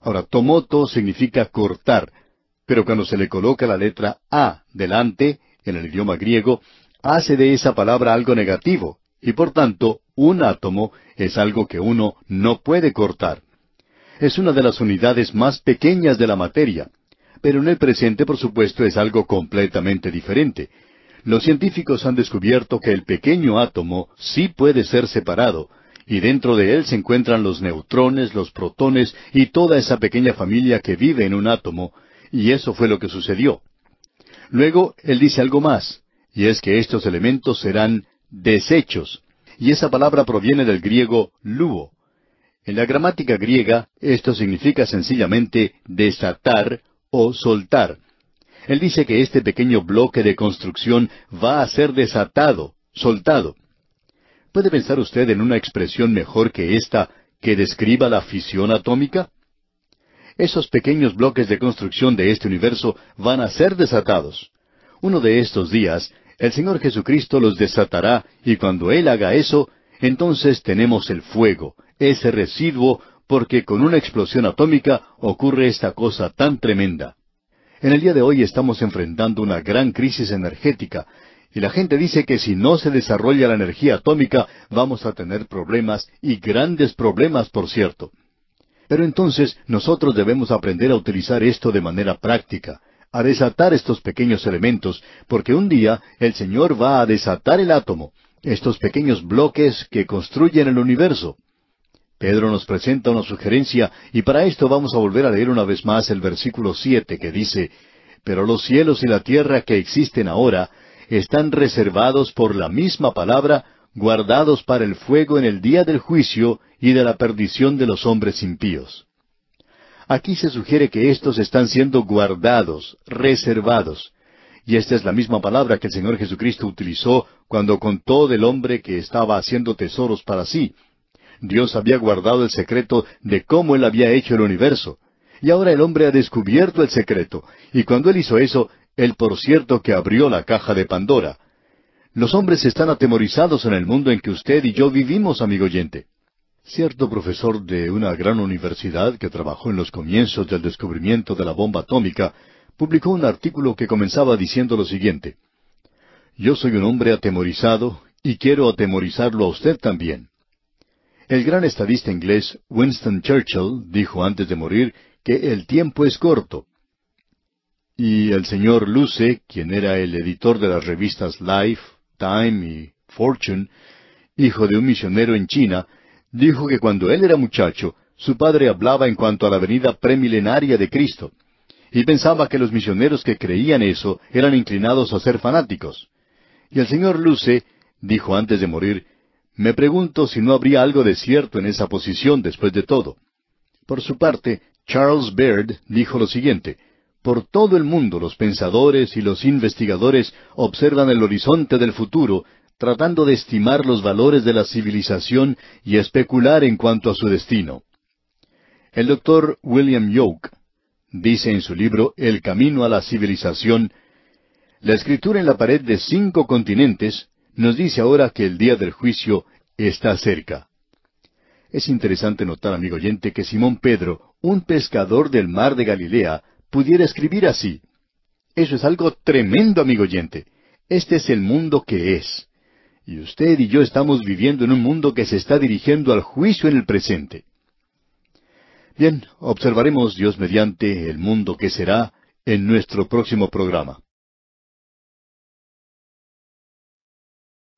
Ahora, tomoto significa cortar, pero cuando se le coloca la letra A delante, en el idioma griego, hace de esa palabra algo negativo, y por tanto, un átomo es algo que uno no puede cortar. Es una de las unidades más pequeñas de la materia, pero en el presente, por supuesto, es algo completamente diferente. Los científicos han descubierto que el pequeño átomo sí puede ser separado, y dentro de él se encuentran los neutrones, los protones y toda esa pequeña familia que vive en un átomo, y eso fue lo que sucedió. Luego, él dice algo más, y es que estos elementos serán desechos, y esa palabra proviene del griego luo. En la gramática griega, esto significa sencillamente desatar o soltar. Él dice que este pequeño bloque de construcción va a ser desatado, soltado. ¿Puede pensar usted en una expresión mejor que esta que describa la fisión atómica? Esos pequeños bloques de construcción de este universo van a ser desatados. Uno de estos días el Señor Jesucristo los desatará y cuando Él haga eso, entonces tenemos el fuego, ese residuo, porque con una explosión atómica ocurre esta cosa tan tremenda. En el día de hoy estamos enfrentando una gran crisis energética y la gente dice que si no se desarrolla la energía atómica vamos a tener problemas y grandes problemas, por cierto. Pero entonces nosotros debemos aprender a utilizar esto de manera práctica a desatar estos pequeños elementos, porque un día el Señor va a desatar el átomo, estos pequeños bloques que construyen el universo. Pedro nos presenta una sugerencia y para esto vamos a volver a leer una vez más el versículo siete que dice Pero los cielos y la tierra que existen ahora están reservados por la misma palabra, guardados para el fuego en el día del juicio y de la perdición de los hombres impíos. Aquí se sugiere que estos están siendo guardados, reservados. Y esta es la misma palabra que el Señor Jesucristo utilizó cuando contó del hombre que estaba haciendo tesoros para sí. Dios había guardado el secreto de cómo él había hecho el universo. Y ahora el hombre ha descubierto el secreto. Y cuando él hizo eso, él por cierto que abrió la caja de Pandora. Los hombres están atemorizados en el mundo en que usted y yo vivimos, amigo oyente. Cierto profesor de una gran universidad que trabajó en los comienzos del descubrimiento de la bomba atómica publicó un artículo que comenzaba diciendo lo siguiente. Yo soy un hombre atemorizado y quiero atemorizarlo a usted también. El gran estadista inglés Winston Churchill dijo antes de morir que el tiempo es corto. Y el señor Luce, quien era el editor de las revistas Life, Time y Fortune, hijo de un misionero en China, dijo que cuando él era muchacho, su padre hablaba en cuanto a la venida premilenaria de Cristo, y pensaba que los misioneros que creían eso eran inclinados a ser fanáticos. Y el señor Luce dijo antes de morir, me pregunto si no habría algo de cierto en esa posición después de todo. Por su parte, Charles Baird dijo lo siguiente, por todo el mundo los pensadores y los investigadores observan el horizonte del futuro tratando de estimar los valores de la civilización y especular en cuanto a su destino. El doctor William Yoke dice en su libro El camino a la civilización, la escritura en la pared de cinco continentes nos dice ahora que el día del juicio está cerca. Es interesante notar, amigo oyente, que Simón Pedro, un pescador del mar de Galilea, pudiera escribir así. Eso es algo tremendo, amigo oyente. Este es el mundo que es. Y usted y yo estamos viviendo en un mundo que se está dirigiendo al juicio en el presente. Bien, observaremos Dios mediante el mundo que será en nuestro próximo programa.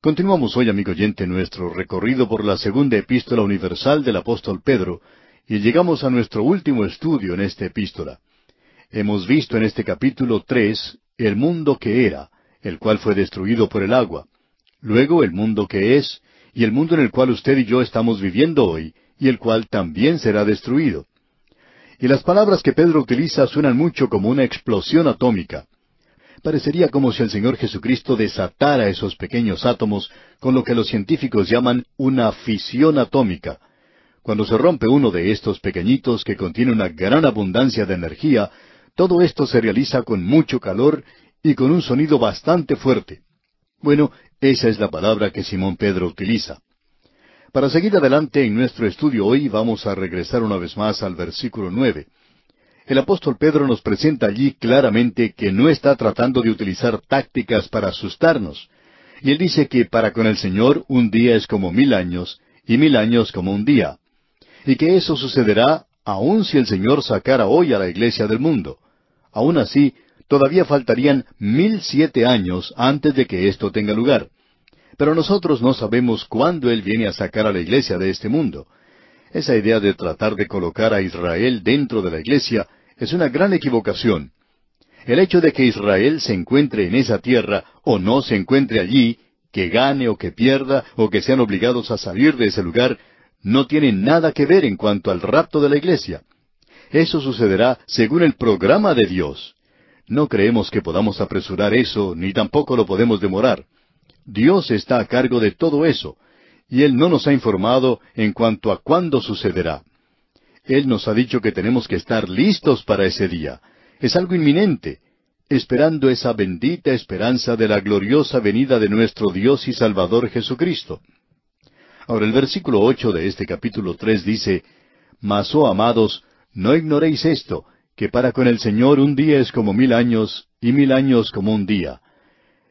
Continuamos hoy, amigo oyente, nuestro recorrido por la segunda epístola universal del apóstol Pedro, y llegamos a nuestro último estudio en esta epístola. Hemos visto en este capítulo tres el mundo que era, el cual fue destruido por el agua, luego el mundo que es, y el mundo en el cual usted y yo estamos viviendo hoy, y el cual también será destruido. Y las palabras que Pedro utiliza suenan mucho como una explosión atómica. Parecería como si el Señor Jesucristo desatara esos pequeños átomos con lo que los científicos llaman una fisión atómica. Cuando se rompe uno de estos pequeñitos que contiene una gran abundancia de energía, todo esto se realiza con mucho calor y con un sonido bastante fuerte. Bueno, esa es la palabra que Simón Pedro utiliza. Para seguir adelante en nuestro estudio hoy vamos a regresar una vez más al versículo nueve. El apóstol Pedro nos presenta allí claramente que no está tratando de utilizar tácticas para asustarnos. Y él dice que para con el Señor un día es como mil años y mil años como un día. Y que eso sucederá aun si el Señor sacara hoy a la iglesia del mundo. Aun así, todavía faltarían mil siete años antes de que esto tenga lugar. Pero nosotros no sabemos cuándo Él viene a sacar a la iglesia de este mundo. Esa idea de tratar de colocar a Israel dentro de la iglesia es una gran equivocación. El hecho de que Israel se encuentre en esa tierra o no se encuentre allí, que gane o que pierda o que sean obligados a salir de ese lugar, no tiene nada que ver en cuanto al rapto de la iglesia. Eso sucederá según el programa de Dios. No creemos que podamos apresurar eso, ni tampoco lo podemos demorar. Dios está a cargo de todo eso, y Él no nos ha informado en cuanto a cuándo sucederá. Él nos ha dicho que tenemos que estar listos para ese día. Es algo inminente, esperando esa bendita esperanza de la gloriosa venida de nuestro Dios y Salvador Jesucristo. Ahora el versículo ocho de este capítulo tres dice Mas, oh amados, no ignoréis esto, que para con el Señor un día es como mil años y mil años como un día.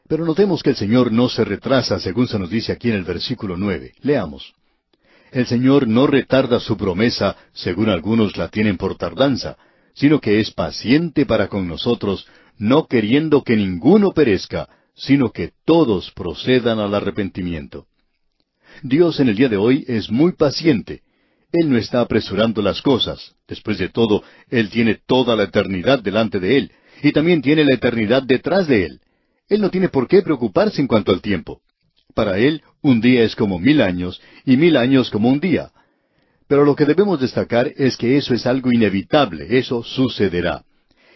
Pero notemos que el Señor no se retrasa, según se nos dice aquí en el versículo nueve. Leamos. El Señor no retarda su promesa, según algunos la tienen por tardanza, sino que es paciente para con nosotros, no queriendo que ninguno perezca, sino que todos procedan al arrepentimiento. Dios en el día de hoy es muy paciente, él no está apresurando las cosas. Después de todo, Él tiene toda la eternidad delante de Él, y también tiene la eternidad detrás de Él. Él no tiene por qué preocuparse en cuanto al tiempo. Para Él, un día es como mil años, y mil años como un día. Pero lo que debemos destacar es que eso es algo inevitable, eso sucederá.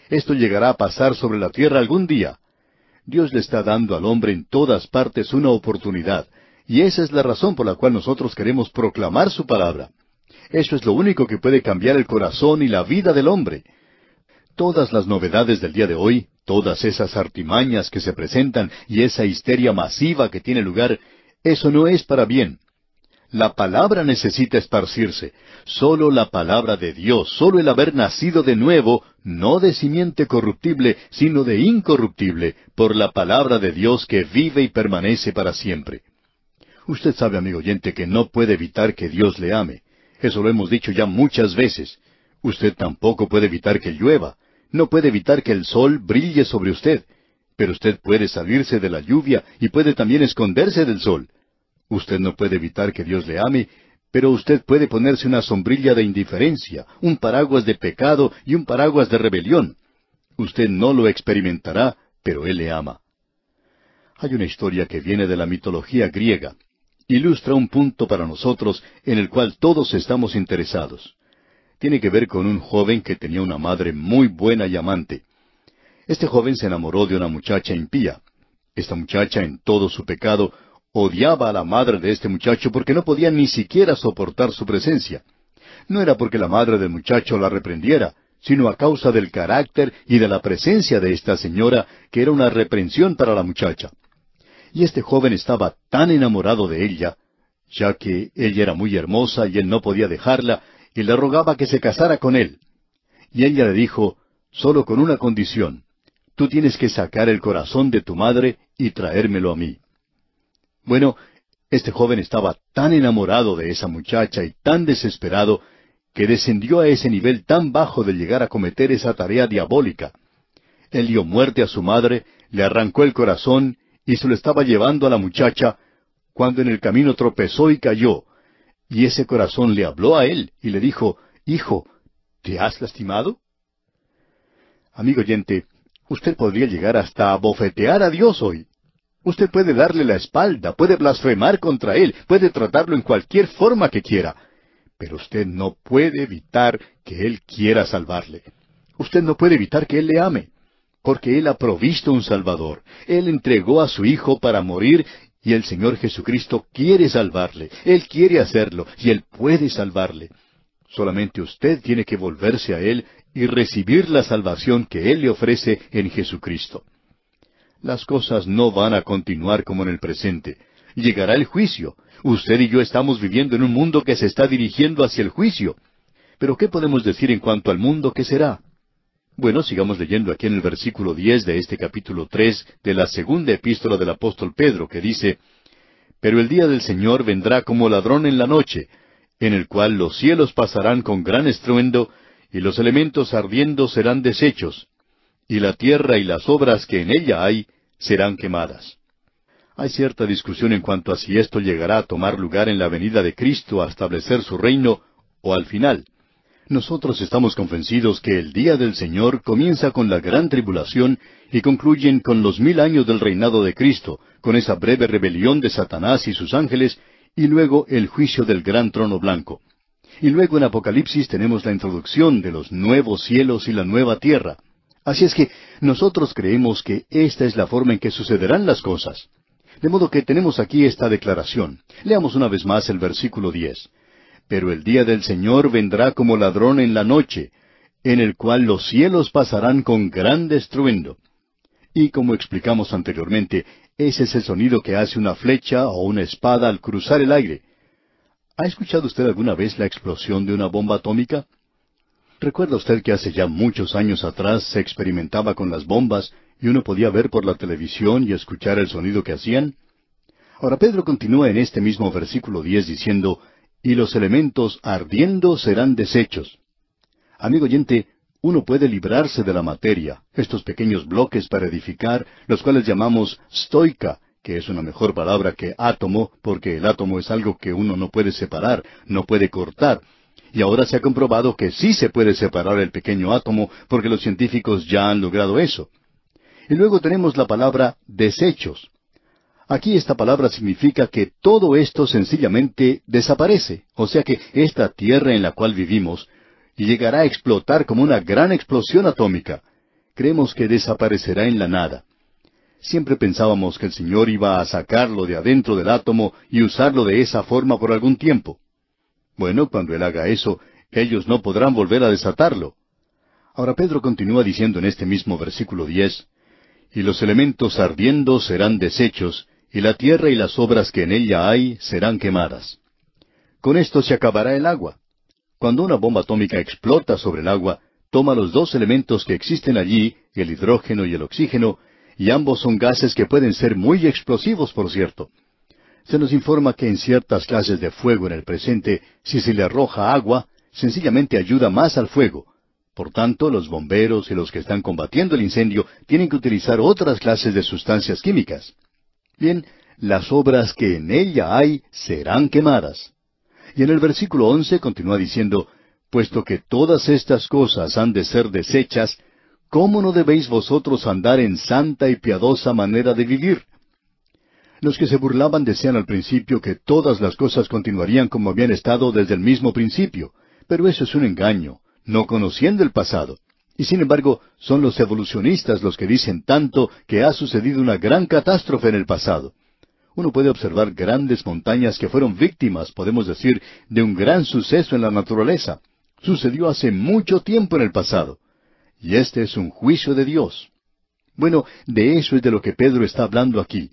Esto llegará a pasar sobre la tierra algún día. Dios le está dando al hombre en todas partes una oportunidad, y esa es la razón por la cual nosotros queremos proclamar su palabra. Eso es lo único que puede cambiar el corazón y la vida del hombre. Todas las novedades del día de hoy, todas esas artimañas que se presentan y esa histeria masiva que tiene lugar, eso no es para bien. La palabra necesita esparcirse. Solo la palabra de Dios, solo el haber nacido de nuevo, no de simiente corruptible, sino de incorruptible, por la palabra de Dios que vive y permanece para siempre. Usted sabe, amigo oyente, que no puede evitar que Dios le ame. Eso lo hemos dicho ya muchas veces. Usted tampoco puede evitar que llueva. No puede evitar que el sol brille sobre usted. Pero usted puede salirse de la lluvia y puede también esconderse del sol. Usted no puede evitar que Dios le ame, pero usted puede ponerse una sombrilla de indiferencia, un paraguas de pecado y un paraguas de rebelión. Usted no lo experimentará, pero Él le ama. Hay una historia que viene de la mitología griega ilustra un punto para nosotros en el cual todos estamos interesados. Tiene que ver con un joven que tenía una madre muy buena y amante. Este joven se enamoró de una muchacha impía. Esta muchacha, en todo su pecado, odiaba a la madre de este muchacho porque no podía ni siquiera soportar su presencia. No era porque la madre del muchacho la reprendiera, sino a causa del carácter y de la presencia de esta señora, que era una reprensión para la muchacha y este joven estaba tan enamorado de ella, ya que ella era muy hermosa y él no podía dejarla, y le rogaba que se casara con él. Y ella le dijo, solo con una condición, tú tienes que sacar el corazón de tu madre y traérmelo a mí. Bueno, este joven estaba tan enamorado de esa muchacha y tan desesperado que descendió a ese nivel tan bajo de llegar a cometer esa tarea diabólica. Él dio muerte a su madre, le arrancó el corazón y se lo estaba llevando a la muchacha, cuando en el camino tropezó y cayó. Y ese corazón le habló a él y le dijo, Hijo, ¿te has lastimado? Amigo oyente, usted podría llegar hasta a bofetear a Dios hoy. Usted puede darle la espalda, puede blasfemar contra Él, puede tratarlo en cualquier forma que quiera, pero usted no puede evitar que Él quiera salvarle. Usted no puede evitar que Él le ame porque Él ha provisto un Salvador. Él entregó a su Hijo para morir y el Señor Jesucristo quiere salvarle. Él quiere hacerlo y Él puede salvarle. Solamente usted tiene que volverse a Él y recibir la salvación que Él le ofrece en Jesucristo. Las cosas no van a continuar como en el presente. Llegará el juicio. Usted y yo estamos viviendo en un mundo que se está dirigiendo hacia el juicio. Pero ¿qué podemos decir en cuanto al mundo que será? Bueno, sigamos leyendo aquí en el versículo diez de este capítulo tres de la segunda epístola del apóstol Pedro, que dice Pero el día del Señor vendrá como ladrón en la noche, en el cual los cielos pasarán con gran estruendo, y los elementos ardiendo serán deshechos, y la tierra y las obras que en ella hay serán quemadas. Hay cierta discusión en cuanto a si esto llegará a tomar lugar en la venida de Cristo a establecer su reino o al final. Nosotros estamos convencidos que el día del Señor comienza con la gran tribulación y concluyen con los mil años del reinado de Cristo, con esa breve rebelión de Satanás y sus ángeles, y luego el juicio del gran trono blanco. Y luego en Apocalipsis tenemos la introducción de los nuevos cielos y la nueva tierra. Así es que nosotros creemos que esta es la forma en que sucederán las cosas. De modo que tenemos aquí esta declaración. Leamos una vez más el versículo diez. Pero el día del Señor vendrá como ladrón en la noche, en el cual los cielos pasarán con gran estruendo. Y como explicamos anteriormente, ese es el sonido que hace una flecha o una espada al cruzar el aire. ¿Ha escuchado usted alguna vez la explosión de una bomba atómica? ¿Recuerda usted que hace ya muchos años atrás se experimentaba con las bombas y uno podía ver por la televisión y escuchar el sonido que hacían? Ahora Pedro continúa en este mismo versículo 10 diciendo y los elementos ardiendo serán desechos. Amigo oyente, uno puede librarse de la materia, estos pequeños bloques para edificar, los cuales llamamos stoica, que es una mejor palabra que átomo, porque el átomo es algo que uno no puede separar, no puede cortar. Y ahora se ha comprobado que sí se puede separar el pequeño átomo, porque los científicos ya han logrado eso. Y luego tenemos la palabra desechos. Aquí esta palabra significa que todo esto sencillamente desaparece, o sea que esta tierra en la cual vivimos llegará a explotar como una gran explosión atómica. Creemos que desaparecerá en la nada. Siempre pensábamos que el Señor iba a sacarlo de adentro del átomo y usarlo de esa forma por algún tiempo. Bueno, cuando Él haga eso, ellos no podrán volver a desatarlo. Ahora Pedro continúa diciendo en este mismo versículo diez, Y los elementos ardiendo serán deshechos, y la tierra y las obras que en ella hay serán quemadas. Con esto se acabará el agua. Cuando una bomba atómica explota sobre el agua, toma los dos elementos que existen allí, el hidrógeno y el oxígeno, y ambos son gases que pueden ser muy explosivos, por cierto. Se nos informa que en ciertas clases de fuego en el presente, si se le arroja agua, sencillamente ayuda más al fuego. Por tanto, los bomberos y los que están combatiendo el incendio tienen que utilizar otras clases de sustancias químicas. Bien, las obras que en ella hay serán quemadas. Y en el versículo once continúa diciendo, Puesto que todas estas cosas han de ser deshechas, ¿cómo no debéis vosotros andar en santa y piadosa manera de vivir? Los que se burlaban decían al principio que todas las cosas continuarían como habían estado desde el mismo principio, pero eso es un engaño, no conociendo el pasado. Y sin embargo, son los evolucionistas los que dicen tanto que ha sucedido una gran catástrofe en el pasado. Uno puede observar grandes montañas que fueron víctimas, podemos decir, de un gran suceso en la naturaleza. Sucedió hace mucho tiempo en el pasado. Y este es un juicio de Dios. Bueno, de eso es de lo que Pedro está hablando aquí.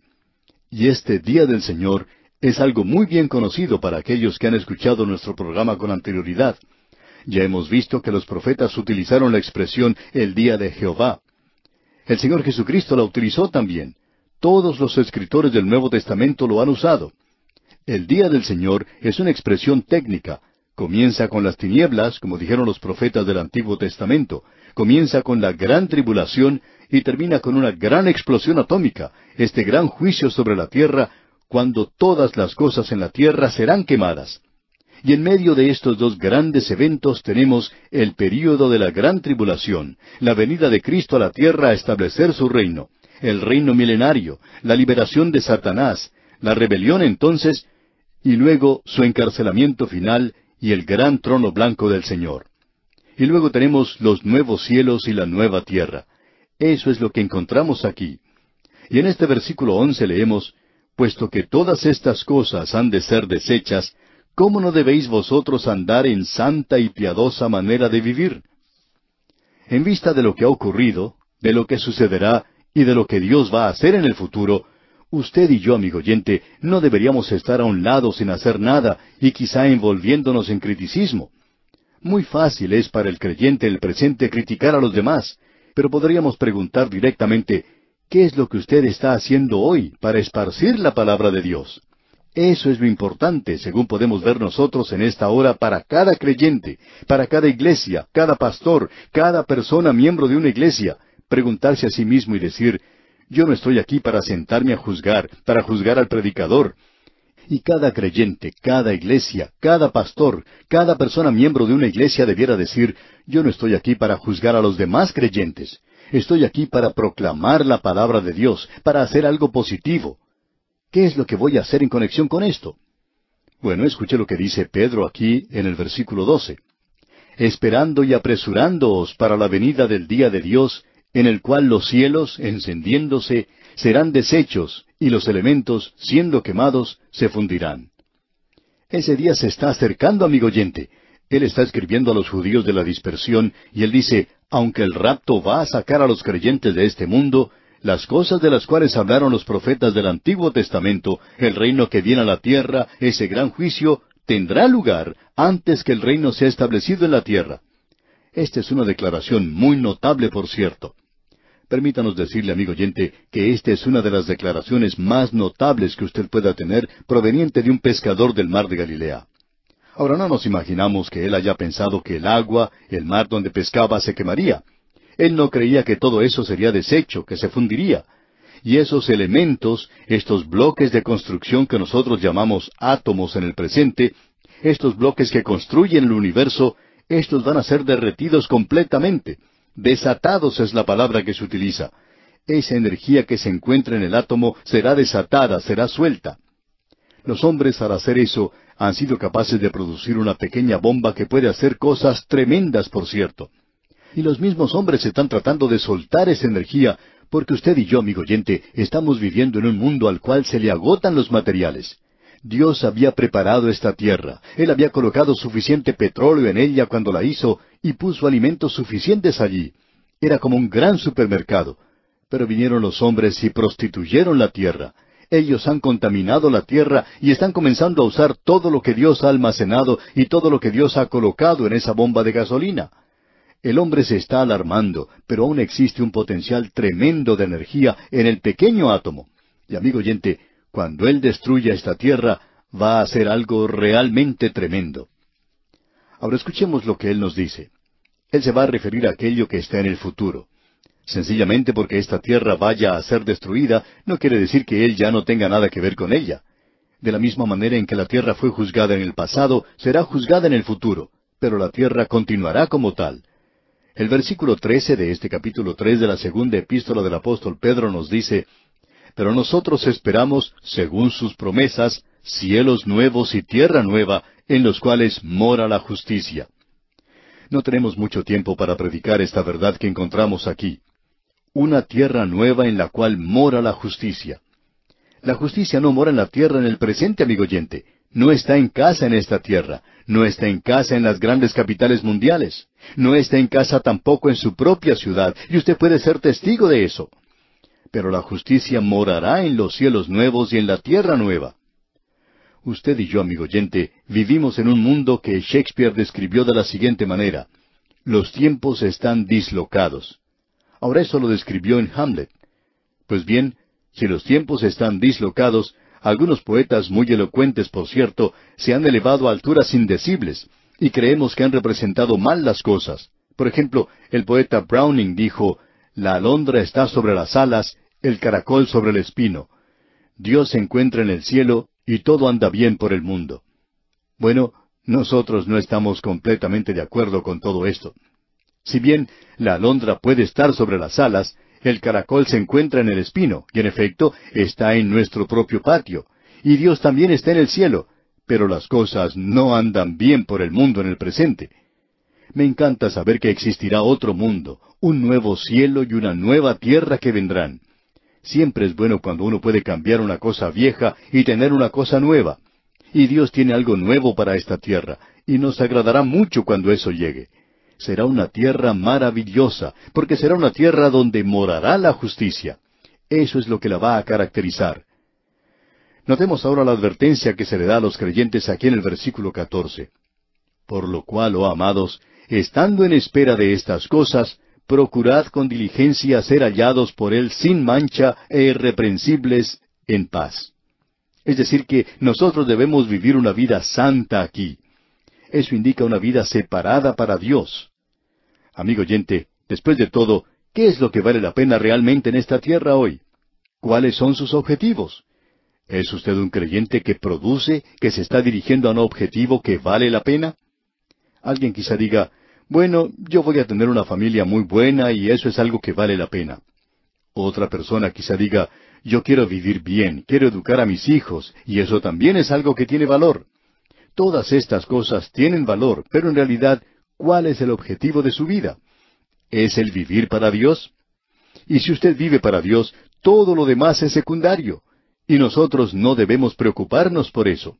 Y este día del Señor es algo muy bien conocido para aquellos que han escuchado nuestro programa con anterioridad. Ya hemos visto que los profetas utilizaron la expresión el día de Jehová. El Señor Jesucristo la utilizó también. Todos los escritores del Nuevo Testamento lo han usado. El día del Señor es una expresión técnica. Comienza con las tinieblas, como dijeron los profetas del Antiguo Testamento. Comienza con la gran tribulación y termina con una gran explosión atómica, este gran juicio sobre la tierra, cuando todas las cosas en la tierra serán quemadas. Y en medio de estos dos grandes eventos tenemos el período de la gran tribulación, la venida de Cristo a la tierra a establecer su reino, el reino milenario, la liberación de Satanás, la rebelión entonces, y luego su encarcelamiento final y el gran trono blanco del Señor. Y luego tenemos los nuevos cielos y la nueva tierra. Eso es lo que encontramos aquí. Y en este versículo once leemos, Puesto que todas estas cosas han de ser desechas, ¿cómo no debéis vosotros andar en santa y piadosa manera de vivir? En vista de lo que ha ocurrido, de lo que sucederá y de lo que Dios va a hacer en el futuro, usted y yo, amigo oyente, no deberíamos estar a un lado sin hacer nada y quizá envolviéndonos en criticismo. Muy fácil es para el creyente el presente criticar a los demás, pero podríamos preguntar directamente, ¿qué es lo que usted está haciendo hoy para esparcir la palabra de Dios? Eso es lo importante, según podemos ver nosotros en esta hora, para cada creyente, para cada iglesia, cada pastor, cada persona miembro de una iglesia, preguntarse a sí mismo y decir, yo no estoy aquí para sentarme a juzgar, para juzgar al predicador. Y cada creyente, cada iglesia, cada pastor, cada persona miembro de una iglesia debiera decir, yo no estoy aquí para juzgar a los demás creyentes. Estoy aquí para proclamar la palabra de Dios, para hacer algo positivo. ¿Qué es lo que voy a hacer en conexión con esto? Bueno, escuche lo que dice Pedro aquí en el versículo 12. Esperando y apresurándoos para la venida del día de Dios, en el cual los cielos, encendiéndose, serán deshechos, y los elementos, siendo quemados, se fundirán. Ese día se está acercando, amigo oyente. Él está escribiendo a los judíos de la dispersión, y él dice, aunque el rapto va a sacar a los creyentes de este mundo, las cosas de las cuales hablaron los profetas del Antiguo Testamento, el reino que viene a la tierra, ese gran juicio, tendrá lugar antes que el reino sea establecido en la tierra. Esta es una declaración muy notable, por cierto. Permítanos decirle, amigo oyente, que esta es una de las declaraciones más notables que usted pueda tener proveniente de un pescador del mar de Galilea. Ahora no nos imaginamos que él haya pensado que el agua, el mar donde pescaba, se quemaría. Él no creía que todo eso sería deshecho, que se fundiría. Y esos elementos, estos bloques de construcción que nosotros llamamos átomos en el presente, estos bloques que construyen el universo, estos van a ser derretidos completamente. Desatados es la palabra que se utiliza. Esa energía que se encuentra en el átomo será desatada, será suelta. Los hombres al hacer eso han sido capaces de producir una pequeña bomba que puede hacer cosas tremendas, por cierto y los mismos hombres están tratando de soltar esa energía, porque usted y yo, amigo oyente, estamos viviendo en un mundo al cual se le agotan los materiales. Dios había preparado esta tierra, Él había colocado suficiente petróleo en ella cuando la hizo y puso alimentos suficientes allí. Era como un gran supermercado. Pero vinieron los hombres y prostituyeron la tierra. Ellos han contaminado la tierra y están comenzando a usar todo lo que Dios ha almacenado y todo lo que Dios ha colocado en esa bomba de gasolina. El hombre se está alarmando, pero aún existe un potencial tremendo de energía en el pequeño átomo. Y amigo oyente, cuando Él destruya esta tierra, va a ser algo realmente tremendo. Ahora escuchemos lo que Él nos dice. Él se va a referir a aquello que está en el futuro. Sencillamente porque esta tierra vaya a ser destruida no quiere decir que Él ya no tenga nada que ver con ella. De la misma manera en que la tierra fue juzgada en el pasado, será juzgada en el futuro, pero la tierra continuará como tal. El versículo 13 de este capítulo 3 de la segunda epístola del apóstol Pedro nos dice, Pero nosotros esperamos, según sus promesas, cielos nuevos y tierra nueva, en los cuales mora la justicia. No tenemos mucho tiempo para predicar esta verdad que encontramos aquí. Una tierra nueva en la cual mora la justicia. La justicia no mora en la tierra en el presente, amigo oyente. No está en casa en esta tierra, no está en casa en las grandes capitales mundiales, no está en casa tampoco en su propia ciudad, y usted puede ser testigo de eso. Pero la justicia morará en los cielos nuevos y en la tierra nueva. Usted y yo, amigo oyente, vivimos en un mundo que Shakespeare describió de la siguiente manera. Los tiempos están dislocados. Ahora eso lo describió en Hamlet. Pues bien, si los tiempos están dislocados, algunos poetas muy elocuentes, por cierto, se han elevado a alturas indecibles, y creemos que han representado mal las cosas. Por ejemplo, el poeta Browning dijo, La alondra está sobre las alas, el caracol sobre el espino. Dios se encuentra en el cielo y todo anda bien por el mundo. Bueno, nosotros no estamos completamente de acuerdo con todo esto. Si bien la alondra puede estar sobre las alas, el caracol se encuentra en el espino, y en efecto está en nuestro propio patio, y Dios también está en el cielo, pero las cosas no andan bien por el mundo en el presente. Me encanta saber que existirá otro mundo, un nuevo cielo y una nueva tierra que vendrán. Siempre es bueno cuando uno puede cambiar una cosa vieja y tener una cosa nueva. Y Dios tiene algo nuevo para esta tierra, y nos agradará mucho cuando eso llegue será una tierra maravillosa, porque será una tierra donde morará la justicia. Eso es lo que la va a caracterizar. Notemos ahora la advertencia que se le da a los creyentes aquí en el versículo 14. Por lo cual, oh amados, estando en espera de estas cosas, procurad con diligencia ser hallados por Él sin mancha e irreprensibles en paz. Es decir, que nosotros debemos vivir una vida santa aquí. Eso indica una vida separada para Dios. Amigo oyente, después de todo, ¿qué es lo que vale la pena realmente en esta tierra hoy? ¿Cuáles son sus objetivos? ¿Es usted un creyente que produce, que se está dirigiendo a un objetivo que vale la pena? Alguien quizá diga, bueno, yo voy a tener una familia muy buena y eso es algo que vale la pena. Otra persona quizá diga, yo quiero vivir bien, quiero educar a mis hijos, y eso también es algo que tiene valor. Todas estas cosas tienen valor, pero en realidad, ¿cuál es el objetivo de su vida? ¿Es el vivir para Dios? Y si usted vive para Dios, todo lo demás es secundario, y nosotros no debemos preocuparnos por eso.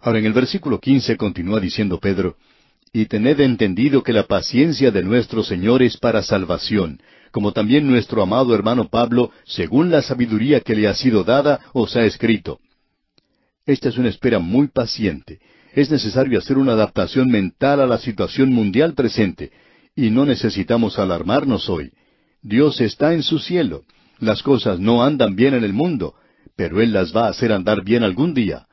Ahora en el versículo quince continúa diciendo Pedro, y tened entendido que la paciencia de nuestro Señor es para salvación, como también nuestro amado hermano Pablo, según la sabiduría que le ha sido dada, os ha escrito. Esta es una espera muy paciente. Es necesario hacer una adaptación mental a la situación mundial presente, y no necesitamos alarmarnos hoy. Dios está en su cielo. Las cosas no andan bien en el mundo, pero Él las va a hacer andar bien algún día.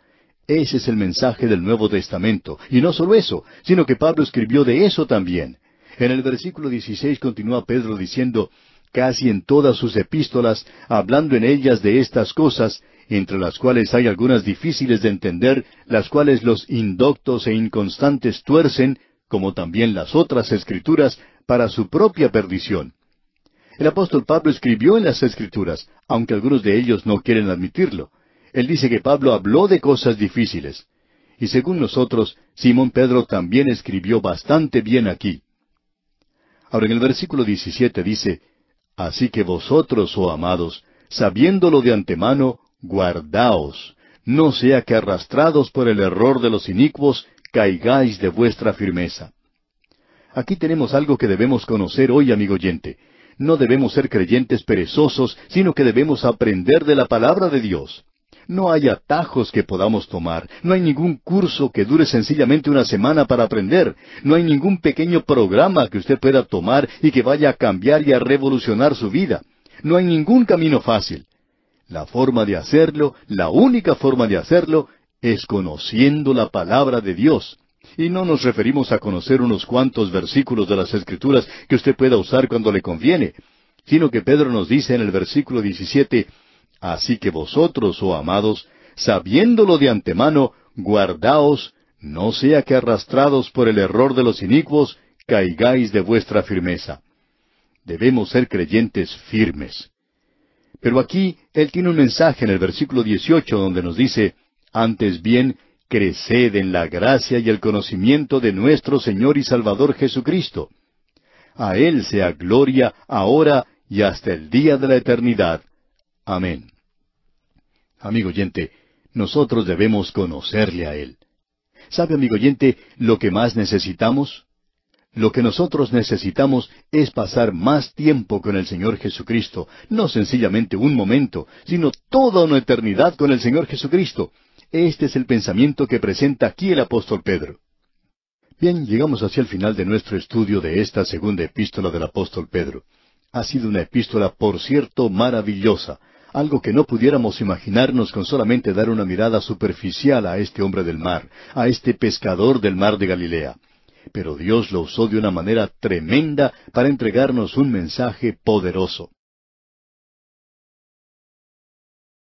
Ese es el mensaje del Nuevo Testamento. Y no solo eso, sino que Pablo escribió de eso también. En el versículo 16 continúa Pedro diciendo, casi en todas sus epístolas, hablando en ellas de estas cosas, entre las cuales hay algunas difíciles de entender, las cuales los indoctos e inconstantes tuercen, como también las otras escrituras, para su propia perdición. El apóstol Pablo escribió en las escrituras, aunque algunos de ellos no quieren admitirlo. Él dice que Pablo habló de cosas difíciles. Y según nosotros, Simón Pedro también escribió bastante bien aquí. Ahora en el versículo 17 dice, Así que vosotros, oh amados, sabiéndolo de antemano, Guardaos, no sea que arrastrados por el error de los inicuos caigáis de vuestra firmeza. Aquí tenemos algo que debemos conocer hoy, amigo oyente. No debemos ser creyentes perezosos, sino que debemos aprender de la palabra de Dios. No hay atajos que podamos tomar, no hay ningún curso que dure sencillamente una semana para aprender, no hay ningún pequeño programa que usted pueda tomar y que vaya a cambiar y a revolucionar su vida. No hay ningún camino fácil. La forma de hacerlo, la única forma de hacerlo, es conociendo la palabra de Dios. Y no nos referimos a conocer unos cuantos versículos de las Escrituras que usted pueda usar cuando le conviene, sino que Pedro nos dice en el versículo 17, Así que vosotros, oh amados, sabiéndolo de antemano, guardaos, no sea que arrastrados por el error de los inicuos, caigáis de vuestra firmeza. Debemos ser creyentes firmes. Pero aquí él tiene un mensaje en el versículo 18 donde nos dice, antes bien, creced en la gracia y el conocimiento de nuestro Señor y Salvador Jesucristo. A Él sea gloria ahora y hasta el día de la eternidad. Amén. Amigo oyente, nosotros debemos conocerle a Él. ¿Sabe, amigo oyente, lo que más necesitamos? Lo que nosotros necesitamos es pasar más tiempo con el Señor Jesucristo, no sencillamente un momento, sino toda una eternidad con el Señor Jesucristo. Este es el pensamiento que presenta aquí el apóstol Pedro. Bien, llegamos hacia el final de nuestro estudio de esta segunda epístola del apóstol Pedro. Ha sido una epístola, por cierto, maravillosa, algo que no pudiéramos imaginarnos con solamente dar una mirada superficial a este hombre del mar, a este pescador del mar de Galilea pero Dios lo usó de una manera tremenda para entregarnos un mensaje poderoso.